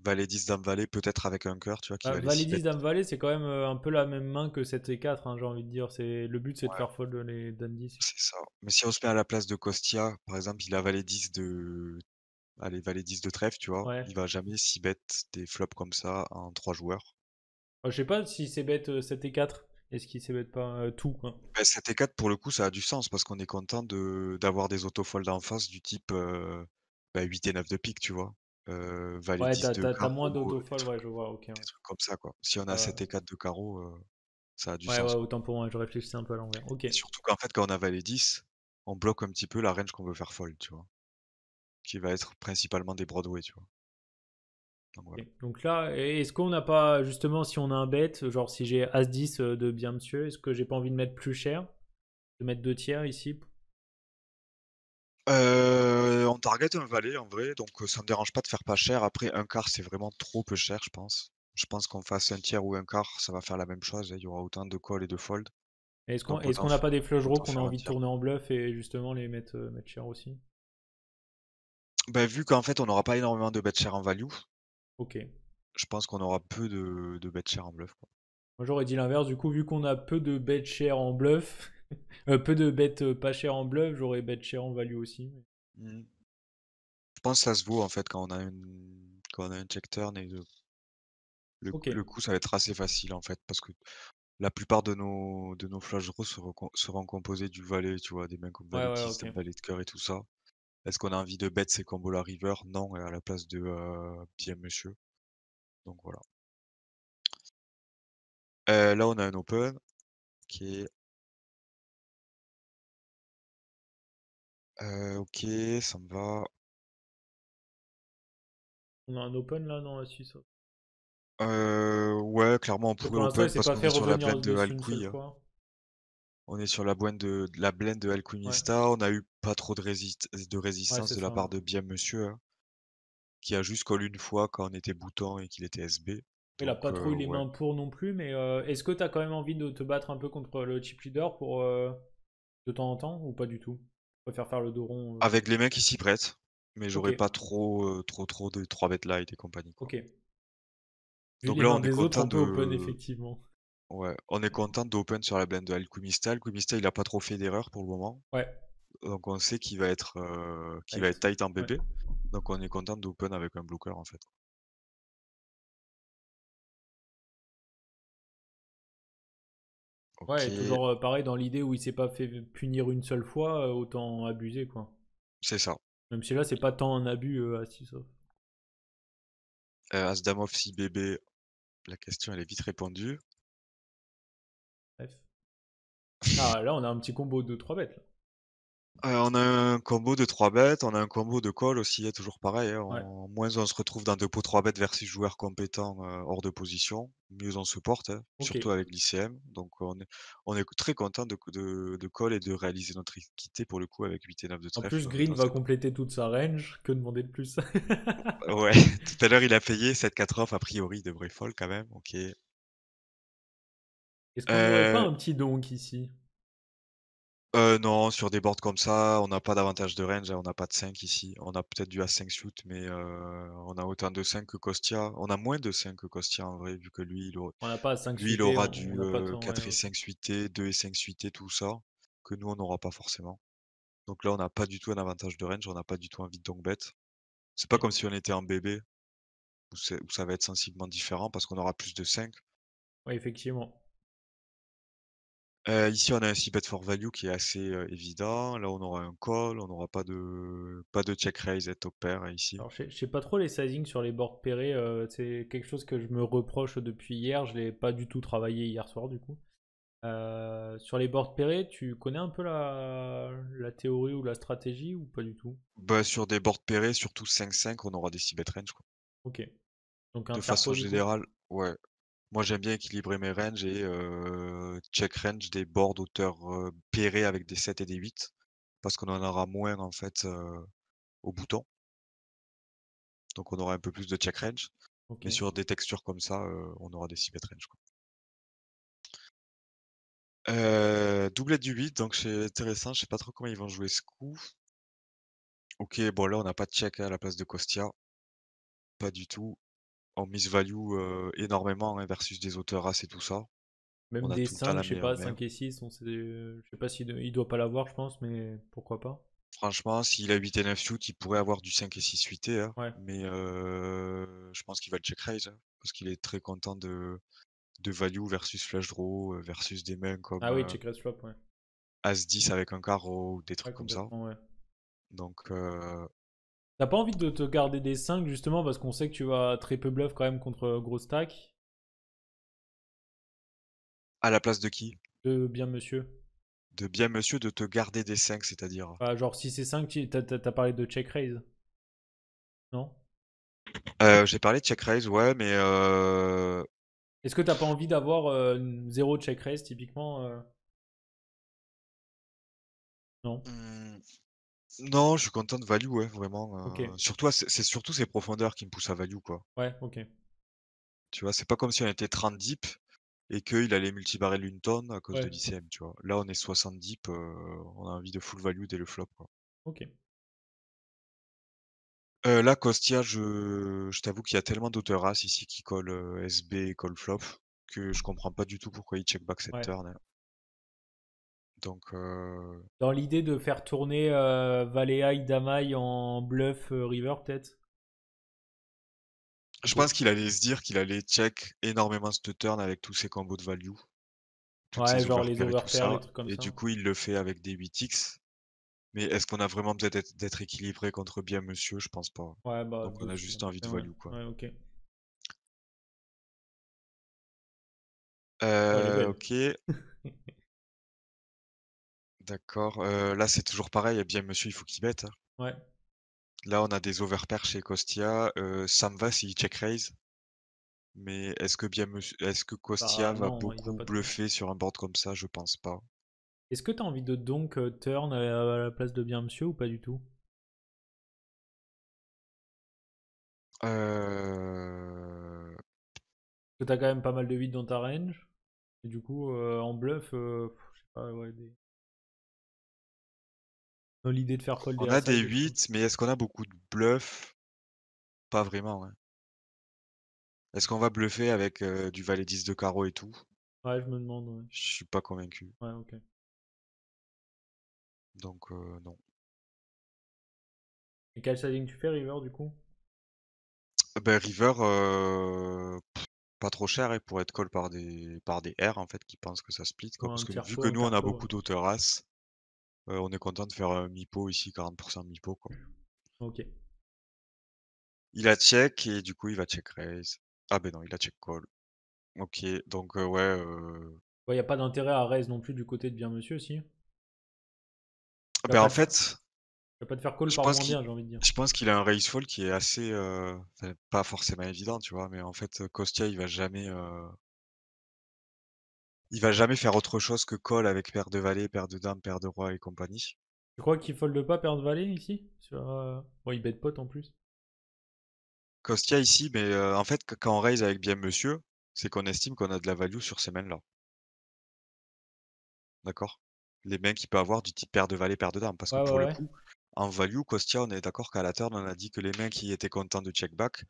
Valet 10, dame valet, peut-être avec un cœur, tu vois. Bah, valet 10, dame valet, c'est quand même un peu la même main que 7 et 4, hein, j'ai envie de dire. C'est Le but, c'est de faire fold les dame 10. C'est ça. Mais si on se met à la place de Costia, par exemple, il a valet 10 de allez, bah, valet 10 de trèfle, tu vois. Il va jamais s'y bête des flops comme ça en 3 joueurs. Ah, je sais pas si c'est bête 7 et 4. Est-ce qu'il bête pas tout 7 bah, et 4 pour le coup ça a du sens parce qu'on est content de, d'avoir des autofolds en face du type 8 bah, et 9 de pique, tu vois. valet 10 t'as, de Ouais t'as moins d'autofolds, ouais, je vois, Des trucs comme ça quoi. Si on a 7 et 4 de carreau, ça a du sens. Ouais, autant pour moi, je réfléchissais un peu à l'envers. Ok. surtout qu'en fait quand on a valet 10, on bloque un petit peu la range qu'on veut faire fold, tu vois qui va être principalement des Broadway, tu vois. Donc, là, est-ce qu'on n'a pas, justement, si on a un bet, genre si j'ai As-10 euh, de bien monsieur, est-ce que j'ai pas envie de mettre plus cher De mettre deux tiers ici euh, on target un valet en vrai, donc euh, ça me dérange pas de faire pas cher. Après, un quart, c'est vraiment trop peu cher, je pense. Je pense qu'on fasse un tiers ou un quart, ça va faire la même chose. Hein. Il y aura autant de call et de fold. Est-ce qu'on n'a pas des flush qu'on a envie de tourner en bluff et justement les mettre, euh, mettre cher aussi bah, vu qu'en fait, on n'aura pas énormément de bêtes chères en value, Ok. je pense qu'on aura peu de, de bêtes chères en bluff. quoi. Moi j'aurais dit l'inverse, du coup, vu qu'on a peu de bêtes chères en bluff, euh, peu de bet euh, pas cher en bluff, j'aurais bet cher en value aussi. Mmh. Je pense que ça se vaut en fait quand on a une quand a un check turn et le, coup ça va être assez facile en fait parce que la plupart de nos de nos flash draws seront, composés du valet, tu vois, des mains comme valet valet de cœur et tout ça. Est-ce qu'on a envie de bet ces combos la river Non, à la place de euh, bien monsieur. Donc voilà. là, on a un open qui est. ok, ça me va. On a un open là, non, la Suisse ouais, clairement, on pourrait open parce qu'on est sur la plate de Alcuy. Hein. On est sur la boîte de, la blend de On a eu pas trop de, de résistance de la part de Bien Monsieur, hein, qui a juste collé une fois quand on était boutant et qu'il était SB. il a pas trop eu euh, les mains pour non plus, mais euh, est-ce que tu as quand même envie de te battre un peu contre le chip leader pour euh, de temps en temps ou pas du tout Je préfère faire le dos rond. Avec les mains qui s'y prêtent, mais j'aurais pas trop, trop, trop de 3 bet light et compagnie. Ok. Donc là, on est content de... Open, effectivement. Ouais, on est content d'open sur la blend de Al-Kumista, il a pas trop fait d'erreur pour le moment. Ouais. Donc on sait qu'il va être euh, va être tight en bébé. Donc on est content d'open avec un blooker. en fait. Ouais, toujours euh, pareil dans l'idée où il s'est pas fait punir une seule fois, euh, autant abuser quoi. C'est ça. Même si là c'est pas tant un abus à Asdamov si bébé, la question elle est vite répondue. Bref. Ah, là, on a un petit combo de 3 euh, bêtes. on a un combo de 3 bêtes, on a un combo de call aussi, toujours pareil. Hein. moins on se retrouve dans deux pots 3 bêtes versus joueurs compétents euh, hors de position, mieux on se porte, hein, surtout avec l'ICM. Donc on est, très content de, call et de réaliser notre équité pour le coup avec 8 et 9 de trèfle. En plus, Green va compléter toute sa range, que demander de plus Ouais, tout à l'heure il a payé 7-4 off a priori de folle quand même, ok. Est-ce qu'on n'aurait pas euh un petit donk ici euh, non, sur des boards comme ça, on n'a pas davantage de range, hein, on n'a pas de 5 ici. On a peut-être du A5 shoot, mais euh, on a autant de 5 que Costia. On a moins de 5 que Kostia en vrai, vu que lui, il, aura, lui, il aura du 4 euh, et 5 suité, 2 et 5 suité, tout ça, que nous, on n'aura pas forcément. Donc là, on n'a pas du tout un avantage de range, on n'a pas du tout un vide donc bête. C'est pas comme si on était en bébé, où, ça va être sensiblement différent, parce qu'on aura plus de 5. Ouais, effectivement. Euh, ici, on a un bet for value qui est assez euh, évident. Là, on aura un call, on n'aura pas de, pas de check raise et top pair ici. Alors, je sais pas trop les sizing sur les boards pairés. Euh, c'est quelque chose que je me reproche depuis hier. Je l'ai pas du tout travaillé hier soir, du coup. sur les boards pairés, tu connais un peu la, la théorie ou la stratégie ou pas du tout bah, Sur des boards pairés, surtout 5-5, on aura des bet range. Quoi. Ok. Donc, de façon générale, ouais, moi, j'aime bien équilibrer mes ranges et check range des bords hauteur euh, avec des 7 et des 8 parce qu'on en aura moins en fait au bouton. Donc on aura un peu plus de check range. et Mais sur des textures comme ça, on aura des 6 mètres range. Quoi. doublette du 8, donc c'est intéressant. Je sais pas trop comment ils vont jouer ce coup. Ok, bon là on n'a pas de check hein, à la place de Costia. Pas du tout on value value énormément hein, versus des auteurs as et tout ça. Même des 5, je sais pas, 5 et 6, on sait, je sais pas s'il il doit pas l'avoir, je pense, mais pourquoi pas. Franchement, s'il a 8 et 9 shoot, il pourrait avoir du 5 et 6 8 hein, mais euh, je pense qu'il va check raise, hein, parce qu'il est très content de, value versus flash draw, versus des mains comme... Ah oui, check raise flop, ouais. As 10 avec un carreau, des trucs comme ça. Donc, euh, T'as pas envie de te garder des 5 justement parce qu'on sait que tu vas très peu bluff quand même contre euh, gros stack À la place de qui De bien monsieur. De bien monsieur de te garder des 5, c'est-à-dire bah, Genre si c'est 5, t'as parlé de check raise. Non euh, J'ai parlé de check raise, ouais, mais. Euh... Est-ce que t'as pas envie d'avoir euh, zéro check raise typiquement Non. Mmh. Non, je suis content de value, vraiment. Euh, surtout, c'est surtout ces profondeurs qui me poussent à value, quoi. Ouais, ok. Tu vois, c'est pas comme si on était 30 deep et qu'il allait multibarrer une tonne à cause de l'ICM, tu vois. Là, on est 60 deep, euh, on a envie de full value dès le flop, Ok. Euh, là, Costia, je, t'avoue qu'il y a tellement d'auteurs races ici qui collent SB et call flop que je comprends pas du tout pourquoi il check back cette turn. Hein. Donc, euh, Dans l'idée de faire tourner euh, Valéa en bluff euh, river, peut-être Je pense qu'il allait se dire qu'il allait check énormément ce turn avec tous ses combos de value. Ouais, genre les overpairs, trucs comme et ça. Et du coup, il le fait avec des 8x. Mais est-ce qu'on a vraiment besoin d'être équilibré contre bien monsieur Je pense pas. Bah, Donc on a juste envie de value. Quoi. Ouais, ok. Euh, ok. D'accord. là, c'est toujours pareil. Eh bien, monsieur, il faut qu'il bête. Hein. Ouais. Là, on a des overpairs chez Costia. Euh, me va s'il check raise. Mais est-ce que bien monsieur... est-ce que Costia bah, va beaucoup bluffer sur un board comme ça? Je pense pas. Est-ce que t'as envie de donc turn à la place de bien monsieur ou pas du tout Euh... Parce que t'as quand même pas mal de vides dans ta range. Et du coup, en bluff, je sais pas, ouais, des- de faire On a des 8, mais est-ce qu'on a beaucoup de bluffs Pas vraiment. ouais. Hein. Est-ce qu'on va bluffer avec euh, du valet 10 de carreau et tout Ouais, je me demande. Ouais, Je suis pas convaincu. Ouais, ok. Donc, euh, non. Et quel sizing tu fais, River, du coup Ben, River, euh, pas trop cher et hein, pour être call par des, par des R en fait qui pensent que ça split. parce que vu que nous on a beaucoup d'autres races euh, on est content de faire un MIPO ici, 40% MIPO. Quoi. Ok. Il a check et du coup il va check raise. Ah ben non, il a check call. Ok, donc ouais. Il n'y a pas d'intérêt à raise non plus du côté de bien monsieur, aussi. Ben, en fait. pas te faire call je pense Je pense qu'il a un raise fall qui est assez. pas forcément évident, tu vois, mais en fait, Costia il va jamais il va jamais faire autre chose que call avec paire de Valets, paire de Dames, paire de roi et compagnie. Tu crois qu'il folde pas paire de Valets ici euh, il bet pot en plus. Costia ici, mais euh, en fait, quand on raise avec bien monsieur, c'est qu'on estime qu'on a de la value sur ces mains-là. D'accord Les mains qu'il peut avoir du type paire de Valets, paire de Dames. Parce que pour le coup, en value, Costia, on est d'accord qu'à la turn, on a dit que les mains qui étaient contents de check back,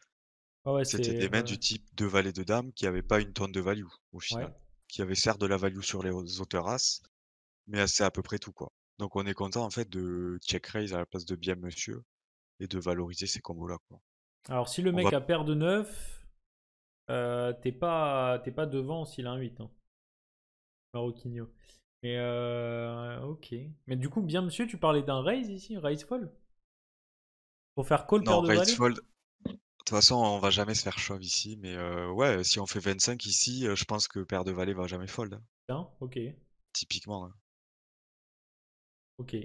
ah c'était des mains du type de Valets, de dame qui n'avaient pas une tonne de value au final qui avait certes de la value sur les autres races, mais c'est à peu près tout quoi. Donc on est content en fait de check raise à la place de bien monsieur et de valoriser ces combos là quoi. Alors si le mec a paire de 9, euh, t'es pas, t'es pas devant s'il a un 8. Hein. Mais euh, ok. Mais du coup, bien monsieur, tu parlais d'un raise ici, raise fold Pour faire call paire de raise de toute façon, on va jamais se faire chauve ici, mais euh, ouais, si on fait 25 ici, euh, je pense que Père de Vallée va jamais fold. Hein. Hein, ok, Typiquement. Hein. ok.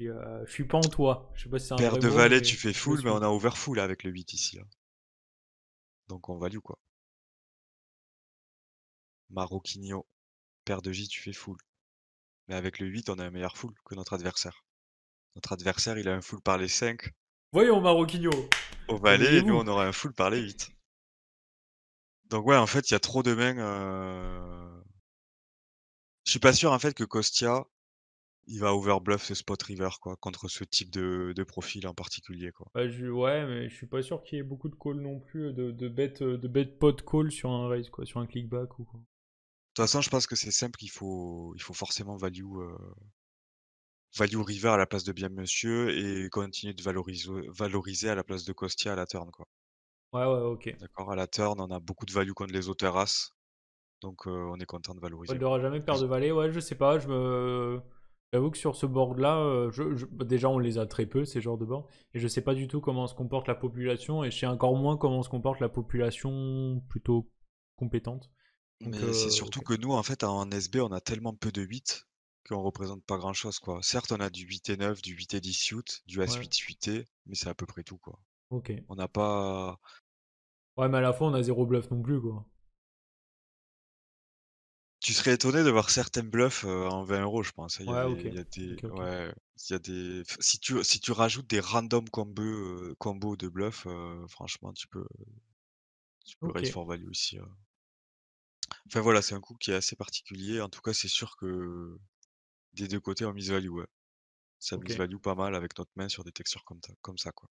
Euh, je suis pas en toi. Je sais Père de Valet, tu fais full, mais on a over full avec le 8 ici. Donc on value quoi. Maroquinho, Père de J, tu fais full. Mais avec le 8, on a un meilleur full que notre adversaire. Notre adversaire, il a un full par les 5. Voyons, Maroquino. On va aller nous, on aurait un full parler vite. Donc, ouais, en fait, il y a trop de mains. Euh... Je suis pas sûr, en fait, que Costia, il va overbluff ce spot river, quoi, contre ce type de, de profil en particulier, quoi. Bah, ouais, mais je suis pas sûr qu'il y ait beaucoup de calls non plus, de, de bêtes de bet pot call sur un raise, quoi, sur un clickback ou quoi. De toute façon, je pense que c'est simple, il faut, il faut forcément value. Euh, Value river à la place de Bien Monsieur et continuer de valoriser, valoriser à la place de Costia à la turn. Quoi. Ouais, ouais, ok. D'accord, à la turn, on a beaucoup de value contre les autres races. Donc euh, on est content de valoriser. On ne jamais peur de Ouais, je sais pas, je me. J'avoue que sur ce board-là, euh, bah, déjà on les a très peu, ces genres de bords. et je sais pas du tout comment se comporte la population, et je sais encore moins comment se comporte la population plutôt compétente. Mais c'est euh, surtout que nous, en fait, en SB, on a tellement peu de 8 qu'on représente pas grand-chose, quoi. Certes, on a du 8 et 9, du 8 et 10 suit, du As 8 suité, mais c'est à peu près tout, quoi. Ok. On n'a pas... Ouais, mais à la fois, on a zéro bluff non plus, quoi. Tu serais étonné de voir certains bluffs euh, en 20 euros, je pense. a Si tu, si tu rajoutes des random euh, combos, de bluffs, euh, franchement, tu peux, tu peux raise for value aussi. Hein. Enfin voilà, c'est un coup qui est assez particulier. En tout cas, c'est sûr que des deux côtés en value, ouais. Ça mise value pas mal avec notre main sur des textures comme, ça, quoi.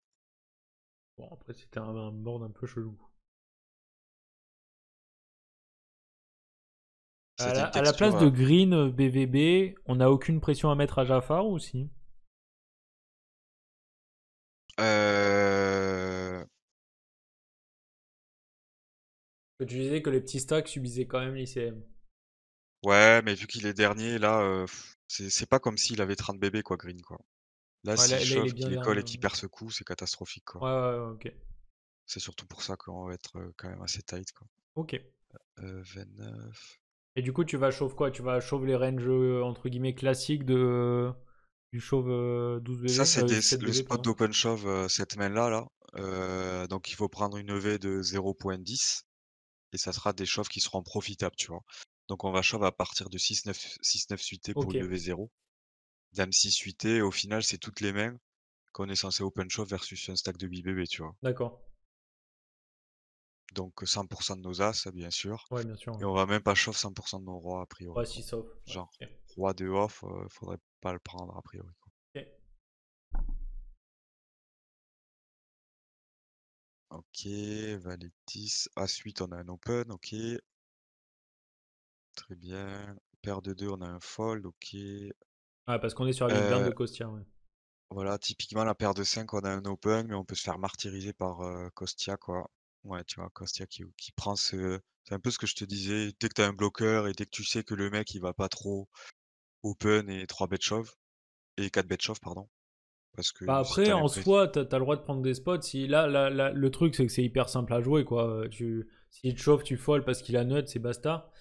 Bon, après, c'était un, board un peu chelou. À la, place euh de Green BVB, euh, on n'a aucune pression à mettre à Jafar ou si euh, Tu disais que les petits stacks subissaient quand même l'ICM. Ouais, mais vu qu'il est dernier, là, euh, c'est pas comme s'il avait 30 bébés, quoi, Green, quoi. Là, si s'il est chauffe, et hein. qu'il perd ce coup, c'est catastrophique, quoi. Ouais, ouais, ok. C'est surtout pour ça qu'on va être euh, quand même assez tight, quoi. Ok. 29. Euh, et du coup, tu vas chauffer quoi Tu vas chauffer les ranges entre guillemets classiques de du chauve 12 BB Ça, c'est le spot d'open shove, cette main-là, là. donc, il faut prendre une EV de 0.10. Et ça sera des chauves qui seront profitables, tu vois. Donc on va shove à partir de 6-9 6-9 suité pour une v 0. Dame 6 suité, au final, c'est toutes les mêmes qu'on est censé open shove versus un stack de BBB, tu vois. D'accord. Donc 100% de nos as, bien sûr. Et on va même pas shove 100% de nos rois, a priori. Ouais, 6 off. Genre, roi de off, euh, faudrait pas le prendre, a priori. Ok. Ok, valet 10, as 8, on a un open, ok. Très bien. Paire de deux, on a un fold, ok. Ah, parce qu'on est sur la même de Costia, euh, ouais. voilà, typiquement, la paire de 5, on a un open, mais on peut se faire martyriser par costia euh, quoi. Ouais, tu vois, costia qui, qui prend ce. C'est un peu ce que je te disais. Dès que tu as un bloqueur et dès que tu sais que le mec, il va pas trop open et 3 bet shove, et 4 bet shove, pardon. Parce que Bah après, en soi, t'as le droit de prendre des spots. Si là, là- le truc, c'est que c'est hyper simple à jouer, quoi. Tu, si te chauffe, tu fold parce qu'il a nut, c'est basta.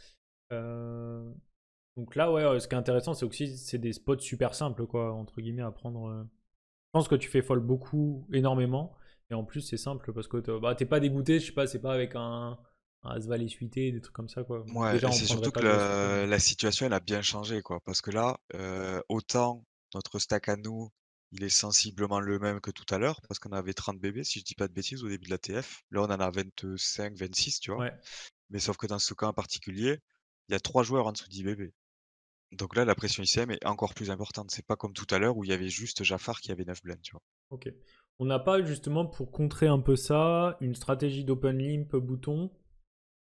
Euh, donc là, ouais, euh, ce qui est intéressant, c'est aussi c'est des spots super simples, quoi, entre guillemets, à prendre. Euh. Je pense que tu fais folle beaucoup, énormément. Et en plus, c'est simple parce que bah, t'es n'es pas dégoûté, je sais pas, c'est pas avec un, As-Valet suité des trucs comme ça, quoi. c'est surtout que la, situation, elle a bien changé, quoi. Parce que là, autant notre stack à nous, il est sensiblement le même que tout à l'heure, parce qu'on avait 30 bébés, si je dis pas de bêtises, au début de la TF. Là, on en a 25, 26, tu vois. Mais sauf que dans ce cas en particulier, il y a 3 joueurs en dessous d'IBB. Donc là, la pression ICM est encore plus importante. C'est pas comme tout à l'heure où il y avait juste Jafar qui avait 9 blends. Ok. On n'a pas justement pour contrer un peu ça une stratégie d'open limp bouton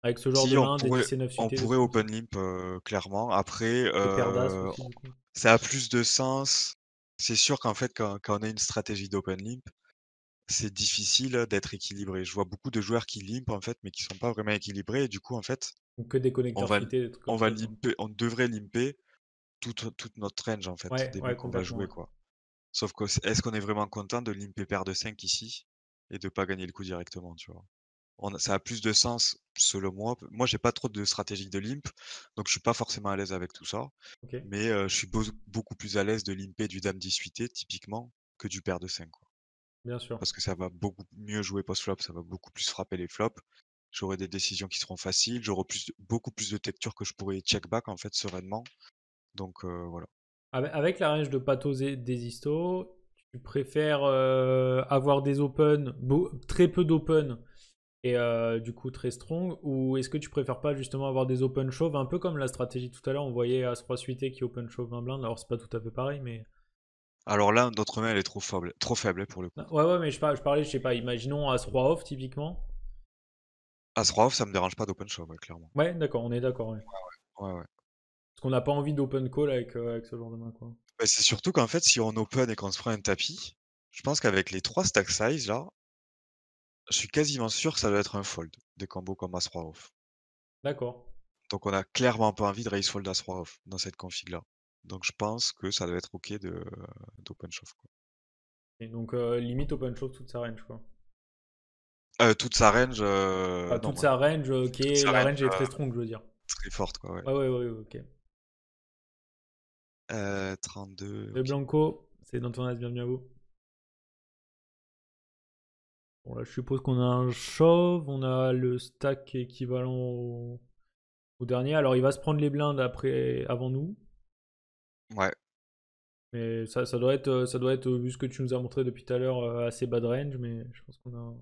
avec ce genre de main, on pourrait, des 9 On pourrait open limp euh, clairement. Après, euh, ça a plus de sens. C'est sûr qu'en fait, quand, on a une stratégie d'open limp, c'est difficile d'être équilibré. Je vois beaucoup de joueurs qui limpent en fait, mais qui sont pas vraiment équilibrés. Et du coup, en fait, que on va, on, devrait limper toute, toute notre range en fait ouais, qu'on va jouer quoi. Sauf que est-ce qu'on est vraiment content de limper paire de 5 ici et de pas gagner le coup directement, tu vois on ça a plus de sens selon moi. Moi, j'ai pas trop de stratégie de limp, donc je suis pas forcément à l'aise avec tout ça. Mais je suis beaucoup plus à l'aise de limper du dame 18 typiquement que du paire de 5. Quoi. Parce que ça va beaucoup mieux jouer post-flop, ça va beaucoup plus frapper les flops. J'aurai des décisions qui seront faciles, j'aurai beaucoup plus de textures que je pourrai check back en fait sereinement. Donc euh, voilà. Avec la range de pathos des histo, tu préfères euh, avoir des open, très peu d'open et euh, du coup très strong ou est-ce que tu préfères pas justement avoir des open shove un peu comme la stratégie tout à l'heure on voyait As-3 suité qui open shove 20 blind, alors c'est pas tout à fait pareil mais alors là, notre main, elle est trop faible, trop faible pour le coup. Ouais, ouais, mais je parlais, je sais pas, imaginons as off typiquement. As-Roi off, ça me dérange pas d'open show, clairement. Ouais, d'accord, on est d'accord. Ouais. Ouais, Parce qu'on n'a pas envie d'open call avec, euh, ce genre de main, quoi. Bah, c'est surtout qu'en fait, si on open et qu'on se prend un tapis, je pense qu'avec les trois stack size, là, je suis quasiment sûr que ça doit être un fold des combos comme as off. D'accord. Donc on a clairement pas envie de raise fold as off dans cette config là. Donc je pense que ça doit être OK d'OpenShift. Et donc limite open shove toute sa range quoi. toute sa range. Euh... toute sa range, ok. la range, est très strong, je veux dire. Très forte, quoi. Ouais, ouais, ouais, ouais, ok. 32. Le Blanco, c'est dans bienvenue à vous. Bon, là, je suppose qu'on a un shove. on a le stack équivalent au... au... dernier. Alors, il va se prendre les blindes après, avant nous. Ouais. Mais ça, ça, doit être, ça doit être, euh, vu ce que tu nous as montré depuis tout à l'heure, euh, assez bad range, mais je pense qu'on a.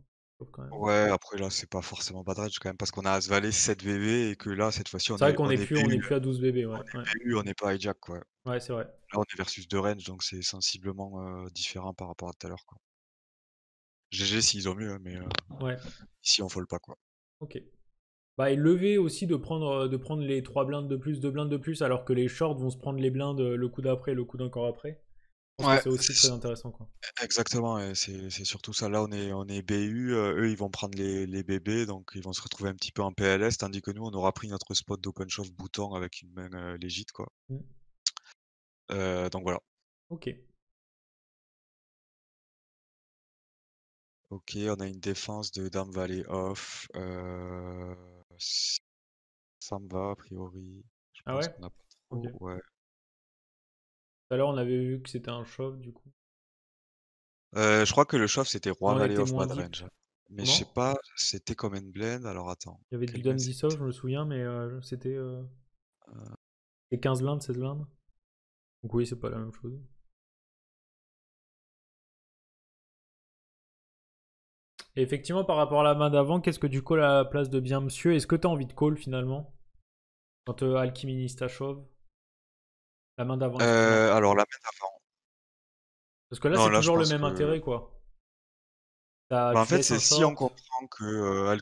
Quand même. Ouais, après là, c'est pas forcément bad range quand même, parce qu'on a As-Valet 7 BB et que là, cette fois-ci, on est. est, plus, on est plus à 12 BB, ouais. On est, ouais. on pas hijack, quoi. Ouais, c'est vrai. Là, on est versus 2 range, donc c'est sensiblement euh, différent par rapport à tout à l'heure, quoi. GG s'ils ont mieux, hein, mais ouais. ici, on vole pas, quoi. Ok bah, et lever aussi de prendre, euh, de prendre les trois blindes de plus, 2 blindes de plus, alors que les shorts vont se prendre les blindes euh, le coup d'après, le coup d'encore après. c'est aussi très intéressant. Quoi. Exactement, c'est surtout ça. Là, on est, on est BU, euh, eux, ils vont prendre les, les, bébés, donc ils vont se retrouver un petit peu en PLS, tandis que nous, on aura pris notre spot d'open shove bouton avec une main légite. Quoi. Mm. donc voilà. Ok. Ok, on a une défense de Dame Valley off. Euh... Samba, a priori. ah ouais, ouais Tout à l'heure, on avait vu que c'était un shove, du coup. Euh, je crois que le shove, c'était Roi Valley off Madrange. Mais je sais pas, c'était comme une blend, alors attends. Il y avait du Dame Dissolve, je me souviens, mais euh, c'était. 15 euh, euh. blindes, 16 blindes. Donc oui, c'est pas la même chose. effectivement, par rapport à la main d'avant, qu'est-ce que du calls à la place de bien monsieur Est-ce que tu as envie de call finalement Quand euh, Alchimista shove La main d'avant euh, Alors la main d'avant. Parce que là, c'est toujours le même intérêt quoi. Bah, en fait, c'est si on comprend que euh,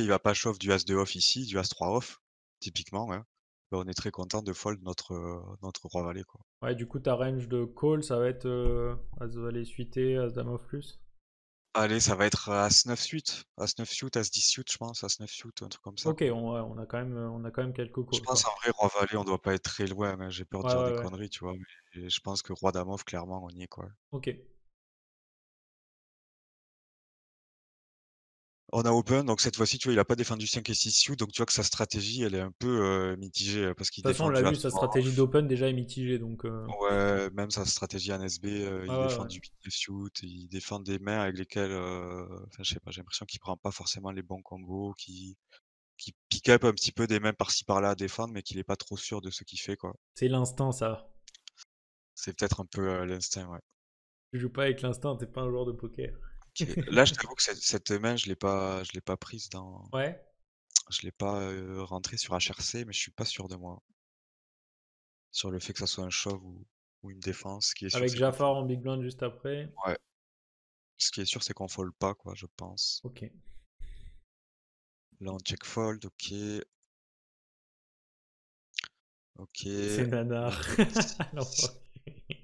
il va pas chauffer du As de off ici, du As 3 off, typiquement. Hein, ben, on est très content de fold notre, euh, notre roi valet. Quoi. Ouais, du coup, ta range de call, ça va être As valet suité, As dame off plus Allez, ça va être As-9 suite, As-9 suite, As-10 suite, je pense, As-9 suite, un truc comme ça. Ok, on, a, quand même, on a quand même quelques coups. Je pense en vrai, Roi Valet, on ne doit pas être très loin, j'ai peur de dire des conneries, tu vois, mais je pense que Roi Damoff, clairement, on y est, quoi. Ok, on a Open, donc cette fois-ci, tu vois, il a pas défendu 5 et 6 suites donc tu vois que sa stratégie, elle est un peu euh, mitigée. Euh, parce qu'il de toute façon, on l'a vu, sa stratégie euh, d'Open déjà est mitigée. Donc, Ouais, même sa stratégie en SB, il ah défend du des shoot, il défend des mains avec lesquelles, enfin, je sais pas, j'ai l'impression qu'il prend pas forcément les bons combos, qu'il pick up un petit peu des mains par-ci par-là à défendre, mais qu'il est pas trop sûr de ce qu'il fait. quoi. C'est l'instinct, ça. C'est peut-être un peu l'instinct, ouais. Tu joues pas avec l'instinct, t'es pas un joueur de poker. Là, je t'avoue que cette, main, je l'ai pas, je l'ai pas prise dans. Ouais. Je l'ai pas rentrée sur HRC, mais je ne suis pas sûr de moi. Sur le fait que ça soit un shove ou, une défense Avec Jafar en big blind juste après. Ouais. Ce qui est sûr, c'est qu'on fold pas, quoi, je pense. Ok. Là, on check fold, ok. Ok. C'est nanar.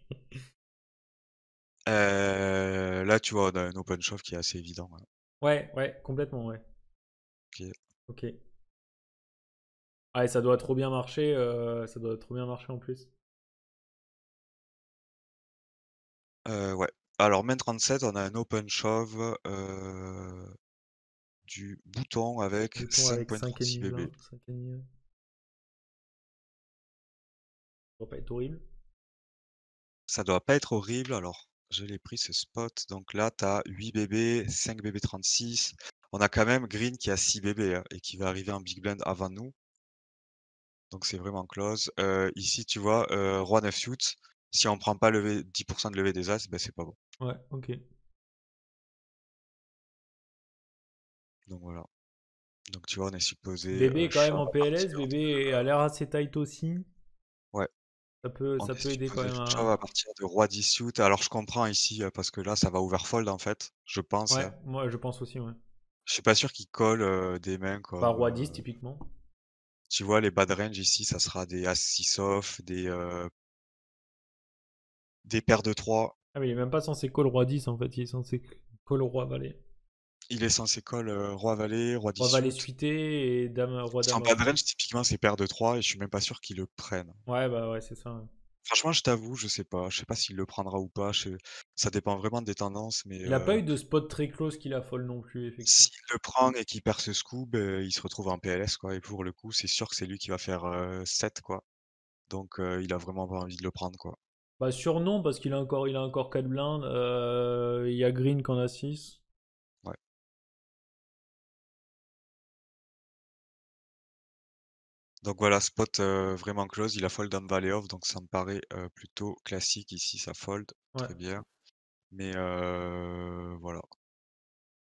Euh, là, tu vois, on a un open shove qui est assez évident. Ouais, ouais, complètement, ouais. Ok. Ok. Ah, ça doit trop bien marcher, euh, ça doit trop bien marcher en plus. Euh, ouais. Alors, main 37, on a un open shove du bouton avec 5,5 Ça doit pas être horrible. Ça doit pas être horrible, alors je l'ai pris ce spot. Donc là, tu as 8 bébés, 5 bébés 36. On a quand même Green qui a 6 bébés hein, et qui va arriver en big blend avant nous. Donc c'est vraiment close. Euh, ici, tu vois, euh, Roi 9 suit. Si on prend pas 10% de levée des As, ben c'est pas bon. Ouais, ok. Donc voilà. Donc tu vois, on est supposé. Bébé euh, est quand même en PLS, bébé a l'air assez tight aussi. Ouais, ça peut, ça peut aider quand même. À... va partir de Roi suit Alors je comprends ici, euh, parce que là, ça va overfold en fait, je pense. Ouais, hein. moi je pense aussi, ouais. Je suis pas sûr qu'il colle euh, des mains. Quoi. Pas bah, Roi 10 euh, typiquement. Tu vois, les bad range ici, ça sera des As-6 off, des, des paires de 3. Ah, mais il est même pas censé call Roi 10 en fait, il est censé call Roi Valet. Il est censé école, Roi-Valet, euh, Roi 10. Roi-Valet suité et Dame, euh, Roi-Dame. En de range, typiquement, c'est paire de 3 et je suis même pas sûr qu'il le prenne. Ouais, bah ouais, c'est ça. Franchement, je t'avoue, je sais pas. Je sais pas s'il le prendra ou pas. Ça dépend vraiment des tendances. Mais Il a pas euh eu de spot très close qu'il a folle non plus, effectivement. s'il le prend et qu'il perd ce scoop, il se retrouve en PLS. Quoi, et pour le coup, c'est sûr que c'est lui qui va faire 7. Quoi. Donc, il a vraiment pas envie de le prendre. Quoi. Bah, sur non, parce qu'il a encore, il a encore 4 blindes. il y a Green qui en a 6. Donc voilà, spot vraiment close. Il a fold en valley off, donc ça me paraît plutôt classique ici. Ça fold très bien. Mais voilà,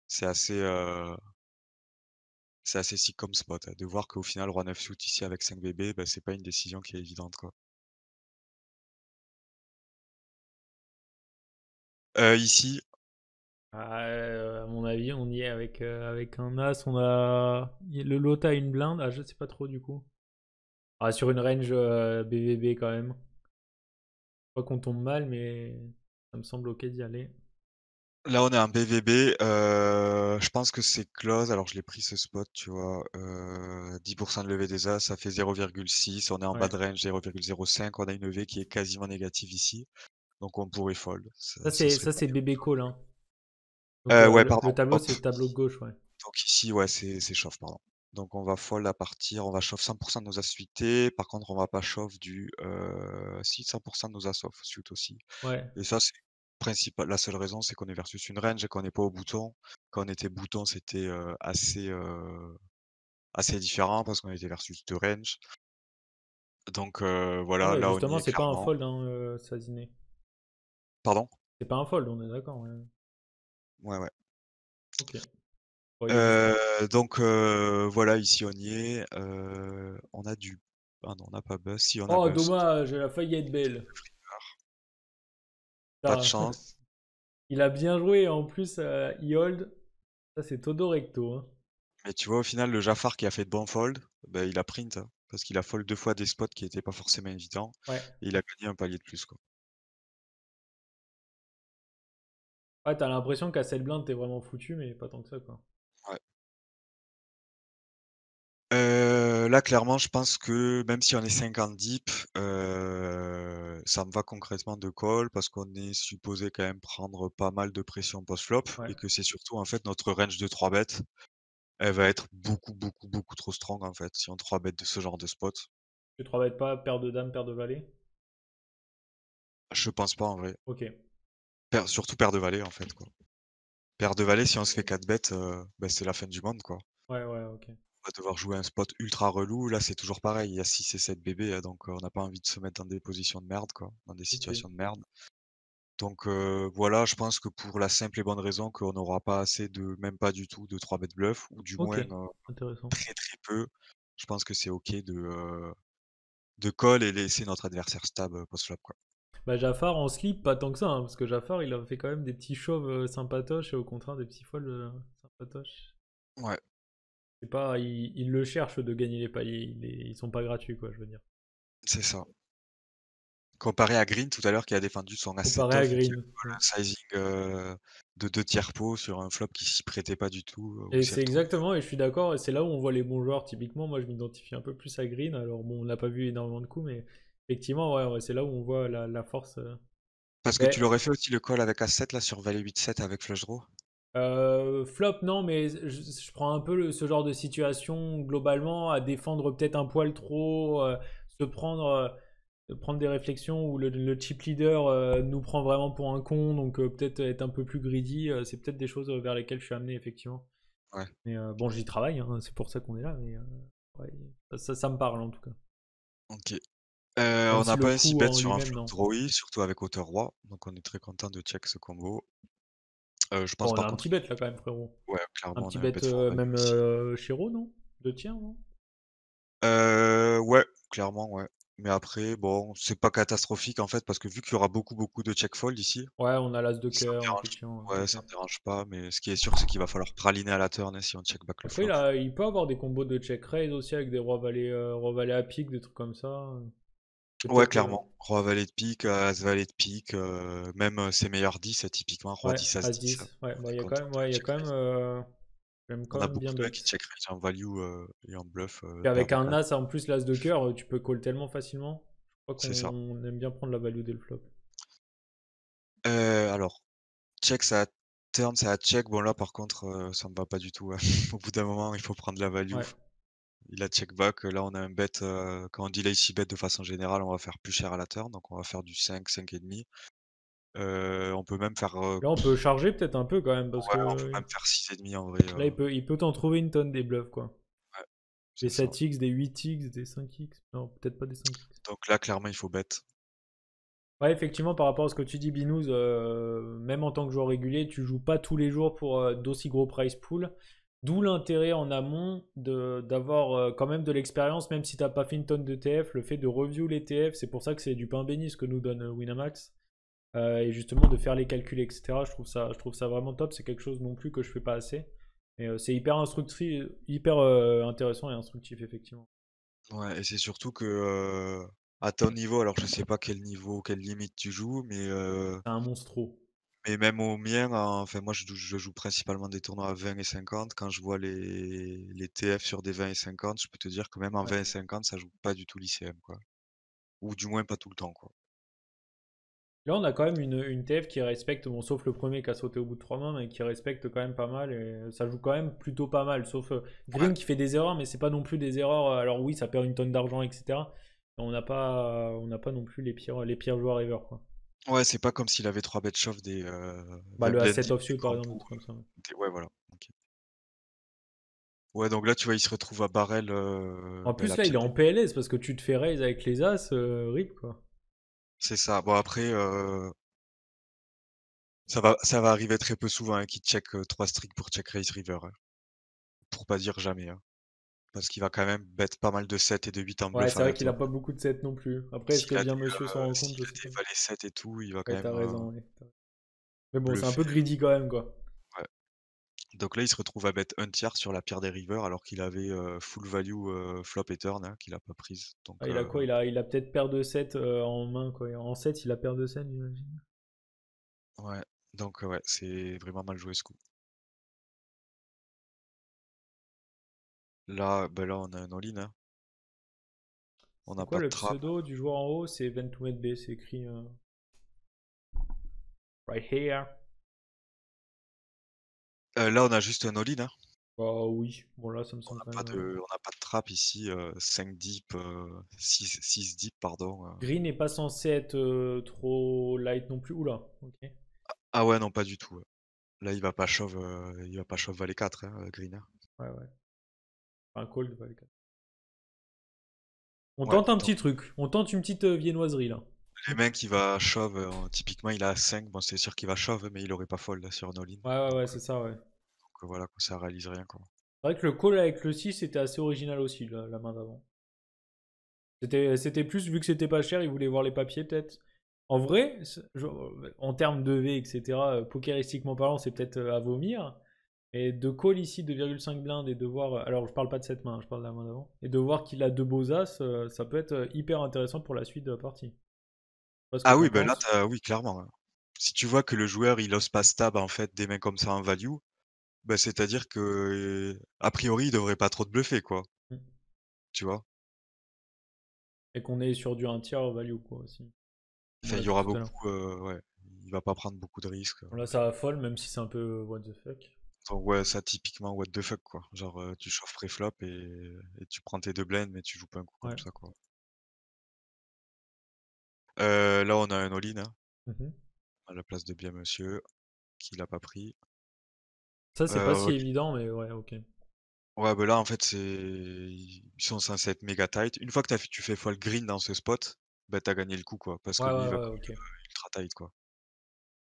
c'est assez, c'est assez comme spot. Hein. de voir qu'au final, roi 9 shoot ici avec 5 BB, ben, c'est pas une décision qui est évidente. Quoi. ici, ah, à mon avis, on y est avec, avec un as. On a le lot a une blinde. Ah, je sais pas trop du coup. Ah, sur une range BVB euh, quand même. Je crois qu'on tombe mal, mais ça me semble ok d'y aller. Là, on est en BVB. Euh, je pense que c'est close. Alors, je l'ai pris ce spot, tu vois. 10% euh, de levée des As, ça fait 0,6. On est en bas de range 0,05. On a une EV qui est quasiment négative ici. Donc, on pourrait fold. Ça, ça c'est BB call. Hein. ouais, pardon. Le tableau, c'est le tableau de gauche, ouais. Donc, ici, ouais, c'est chauffe, pardon. Donc on va fold à partir, on va chauffer 100% de nos assuités, Par contre, on va pas chauffer du euh, 100% de nos assoff suite aussi. Et ça, c'est principal. La seule raison, c'est qu'on est versus une range et qu'on n'est pas au bouton. Quand on était bouton, c'était assez assez différent parce qu'on était versus deux range. Donc ah voilà, là justement, c'est pas un fold, hein, Saziné. Pardon. C'est pas un fold, on est d'accord. Ouais, ouais. ouais. Ok. Euh, donc euh, voilà, ici on y est. Euh, on a du. Ah non, on n'a pas Buzz. Si, on a oh, dommage, la failli être belle. Pas de ah, chance. Il a bien joué en plus, euh, hold. Ça, c'est Todorecto. recto. Hein. Mais tu vois, au final, le Jafar qui a fait de bon fold, ben, il a print. Hein, parce qu'il a fold deux fois des spots qui n'étaient pas forcément évidents. Et il a gagné un palier de plus. Quoi. Ouais, t'as l'impression qu'à cette blinde, t'es vraiment foutu, mais pas tant que ça. quoi. Euh, là, clairement, je pense que même si on est 50 deep, euh, ça me va concrètement de call parce qu'on est supposé quand même prendre pas mal de pression post-flop et que c'est surtout en fait notre range de 3 bêtes. Elle va être beaucoup, beaucoup, beaucoup trop strong en fait si on 3 bêtes de ce genre de spot. Tu 3 bêtes pas paire de dames, paire de valets Je pense pas en vrai. Ok. surtout paire de valets en fait. quoi. Paire de valets, si on se fait 4 bêtes, euh, ben, c'est la fin du monde quoi. Ouais, ouais, ok. On va devoir jouer un spot ultra relou. Là, c'est toujours pareil. Il y a 6 et 7 bébés, hein, donc on n'a pas envie de se mettre dans des positions de merde, quoi, dans des mmh situations de merde. Donc voilà, je pense que pour la simple et bonne raison qu'on n'aura pas assez de, même pas du tout, de 3 bêtes bluff, ou du moins très très peu. Je pense que c'est ok de, de call et laisser notre adversaire stable post-flop. Quoi. Bah, Jafar en slip, pas tant que ça, hein, parce que Jafar il a fait quand même des petits chauves sympatoches et au contraire des petits folles sympatoches. Ouais, pas, ils, le cherchent de gagner les paliers, ils, ne sont pas gratuits, quoi, je veux dire. C'est ça. Comparé à Green tout à l'heure qui a défendu son asset Comparé à Green. sizing euh, de deux tiers pot sur un flop qui s'y prêtait pas du tout. Euh, et c'est exactement, et je suis d'accord, et c'est là où on voit les bons joueurs typiquement. Moi je m'identifie un peu plus à Green, alors bon, on n'a pas vu énormément de coups, mais effectivement, ouais, c'est là où on voit la, force. Euh. Parce que tu l'aurais fait aussi le call avec A7 là sur Valet 8-7 avec Flush Draw euh, flop, non, mais je, prends un peu ce genre de situation globalement à défendre peut-être un poil trop, euh, se prendre, euh, prendre des réflexions où le, chip leader nous prend vraiment pour un con, donc peut-être être un peu plus greedy, c'est peut-être des choses vers lesquelles je suis amené effectivement. Ouais. Mais bon, j'y travaille, hein, c'est pour ça qu'on est là, mais ça, me parle en tout cas. Ok. on n'a pas pas si bête sur un flop surtout avec hauteur roi, donc on est très content de check ce combo. Euh, je pense bon, on a un petit bête là quand même, frérot. Ouais, clairement. Un petit bête, euh, même euh, chez non De tiens, non euh, Ouais, clairement, ouais. Mais après, bon, c'est pas catastrophique en fait, parce que vu qu'il y aura beaucoup, beaucoup de check fold ici. Ouais, on a l'as de cœur. Ouais, ça me hein, dérange pas, mais ce qui est sûr, c'est qu'il va falloir praliner à la turn hein, si on check back le Après, Là, il peut avoir des combos de check raise aussi avec des rois valets, à pic des trucs comme ça. Hein. Ouais, clairement. Roi valet de pique, as valet de pique, euh, même ses euh, meilleurs 10, euh, typiquement roi 10, as 10. Bah, ouais, il y a quand même, ouais, y a quand même, On a beaucoup de qui check en value et en bluff. Et avec un as en plus l'as de cœur, tu peux call tellement facilement. Je crois qu'on aime bien prendre la value dès le flop. alors, check ça turn, ça check. Bon là par contre, ça me va pas du tout. Hein. Au bout d'un moment, il faut prendre la value il a check back. Là, on a un bet. Euh, quand on dit ici bet de façon générale, on va faire plus cher à la turn. Donc, on va faire du 5, 5,5. Euh, on peut même faire. Euh, là, on peut charger peut-être un peu quand même. Parce que... on peut même faire 6,5 en vrai. Là, il peut, il peut t'en trouver une tonne des bluffs, quoi. des 7x, des 8x, des 5x. Non, peut-être pas des 5x. Donc là, clairement, il faut bet. Ouais, effectivement, par rapport à ce que tu dis, Binous, même en tant que joueur régulier, tu joues pas tous les jours pour d'aussi gros price pool. D'où l'intérêt en amont d'avoir euh, quand même de l'expérience, même si tu n'as pas fait une tonne TF. le fait de review les TF, c'est pour ça que c'est du pain béni ce que nous donne euh, Winamax. Euh, et justement de faire les calculs, etc. Je trouve ça, je trouve ça vraiment top, c'est quelque chose non plus que je fais pas assez. c'est hyper hyper intéressant et instructif, effectivement. Ouais, et c'est surtout que à ton niveau, alors je sais pas quel niveau, quelle limite tu joues, mais. c'est un monstro. Mais même au mien, enfin moi je joue principalement des tournois à 20 et 50. Quand je vois les les TF sur des 20 et 50, je peux te dire que même en 20 et 50, ça joue pas du tout l'ICM. quoi. Ou du moins pas tout le temps, quoi. Là, on a quand même une, une TF qui respecte, bon, sauf le premier qui a sauté au bout de trois mains, mais qui respecte quand même pas mal. Et ça joue quand même plutôt pas mal, sauf euh, Green qui fait des erreurs, mais c'est pas non plus des erreurs. Euh, alors oui, ça perd une tonne d'argent, etc. on n'a pas, on n'a pas non plus les pires, les pires joueurs ever, quoi. Ouais, c'est pas comme s'il avait trois bêtes shove des. Euh, bah, le Asset of offsuit par exemple, comme ça. Ouais, voilà. Ouais, donc là, tu vois, il se retrouve à Barrel. Euh, en plus, là, il est en PLS parce que tu te fais raise avec les As, euh, quoi. C'est ça. Bon, après, euh, ça, va, ça va arriver très peu souvent hein, qu'il check 3 streaks pour check raise river. Hein. Pour pas dire jamais. Hein. Parce qu'il va quand même bête pas mal de 7 et de 8 en bluff. Ouais, c'est vrai qu'il a hein. pas beaucoup de 7 non plus. Après, est-ce que bien monsieur s'en euh, rend compte S'il a des 7 et tout, il va quand euh, ouais, même. T'as raison, Mais bon, c'est un peu greedy quand même, quoi. Ouais. Donc là, il se retrouve à bet un tiers sur la pierre des rivers alors qu'il avait euh, full value flop et turn hein, qu'il a pas prise. ah, il a quoi il a, il a peut-être paire de 7 en main. Quoi. En 7, il a paire de 7, j'imagine. Ouais, donc ouais, c'est vraiment mal joué ce coup. Là, bah, là, on a un all-in. Hein. On n'a pas de le trap. pseudo du joueur en haut C'est 22 mètres B, c'est écrit. Euh, right here. Euh, là, on a juste un all-in. Hein. Ah oui, bon là, ça me semble. Euh on n'a pas, de... trap ici. 5 euh, deep, 6, 6, deep, pardon. Green n'est pas censé être trop light non plus. Oula, ok. Ah, ah ouais, non, pas du tout. Là, il va pas shove, il va pas shove les 4, hein, Green. Hein. Ouais, ouais. On tente un petit truc. On tente une petite euh, viennoiserie là. Les mecs, il va shove. Euh, typiquement, il a 5. Bon, c'est sûr qu'il va shove, mais il aurait pas fold là, sur Nolin. Ouais, ouais, ouais, c'est ça, ouais. Donc euh, voilà, ça réalise rien. Quoi. C'est vrai que le call avec le 6 était assez original aussi, la, main d'avant. C'était, plus, vu que c'était pas cher, il voulait voir les papiers peut-être. En vrai, en termes de V, etc., pokeristiquement parlant, c'est peut-être à vomir. Et de call ici, 2,5 blindes, et de voir. Euh, alors, je parle pas de cette main, je parle de la main d'avant. Et de voir qu'il a deux beaux as, euh, ça peut être euh, hyper intéressant pour la suite de la partie. Ah oui, ben là, oui, clairement. Si tu vois que le joueur, il ose pas stab en fait des mains comme ça en value, ben, c'est-à-dire que a priori, il devrait pas trop te bluffer, quoi. Mm. Tu vois Et qu'on est sur du 1 tiers value, quoi, aussi. Enfin, il y aura beaucoup. ouais. Il va pas prendre beaucoup de risques. Là, ça folle même si c'est un peu what the fuck ouais, ça typiquement what the fuck quoi. Genre tu chauffes pré-flop et, tu prends tes deux blends mais tu joues pas un coup comme ça quoi. là on a un all-in hein. mmh à la place de bien monsieur qui l'a pas pris. Ça, c'est pas si évident, mais ouais, ok. Ouais, bah là, en fait, c'est... ils sont censés être méga tight. Une fois que fait- tu fais fold green dans ce spot, bah, t'as gagné le coup, quoi. Parce que va ultra tight, quoi.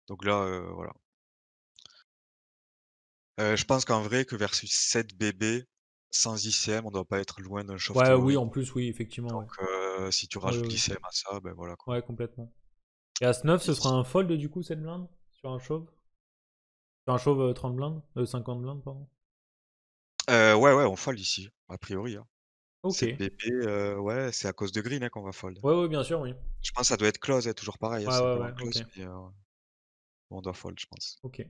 Donc là, voilà. Euh, je pense qu'en vrai, que versus 7 BB, sans ICM, on doit pas être loin d'un short. Ouais, oui, en plus, oui, effectivement. Donc, euh, si tu rajoutes l'ICM à ça, ben voilà. Quoi. Ouais, complètement. Et à ce 9, ce sera un fold du coup, cette blinde Sur un chauve Sur un chauve 30 euh, blindes 50 blindes, pardon Ouais, ouais, on fold ici, a priori. Hein. Ok. BB, ouais, c'est à cause de green hein, qu'on va fold. Ouais, ouais, bien sûr, oui. Je pense que ça doit être close, hein, toujours pareil. Ouais, ouais, ouais, on doit fold, je pense. Ok.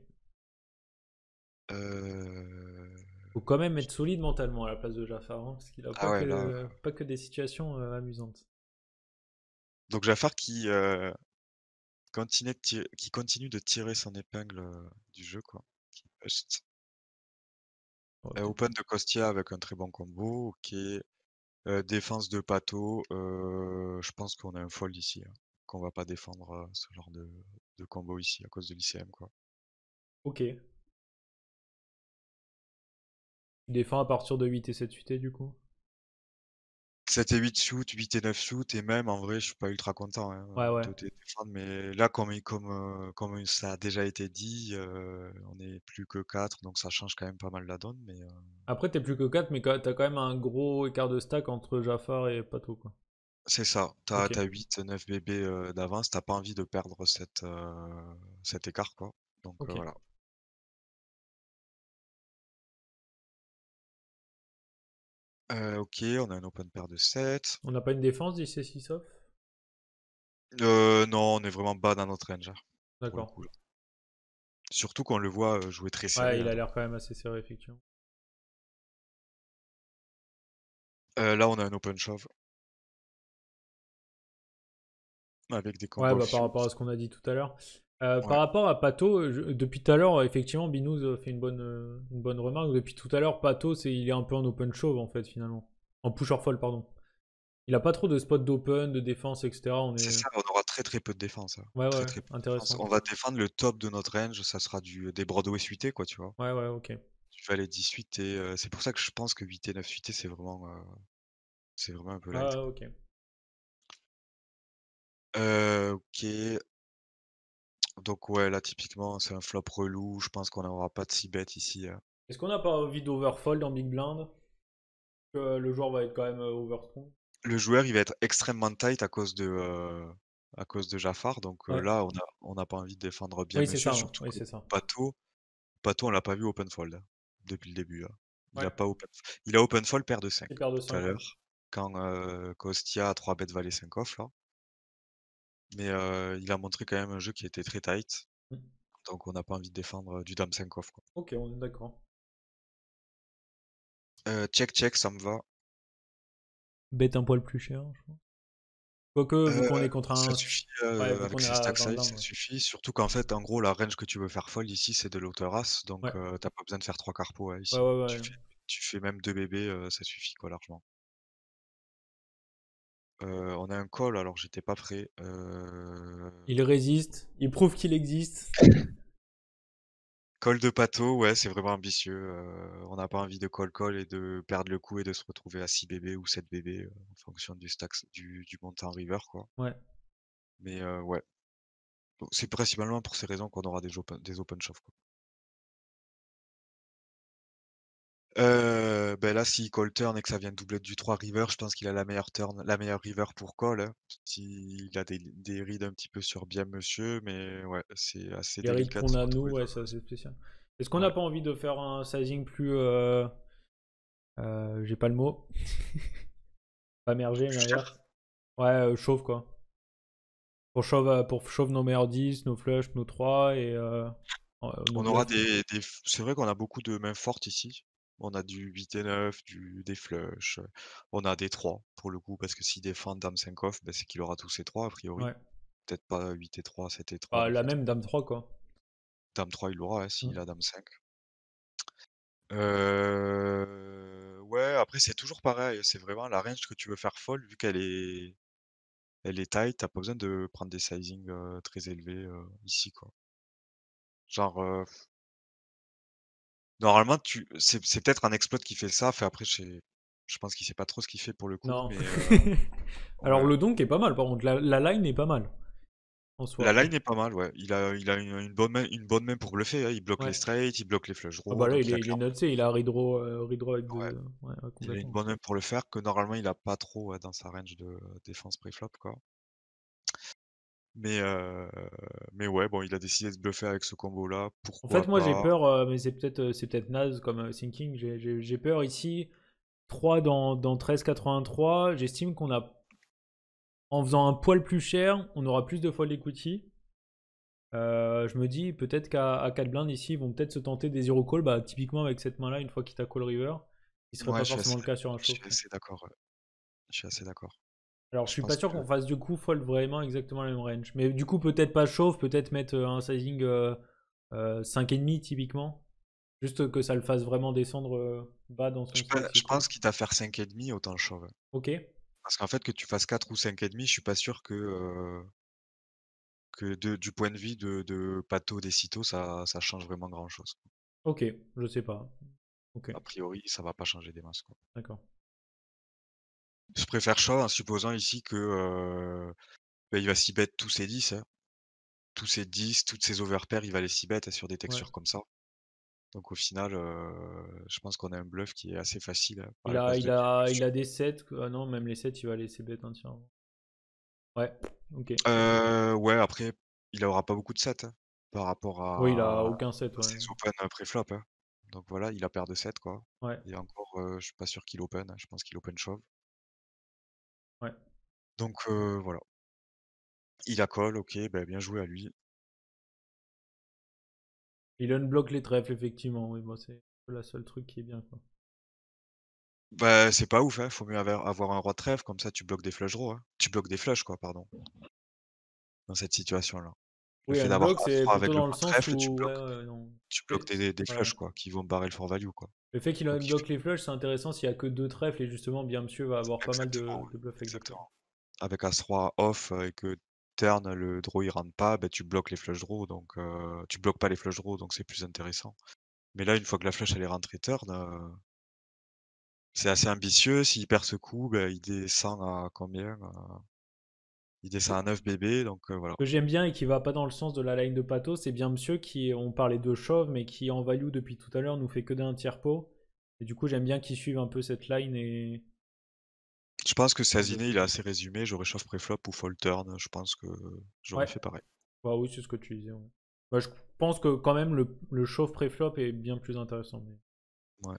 Euh, Faut quand même être solide mentalement à la place de Jafar, hein, parce qu'il a ah bah pas, que, des situations euh, amusantes. Donc Jafar qui, euh, continue, qui continue de tirer son épingle du jeu, quoi. Oh, open de Costia avec un très bon combo, ok. défense de Pato, je pense qu'on a un fold ici, hein, qu'on va pas défendre ce genre de, de, combo ici à cause de l'ICM. Quoi. Ok, tu défends à partir de 8 et 7 suités du coup 7 et 8 shoot, 8 et 9 shoot, et même en vrai, je suis pas ultra content. Hein, ouais, ouais. mais là, comme, comme, euh, comme ça a déjà été dit, euh, on est plus que 4, donc ça change quand même pas mal la donne. Mais, euh, Après, t'es plus que 4, mais t'as quand même un gros écart de stack entre Jafar et Pato. C'est ça, t'as, okay. et 8, 9 bébés d'avance, t'as pas envie de perdre cette, cet écart. quoi. Donc voilà. Euh, ok, on a un open pair de 7. On n'a pas une défense d'ici 6 off euh, Non, on est vraiment bas dans notre range. D'accord. Surtout quand on le voit euh, jouer très serré. Ouais, il a hein. l'air quand même assez serré, effectivement. Euh, là, on a un open shove. Avec des Ouais, bah, par rapport à ce qu'on a dit tout à l'heure. Euh, par rapport à Pato, depuis tout à l'heure, effectivement, Binous euh, fait une bonne, euh, une bonne remarque. Depuis tout à l'heure, Pato, c'est, il est un peu en open shove en fait, finalement. En pusher fall, pardon. Il n'a pas trop de spots d'open, de défense, etc. On C'est ça, on aura très très peu de défense. Hein. Ouais, ouais, intéressant. On va défendre le top de notre range, ça sera du, des Broadway suités, quoi, tu vois. Ouais, ouais, ok. Tu vas aller 18 et c'est pour ça que je pense que 8 et 9 suités, c'est vraiment, c'est vraiment un peu là. Ah, ok. ok. Donc ouais, là typiquement, c'est un flop relou. Je pense qu'on n'aura pas de 6 bêtes ici. Hein. Est-ce qu'on n'a pas envie d'overfold en big blind Que euh, le joueur va être quand même euh, overstrong Le joueur, il va être extrêmement tight à cause de, euh, à cause de Jafar. Donc là, on n'a on pas envie de défendre bien Oui, hein. Pato. Pato, on l'a pas vu open fold hein, depuis le début. Il a pas open, il a fold paire de 5 tout à l'heure. Quand Costia a 3 bêtes valet 5 off, là. Mais il a montré quand même un jeu qui était très tight. Mmh. Donc on n'a pas envie de défendre du Dame 5 off. Ok, on est d'accord. check, check, ça me va. Bête un poil plus cher, je crois. Quoique, vu qu'on est contre un. Ça suffit, avec ses ça suffit. Surtout qu'en fait, en gros, la range que tu veux faire folle ici, c'est de l'autorace. Donc, t'as pas besoin de faire 3 carpo ici. Tu fais, même deux bébés, ça suffit, quoi, largement on euh, a un call, alors j'étais pas prêt. Euh, il résiste, il prouve qu'il existe. Call de Pato, ouais, c'est vraiment ambitieux. Euh, on n'a pas envie de call-call et de perdre le coup et de se retrouver à 6 bébés ou 7 bébés en fonction du, stack, du, montant river, quoi. Ouais. Mais ouais. C'est principalement pour ces raisons qu'on aura des, open, des open Quoi. Euh, ben là, si call turn et que ça vient de doublette du 3 river, je pense qu'il a la meilleure turn, la meilleure river pour call. Hein. Il a des, des rides un petit peu sur bien monsieur, mais ouais, c'est assez les délicat. qu'on a nous, ouais, c'est spécial. Est-ce qu'on n'a pas envie de faire un sizing plus. Euh, euh, j'ai pas le mot. pas merger mais Ouais, chauve quoi. Pour chauve, pour chauve nos meilleurs 10, nos flush, nos 3 et. On aura des... C'est vrai qu'on a beaucoup de mains fortes ici. On a du 8 et 9, du, des flush. On a des 3 pour le coup, parce que s'il défend Dame 5 off, bah, c'est qu'il aura tous ses 3 a priori. Peut-être pas 8 et 3, 7 et 3. Bah, la même Dame 3 quoi. Dame 3 il l'aura si s'il mmh. a Dame 5. Ouais, après c'est toujours pareil, c'est vraiment la range que tu veux faire folle vu qu'elle est elle est tight, t'as pas besoin de prendre des sizing très élevés ici quoi. Genre Normalement, tu... c'est, peut-être un exploit qui fait ça. Fait après, je pense qu'il sait pas trop ce qu'il fait pour le coup. Euh, Alors, le donk est pas mal, par contre. La, line est pas mal. La line est pas mal, ouais. Il a, il a une, bonne main, une bonne main pour bluffer. Hein. Il bloque les straights, il bloque les flush ah bah là, il, est, a redraw, euh, avec il a une bonne main pour le faire que normalement il a pas trop dans sa range de euh, défense pré-flop, quoi. Mais, mais ouais, bon, il a décidé de bluffer avec ce combo-là. En fait, moi, j'ai peur, mais c'est peut-être c'est peut-être naze comme thinking. J'ai peur ici. 3 dans, dans 13,83. J'estime qu'on a. En faisant un poil plus cher, on aura plus de fold equity. je me dis peut-être qu'à 4 blindes ici, ils vont peut-être se tenter des zero call. Bah, typiquement, avec cette main-là, une fois qu'il t'a call river, il serait pas forcément le cas sur un show. Je suis assez d'accord. Je suis assez d'accord. Alors je suis pas sûr qu'on fasse du coup fold vraiment exactement le même range. Mais du coup peut-être pas chauffe, peut-être mettre euh, un sizing euh, euh et 5,5 typiquement. Juste que ça le fasse vraiment descendre euh, bas dans son Je, je pense qu'il t'a faire 5,5 autant chauve. Ok. Parce qu'en fait que tu fasses 4 ou 5,5, je suis pas sûr que, du point de vue de, de Pato des Cito, ça, change vraiment grand chose. Ok, je sais pas. A priori, ça va pas changer des masses. D'accord. Je préfère shove en hein, supposant ici que bah, il va s'y bet tous ses 10. Hein. Tous ses 10, toutes ses overpairs, il va les s'y bet hein, sur des textures comme ça. Donc au final, je pense qu'on a un bluff qui est assez facile. Il a, des 7. Ah non, même les 7, il va laisser bête entièrement. Ouais, ok. ouais, après, il aura pas beaucoup de 7 par rapport à, Oui, il a aucun 7. ses open préflop. flop Donc voilà, il a paire de 7 quoi. Ouais. Et encore, je suis pas sûr qu'il open. Je pense qu'il open shove. Donc voilà. Il a colle, OK, bah, bien joué à lui. Il unblock les trèfles, effectivement, oui, c'est le seul truc qui est bien, quoi. Bah, c'est pas ouf, hein, faut mieux avoir un roi de trèfle, comme ça tu bloques des flush draws, hein. Tu bloques des flushs, quoi, pardon. Dans cette situation-là. Le fait d'avoir un trèfle, tu bloques des des quoi, qui vont barrer le fort value, quoi. Le fait qu'il les flushs, c'est intéressant s'il n'y a que deux trèfles et justement bien monsieur va avoir pas mal de bluff exactement avec As-3 off et que turn, le draw il rentre pas, ben, tu bloques les flush draw, donc tu bloques pas les flush draw, donc c'est plus intéressant. Mais là, une fois que la flèche elle est rentrée turn, c'est assez ambitieux. S'il perd ce coup, ben, il descend à combien Il descend à 9 bébés, donc voilà. Ce que j'aime bien et qui va pas dans le sens de la ligne de Pato, c'est bien monsieur qui, on parlait de chauve, mais qui en value depuis tout à l'heure nous fait que d'un tiers pot. Et du coup, j'aime bien qu'il suive un peu cette line et je pense que mmh Saziné, il a assez résumé. J'aurais chauffe préflop ou fall turn. Hein, je pense que j'aurais fait pareil. Bah oui, c'est ce que tu disais. Bah, je pense que quand même, le, le chauffe préflop est bien plus intéressant. Ouais.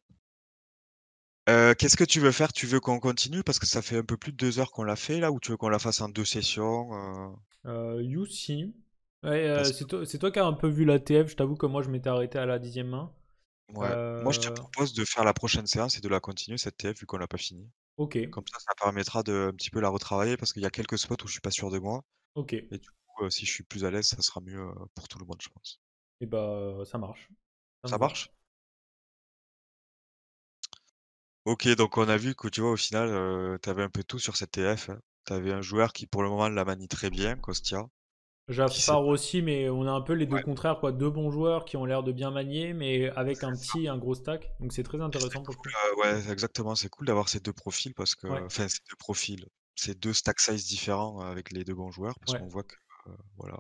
Euh, qu'est-ce que tu veux faire Tu veux qu'on continue Parce que ça fait un peu plus de deux heures qu'on l'a fait, là, ou tu veux qu'on la fasse en deux sessions euh? Euh, you see. c'est toi, qui as un peu vu la TF. Je t'avoue que moi, je m'étais arrêté à la dixième main. Ouais. Moi, je te propose de faire la prochaine séance et de la continuer, cette TF, vu qu'on l'a pas fini. OK. Comme ça, ça permettra de un petit peu la retravailler parce qu'il y a quelques spots où je suis pas sûr de moi. OK. Et du coup, euh, si je suis plus à l'aise, ça sera mieux euh, pour tout le monde, je pense. Et eh bah, euh, ça marche. Ça, marche? Ok, donc on a vu que tu vois, au final, tu avais un peu tout sur cette TF. Hein. Tu avais un joueur qui, pour le moment, la manie très bien, Costia. Jaffar aussi, mais on a un peu les deux contraires, quoi. Deux bons joueurs qui ont l'air de bien manier, mais avec un petit, un gros stack. Donc c'est très intéressant euh, Ouais, exactement. C'est cool d'avoir ces deux profils parce que, ces deux profils, ces deux stack size différents euh, avec les deux bons joueurs, parce qu'on voit que, euh, voilà,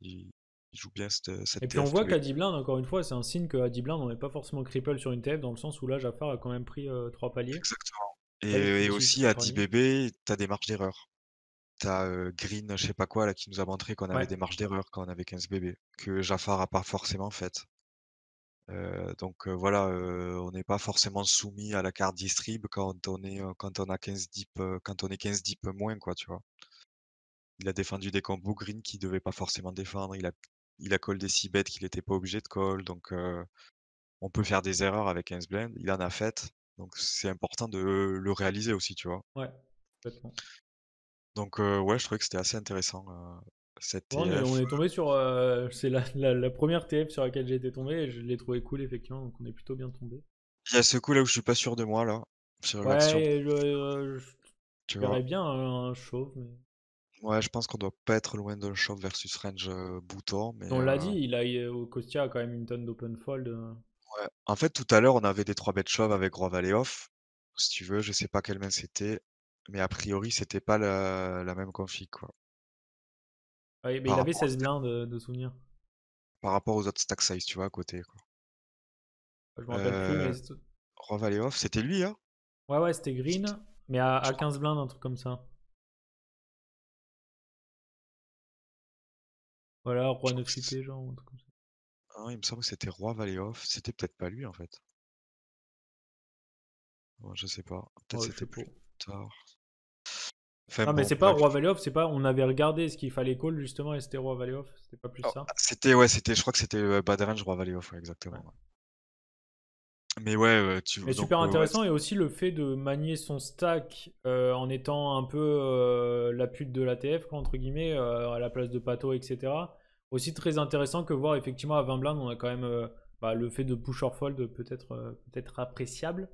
bien cette. cette Et puis on voit qu'Adi Blind, encore une fois, c'est un signe qu'Adi Blind, on n'est pas forcément cripple sur une TF dans le sens où là, Jafar a quand même pris trois paliers. Exactement. Et, aussi à 10 bébés, tu des marges d'erreur. T'as Green, je sais pas quoi, là, qui nous a montré qu'on avait des marges d'erreur quand on avait 15 bébés, que Jafar a pas forcément fait Euh, donc voilà, on n'est pas forcément soumis à la carte distrib quand on est quand on a 15 deep quand on est 15 deep moins quoi, tu vois. Il a défendu des combos green qui devait pas forcément défendre, il a il a call des 6 bêtes qu'il n'était pas obligé de call donc on peut faire des erreurs avec 15 blend il en a fait. Donc c'est important de le réaliser aussi, tu vois. Ouais. Donc ouais, je trouvais que c'était assez intéressant cette TF. on est tombé sur, c'est la, première TF sur laquelle j'ai été tombé et je l'ai trouvé cool effectivement, donc on est plutôt bien tombé. Il y a ce coup là où je suis pas sûr de moi là. ouais, je, euh, verrais bien un, Ouais, je pense qu'on doit pas être loin d'un chauve versus range Bouton. Mais on l'a dit, il a au Costia quand même une tonne d'open fold. Hein. Ouais. En fait, tout à l'heure, on avait des trois bêtes chauves avec Roi Valley off. Si tu veux, je sais pas quelle main c'était mais a priori, c'était pas la, même config. Quoi. mais il avait 16 blindes euh, de, de souvenirs. Par rapport aux autres stack size, tu vois, à côté. Quoi. Je me rappelle plus, euh, c'était lui, hein Ouais, ouais, c'était Green, mais à, 15 blindes, un truc comme ça. Voilà, Roi 9 cité, genre, un truc comme ça. Ah, il me semble que c'était Roi Valley C'était peut-être pas lui, en fait. je sais pas. Peut-être c'était plus tard non, mais c'est pas Roi Valley Off, c'est pas. On avait regardé ce qu'il fallait call justement et c'était Roi Valley Off, c'était pas plus oh, ça. C'était, ouais, c'était, je crois que c'était euh, Bad Range, Roi Valley Off, exactement. Mais ouais, euh, tu Mais super intéressant et aussi le fait de manier son stack euh, en étant un peu la pute de l'ATF, entre guillemets, à la place de Pato, etc. Aussi très intéressant que voir effectivement à 20 blindes, on a quand même bah, le fait de push or fold peut-être peut-être appréciable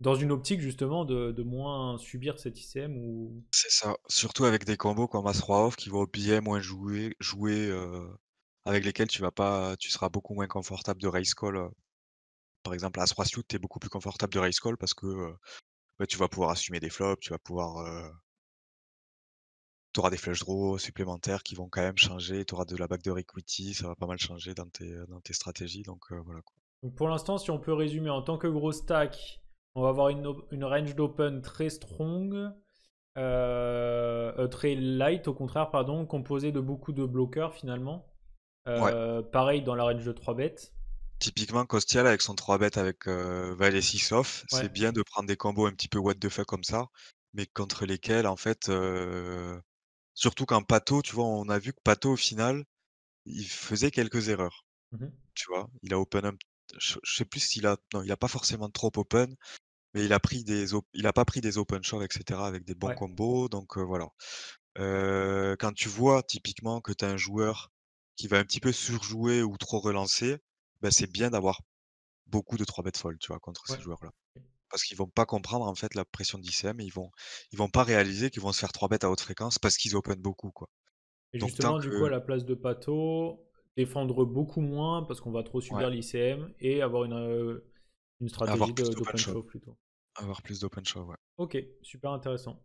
dans une optique justement de, moins subir cet ICM ou. C'est ça, surtout avec des combos comme as 3 off qui vont bien moins jouer, jouer euh, avec lesquels tu vas pas, tu seras beaucoup moins confortable de raise call. Euh. Par exemple, as 3 Suit, tu es beaucoup plus confortable de raise call parce que euh, bah, tu vas pouvoir assumer des flops, tu vas pouvoir. tu auras des flush draw supplémentaires qui vont quand même changer, tu auras de la back de equity, ça va pas mal changer dans tes, dans tes stratégies, donc voilà. Quoi. Donc pour l'instant, si on peut résumer en tant que gros stack, on va avoir une, range d'open très strong, euh, euh, très light au contraire, pardon, composée de beaucoup de bloqueurs finalement. Euh, pareil dans la range de 3 bêtes. Typiquement, Costial avec son 3 bêtes avec euh, Valet 6 off, c'est bien de prendre des combos un petit peu what the fuck comme ça, mais contre lesquels en fait, surtout quand Pato, tu vois, on a vu que Pato au final, il faisait quelques erreurs. Mmh tu vois, il a open un je, sais plus s'il a, non, il a pas forcément trop open, mais il a pris des, il a pas pris des open shots, etc. avec des bons combos, donc euh, voilà. quand tu vois typiquement que tu as un joueur qui va un petit peu surjouer ou trop relancer, ben c'est bien d'avoir beaucoup de 3 bêtes folles, tu vois, contre ces joueurs-là. Parce qu'ils vont pas comprendre en fait la pression d'ICM et ils vont ils vont pas réaliser qu'ils vont se faire 3 bêtes à haute fréquence parce qu'ils open beaucoup quoi. Et justement, du coup, à la place de Pato, défendre beaucoup moins parce qu'on va trop subir l'ICM et avoir une, euh, une stratégie d'open show plutôt. Avoir plus d'open show, ouais. Ok, super intéressant.